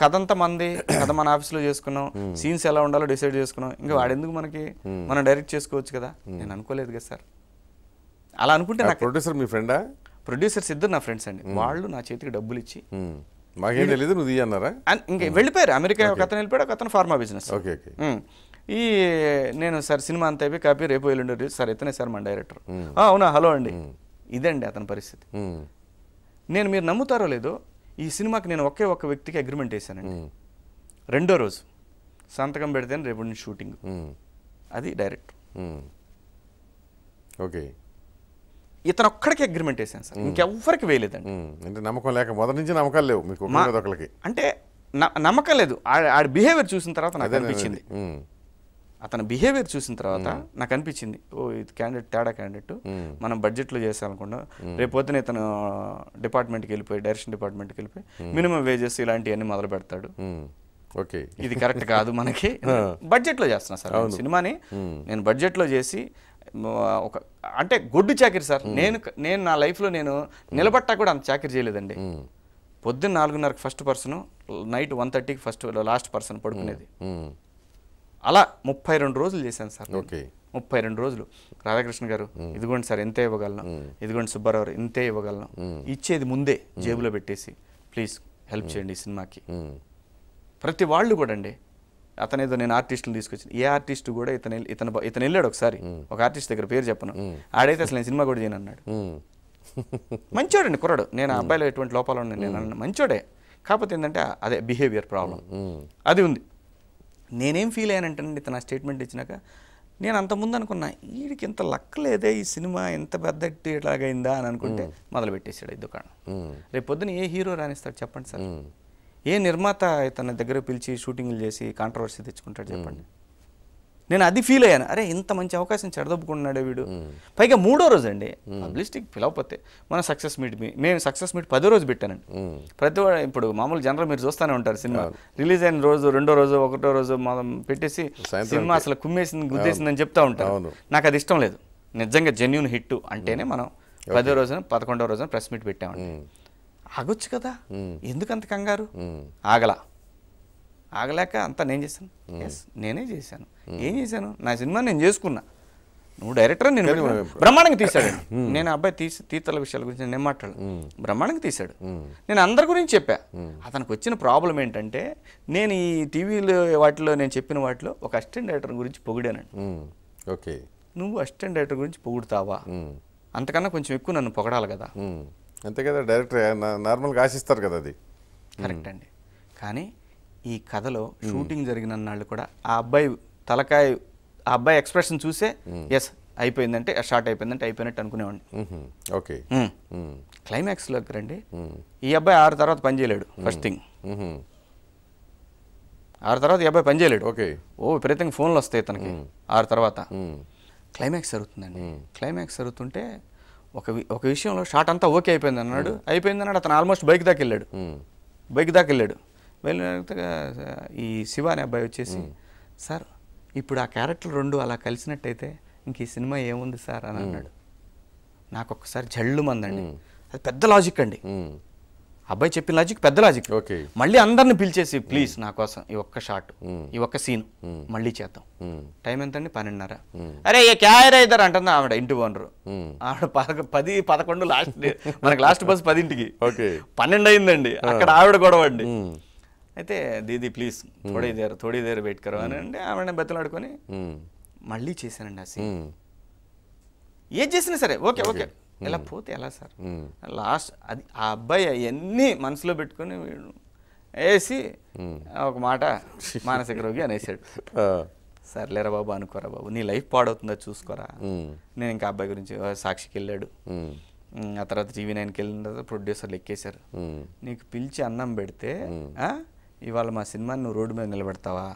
కథ అంతా మంది కథ మన ఆఫీస్లో చేసుకున్నాం సీన్స్ ఎలా ఉండాలో డిసైడ్ చేసుకున్నాం ఇంకా వాడెందుకు మనకి మనం డైరెక్ట్ చేసుకోవచ్చు కదా నేను అనుకోలేదు కదా సార్ అలా అనుకుంటే నాకు ప్రొడ్యూసర్ మీ ఫ్రెండా ప్రొడ్యూసర్స్ ఇద్దరు నా ఫ్రెండ్స్ అండి వాళ్ళు నా చేతికి డబ్బులు ఇచ్చి మాకేం తెలియదు నువ్వు ఇంకా వెళ్ళిపోయారు అమెరికా ఒక అతను వెళ్ళిపోయాడు ఒక అతను ఫార్మా బిజినెస్ ఓకే ఓకే ఈ నేను సార్ సినిమా అంత అయిపోయి కాపీ రేపు వెళ్ళిండు సార్ ఇతనే సార్ మన డైరెక్టర్ అవునా హలో అండి ఇదండి అతని పరిస్థితి నేను మీరు నమ్ముతారో లేదో ఈ సినిమాకి నేను ఒకే ఒక్క వ్యక్తికి అగ్రిమెంట్ వేశానండి రెండో రోజు సంతకం పెడితేనే రేపు షూటింగ్ అది డైరెక్టర్ ఓకే ఇతను ఒక్కడికి అగ్రిమెంట్ వేసాను సార్ ఇంకెవ్వరికి వేయలేదండి అంటే నమ్మకం లేక మొదటి నుంచి నమ్మకాలు లేవు మీకు ఒకరికి అంటే నమ్మకం లేదు ఆడ బిహేవియర్ చూసిన తర్వాత నాకు అనిపించింది అతని బిహేవియర్ చూసిన తర్వాత నాకు అనిపించింది ఓ ఇది క్యాండిడేట్ తేడా క్యాండిడేట్ మనం బడ్జెట్లో చేసామనుకున్నా రేపొద్దున ఇతను డిపార్ట్మెంట్కి వెళ్ళిపోయి డైరెక్షన్ డిపార్ట్మెంట్కి వెళ్ళిపోయి మినిమం వేజెస్ ఇలాంటివన్నీ మొదలు పెడతాడు ఓకే ఇది కరెక్ట్ కాదు మనకి బడ్జెట్లో చేస్తున్నా సార్ సినిమాని నేను బడ్జెట్లో చేసి ఒక అంటే గొడ్డు చాకరీ సార్ నేను నేను నా లైఫ్లో నేను నిలబట్టా కూడా అంత చాకరీ చేయలేదండి పొద్దున్న నాలుగున్నరకు ఫస్ట్ పర్సన్ నైట్ వన్ థర్టీకి ఫస్ట్ లాస్ట్ పర్సన్ పడుకునేది అలా ముప్పై రెండు రోజులు చేశాను సార్ ముప్పై రెండు రోజులు రాధాకృష్ణ గారు ఇదిగోండి సార్ ఇంతే ఇవ్వగలను ఇదిగోండి సుబ్బారావు ఇంతే ఇవ్వగలను ఇచ్చేది ముందే జేబులో పెట్టేసి ప్లీజ్ హెల్ప్ చేయండి ఈ సినిమాకి ప్రతి వాళ్ళు కూడా అండి అతనేదో నేను ఆర్టిస్టులు తీసుకొచ్చిన ఏ ఆర్టిస్ట్ కూడా ఇతను ఇతను ఇతను వెళ్ళాడు ఒకసారి ఒక ఆర్టిస్ట్ దగ్గర పేరు చెప్పను ఆడైతే అసలు నేను సినిమా కూడా చేయను అన్నాడు మంచోడండి కుర్రాడు నేను అబ్బాయిలో ఎటువంటి లోపాలు ఉన్నాయి నేను అన్న మంచోడే కాకపోతే ఏంటంటే అదే బిహేవియర్ ప్రాబ్లం అది ఉంది నేనేం ఫీల్ అయ్యానంటేనండి ఇతను ఆ స్టేట్మెంట్ ఇచ్చినాక నేను అంత ముందు అనుకున్నా వీడికి ఇంత లక్కలేదే ఈ సినిమా ఎంత పెద్ద ఇట్లాగైందా అని అనుకుంటే మొదలు పెట్టేశాడు ఈ దుకాణం రేపు పొద్దున ఏ హీరో రాణిస్తాడు చెప్పండి సార్ ఏ నిర్మాత తన దగ్గర పిలిచి షూటింగ్లు చేసి కాంట్రవర్సీ తెచ్చుకుంటాడు చెప్పండి నేను అది ఫీల్ అయ్యాను అరే ఇంత మంచి అవకాశం చెడదొప్పుకుంటున్నాడే వీడు పైగా మూడో రోజు అండి పబ్లిసిటీకి పిలవపోతే మన సక్సెస్ మీట్ మీ మేము సక్సెస్ మీట్ పదో రోజు పెట్టానండి ప్రతి ఇప్పుడు మామూలు జనరల్ మీరు చూస్తూనే ఉంటారు సినిమా రిలీజ్ అయిన రోజు రెండో రోజు ఒకటో రోజు మనం పెట్టేసి సినిమా అసలు కుమ్మేసింది గుద్దేసిందని చెప్తా ఉంటాను నాకు అది ఇష్టం లేదు నిజంగా జెన్యున్ హిట్ అంటేనే మనం పదో రోజున పదకొండో రోజున ప్రెస్ మీట్ పెట్టామండి ఆగొచ్చు కదా ఎందుకంత కంగారు ఆగల ఆగలేక అంతా నేను చేశాను ఎస్ నేనే చేశాను ఏం చేశాను నా సినిమా నేను చేసుకున్నా నువ్వు డైరెక్టర్ నేను బ్రహ్మాండంగా తీశాడు నేను అబ్బాయి తీసి తీర్థల విషయాల గురించి నేను మాట్లాడు బ్రహ్మాండంగా తీశాడు నేను అందరి గురించి చెప్పా అతనికి వచ్చిన ప్రాబ్లం ఏంటంటే నేను ఈ టీవీలో వాటిలో నేను చెప్పిన వాటిలో ఒక అసిస్టెంట్ డైరెక్టర్ గురించి పొగిడానండి ఓకే నువ్వు అసిస్టెంట్ డైరెక్టర్ గురించి పొగుడుతావా అంతకన్నా కొంచెం ఎక్కువ నన్ను పొగడాలి కదా అంతే కదా డైరెక్టర్ నార్మల్గా ఆశిస్తారు కదా అది కరెక్ట్ అండి కానీ ఈ కథలో షూటింగ్ జరిగిన నాళ్ళు కూడా ఆ అబ్బాయి తలకాయ ఆ అబ్బాయి ఎక్స్ప్రెషన్ చూసే ఎస్ అయిపోయిందంటే షార్ట్ అయిపోయిందంటే అయిపోయినట్టు అనుకునేవాడి ఓకే క్లైమాక్స్లోకి రండి ఈ అబ్బాయి ఆరు తర్వాత పని చేయలేడు ఫస్ట్ థింగ్ ఆరు తర్వాత ఈ అబ్బాయి పని చేయలేడు ఓకే ఓ విపరీతంగా ఫోన్లు వస్తాయి తనకి ఆరు తర్వాత క్లైమాక్స్ జరుగుతుందండి క్లైమాక్స్ జరుగుతుంటే ఒక ఒక విషయంలో షాట్ అంతా ఓకే అయిపోయింది అన్నాడు అయిపోయింది అన్నాడు అతను ఆల్మోస్ట్ బైక్ దాకా వెళ్ళాడు బైక్ దాకా వెళ్ళాడు వెళ్ళిన ఈ శివ అనే అబ్బాయి వచ్చేసి సార్ ఇప్పుడు ఆ క్యారెక్టర్ రెండు అలా కలిసినట్టయితే ఇంక ఈ సినిమా ఏముంది సార్ అని అన్నాడు నాకు ఒక్కసారి జళ్ళు మందండి అది పెద్ద లాజిక్ అండి అబ్బాయి చెప్పిన లాజిక్ పెద్ద లాజిక్ ఓకే మళ్ళీ అందరిని పిలిచేసి ప్లీజ్ నా కోసం ఈ ఒక్క షాట్ ఈ ఒక్క సీన్ మళ్ళీ చేద్దాం టైం ఎంతండి పన్నెండున్నర అరే ఏ క్యాయర్ అయిదారు అంటుంది ఆవిడ ఇంటి ఓనరు ఆవిడ పది పదకొండు లాస్ట్ మనకి లాస్ట్ బస్ పదింటికి పన్నెండు అయిందండి అక్కడ ఆవిడ గొడవ అండి అయితే దీది ప్లీజ్ తోడే దేరు తోడే దేరు పెట్టుకరు అని అండి ఆవిడ బతిలాడుకొని మళ్ళీ చేశానండి ఆ సీన్ ఏం చేసినా సరే ఓకే ఓకే ఇలా పోతే ఎలా సార్ లాస్ట్ అది ఆ అబ్బాయి అవన్నీ మనసులో పెట్టుకుని వేసి ఒక మాట మానసిక రోగి అనేసాడు సర్లేరా బాబు అనుకోరా బాబు నీ లైఫ్ పాడవుతుందా చూసుకోరా నేను ఇంకా అబ్బాయి గురించి సాక్షికి వెళ్ళాడు ఆ తర్వాత టీవీ నైన్కి వెళ్ళిన తర్వాత ప్రొడ్యూసర్లు ఎక్కేశారు నీకు పిలిచి అన్నం పెడితే ఇవాళ మా సినిమాని నువ్వు రోడ్డు మీద నిలబెడతావా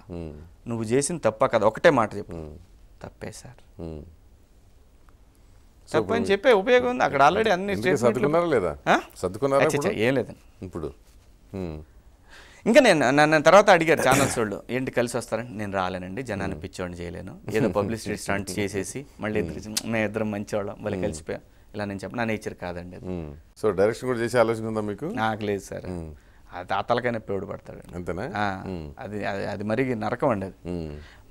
నువ్వు చేసిన తప్ప కదా ఒకటే మాట చెప్పు తప్పే సార్ తప్పని చెప్పే ఉపయోగం ఉంది అక్కడ ఆల్రెడీ అన్ని సర్దుకున్నారా లేదా సర్దుకున్నారా ఏం లేదండి ఇప్పుడు ఇంకా నేను నన్ను తర్వాత అడిగారు ఛానల్స్ వాళ్ళు ఏంటి కలిసి వస్తారని నేను రాలేనండి జనాన్ని పిచ్చోడిని చేయలేను ఏదో పబ్లిసిటీ స్టంట్ చేసేసి మళ్ళీ మేము ఇద్దరు మంచివాళ్ళం మళ్ళీ కలిసిపోయాం ఇలా నేను చెప్ప నా నేచర్ కాదండి సో డైరెక్షన్ కూడా చేసే ఆలోచన ఉందా మీకు నాకు లేదు సార్ అది తాతలకైనా పేడు పడతాడు అంతేనా అది అది మరి నరకం అండి అది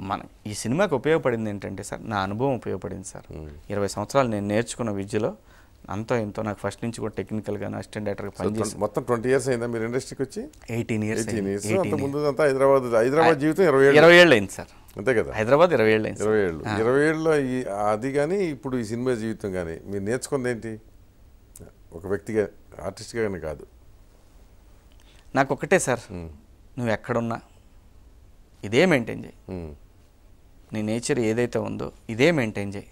మన ఈ సినిమాకి ఉపయోగపడింది ఏంటంటే సార్ నా అనుభవం ఉపయోగపడింది సార్ ఇరవై సంవత్సరాలు నేను నేర్చుకున్న విద్యలో అంతా ఎంతో నాకు ఫస్ట్ నుంచి కూడా టెక్నికల్గా అసిస్టెంట్ డైరెక్టర్ పనిచేసి మొత్తం ట్వంటీ ఇయర్స్ అయిందా మీరు ఇండస్ట్రీకి వచ్చి ఎయిటీన్ ఇయర్స్ ముందు హైదరాబాద్ హైదరాబాద్ జీవితం ఇరవై ఇరవై ఏళ్ళు అయింది సార్ అంతే కదా హైదరాబాద్ ఇరవై ఏళ్ళు అయింది ఇరవై ఏళ్ళు ఇరవై ఏళ్ళలో అది కానీ ఇప్పుడు ఈ సినిమా జీవితం కానీ మీరు నేర్చుకుంది ఏంటి ఒక వ్యక్తిగా ఆర్టిస్ట్గా కానీ కాదు నాకు ఒకటే సార్ నువ్వు ఎక్కడున్నా ఇదే మెయింటైన్ చేయి నీ నేచర్ ఏదైతే ఉందో ఇదే మెయింటైన్ చేయి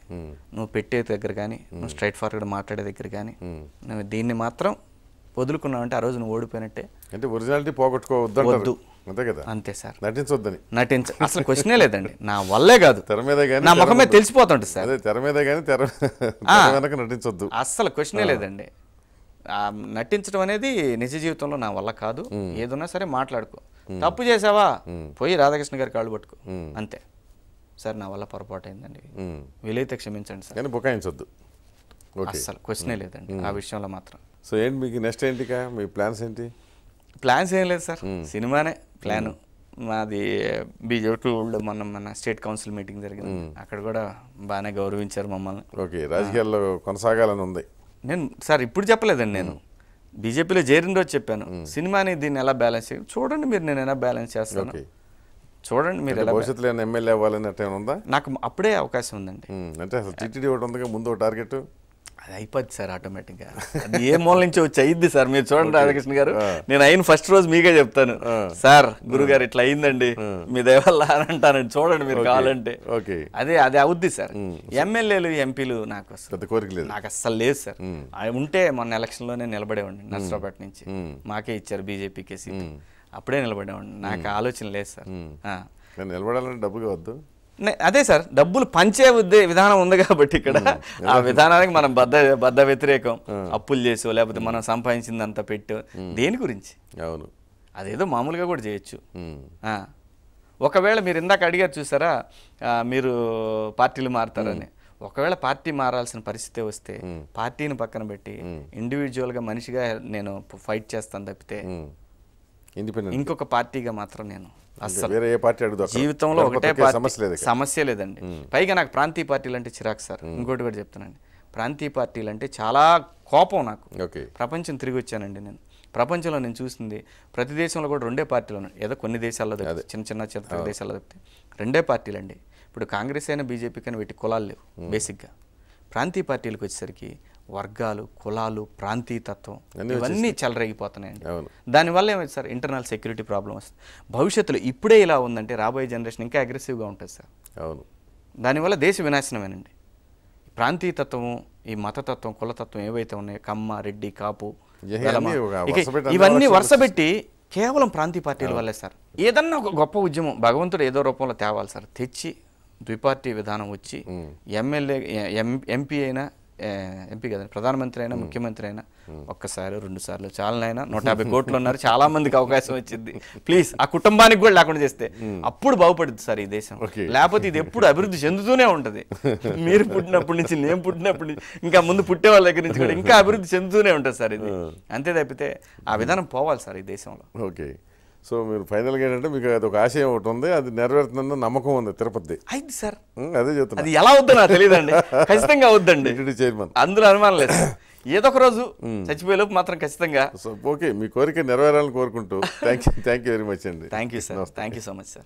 నువ్వు పెట్టే దగ్గర కానీ నువ్వు స్ట్రైట్ ఫార్వర్డ్ మాట్లాడే దగ్గర కానీ నువ్వు దీన్ని మాత్రం వదులుకున్నావంటే ఆ రోజు నువ్వు ఓడిపోయినట్టే అంటే ఒరిజినాలిటీ పోగొట్టుకోవద్దు వద్దు అంతే కదా అంతే సార్ నటించొద్దని నటించ అసలు క్వశ్చనే లేదండి నా వల్లే కాదు తెర మీద కానీ నా ముఖమే తెలిసిపోతుంటుంది సార్ తెర మీద కానీ తెర నటించొద్దు అసలు క్వశ్చనే లేదండి నటించడం అనేది నిజ జీవితంలో నా వల్ల కాదు ఏదన్నా సరే మాట్లాడుకో తప్పు చేసావా పోయి రాధాకృష్ణ గారి కాళ్ళు పట్టుకో అంతే సార్ నా వల్ల పొరపాటు అయిందండి వీలైతే క్షమించండి సార్ బుకాయించొద్దు అసలు క్వశ్చనే లేదండి ఆ విషయంలో మాత్రం సో ఏంటి మీకు నెక్స్ట్ ఏంటి మీ ప్లాన్స్ ఏంటి ప్లాన్స్ ఏం లేదు సార్ సినిమానే ప్లాను మాది బీజేపీలో మొన్న మన స్టేట్ కౌన్సిల్ మీటింగ్ జరిగింది అక్కడ కూడా బాగానే గౌరవించారు మమ్మల్ని ఓకే రాజకీయాల్లో కొనసాగాలని ఉంది నేను సార్ ఇప్పుడు చెప్పలేదండి నేను బీజేపీలో చేరిన రోజు చెప్పాను సినిమాని దీన్ని ఎలా బ్యాలెన్స్ చేయాలి చూడండి మీరు నేను ఎలా బ్యాలెన్స్ చేస్తాను చూడండి మీరు భవిష్యత్తులో ఎమ్మెల్యే అవ్వాలని ఉందా నాకు అప్పుడే అవకాశం ఉందండి అంటే టీటీడీ ఒకటి ఉందిగా ముందు టార్గెట్ అది అయిపోద్ది సార్ ఆటోమేటిక్గా అది ఏ మూల నుంచి వచ్చి అయ్యింది సార్ మీరు చూడండి రాధాకృష్ణ గారు నేను అయిన ఫస్ట్ రోజు మీకే చెప్తాను సార్ గురుగారు ఇట్లా అయిందండి మీ దేవల్ల అంటానండి చూడండి మీరు కావాలంటే ఓకే అదే అది అవుద్ది సార్ ఎమ్మెల్యేలు ఎంపీలు నాకు నాకు అస్సలు లేదు సార్ అవి ఉంటే మొన్న ఎలక్షన్లోనే నిలబడేవాడిని నర్సరాపేట నుంచి మాకే ఇచ్చారు బీజేపీకే సీట్ అప్పుడే నిలబడేవాడిని నాకు ఆలోచన లేదు సార్ నిలబడాలంటే డబ్బు కావద్దు అదే సార్ డబ్బులు పంచే ఉద్దే విధానం ఉంది కాబట్టి ఇక్కడ ఆ విధానానికి మనం బద్ద బద్ద వ్యతిరేకం అప్పులు చేసో లేకపోతే మనం సంపాదించిందంతా పెట్టు దేని గురించి అవును అదేదో మామూలుగా కూడా చేయొచ్చు ఒకవేళ మీరు ఇందాక అడిగారు చూసారా మీరు పార్టీలు మారుతారని ఒకవేళ పార్టీ మారాల్సిన పరిస్థితి వస్తే పార్టీని పక్కన పెట్టి ఇండివిజువల్గా మనిషిగా నేను ఫైట్ చేస్తాను తప్పితే ఇంకొక పార్టీగా మాత్రం నేను అసలు జీవితంలో ఒకటే సమస్య లేదు సమస్య లేదండి పైగా నాకు ప్రాంతీయ పార్టీలు అంటే చిరాకు సార్ ఇంకోటి కూడా చెప్తానండి ప్రాంతీయ పార్టీలు అంటే చాలా కోపం నాకు ప్రపంచం తిరిగి వచ్చానండి నేను ప్రపంచంలో నేను చూసింది ప్రతి దేశంలో కూడా రెండే పార్టీలు ఉన్నాయి ఏదో కొన్ని దేశాల్లో తప్పితే చిన్న చిన్న చిన్న దేశాల్లో తప్పితే రెండే పార్టీలు అండి ఇప్పుడు కాంగ్రెస్ అయినా బీజేపీ కానీ వీటి కులాలు లేవు బేసిక్గా ప్రాంతీయ పార్టీలకు వచ్చేసరికి వర్గాలు కులాలు ప్రాంతీయతత్వం ఇవన్నీ చెలరేగిపోతున్నాయండి దానివల్ల ఏమైంది సార్ ఇంటర్నల్ సెక్యూరిటీ ప్రాబ్లం వస్తుంది భవిష్యత్తులో ఇప్పుడే ఇలా ఉందంటే రాబోయే జనరేషన్ ఇంకా అగ్రెసివ్గా ఉంటుంది సార్ అవును దానివల్ల దేశ వినాశనమేనండి ప్రాంతీయతత్వము ఈ మతతత్వం కులతత్వం ఏవైతే ఉన్నాయో కమ్మ రెడ్డి కాపు ఇవన్నీ వరుస పెట్టి కేవలం ప్రాంతీయ పార్టీల వల్లే సార్ ఏదన్నా ఒక గొప్ప ఉద్యమం భగవంతుడు ఏదో రూపంలో తేవాలి సార్ తెచ్చి ద్విపార్టీ విధానం వచ్చి ఎమ్మెల్యే ఎంపీ అయినా ఎంపీ కదా ప్రధానమంత్రి అయినా ముఖ్యమంత్రి అయినా ఒక్కసారి రెండు సార్లు చాలా అయినా నూట యాభై కోట్లు ఉన్నారు చాలా మందికి అవకాశం వచ్చింది ప్లీజ్ ఆ కుటుంబానికి కూడా లేకుండా చేస్తే అప్పుడు బాగుపడుతుంది సార్ ఈ దేశం లేకపోతే ఇది ఎప్పుడు అభివృద్ధి చెందుతూనే ఉంటుంది మీరు పుట్టినప్పటి నుంచి నేను పుట్టినప్పటి నుంచి ఇంకా ముందు పుట్టే వాళ్ళ దగ్గర నుంచి కూడా ఇంకా అభివృద్ధి చెందుతూనే ఉంటుంది సార్ ఇది అంతే తప్పితే ఆ విధానం పోవాలి సార్ ఈ దేశంలో ఓకే సో మీరు ఫైనల్గా ఏంటంటే మీకు అది ఒక ఆశయం ఒకటి ఉంది అది నెరవేరుతుందన్న నమ్మకం ఉంది తిరుపతి అయింది సార్ అదే చెప్తున్నా ఎలా వద్దు నాకు తెలియదండి ఖచ్చితంగా వద్దండి చైర్మన్ అందులో అనుమానం లేదు ఏదో ఒక రోజు చచ్చిపోయేలోపు మాత్రం ఖచ్చితంగా ఓకే మీ కోరిక నెరవేరాలని కోరుకుంటూ thank you thank you very much అండి thank you sir thank you so much sir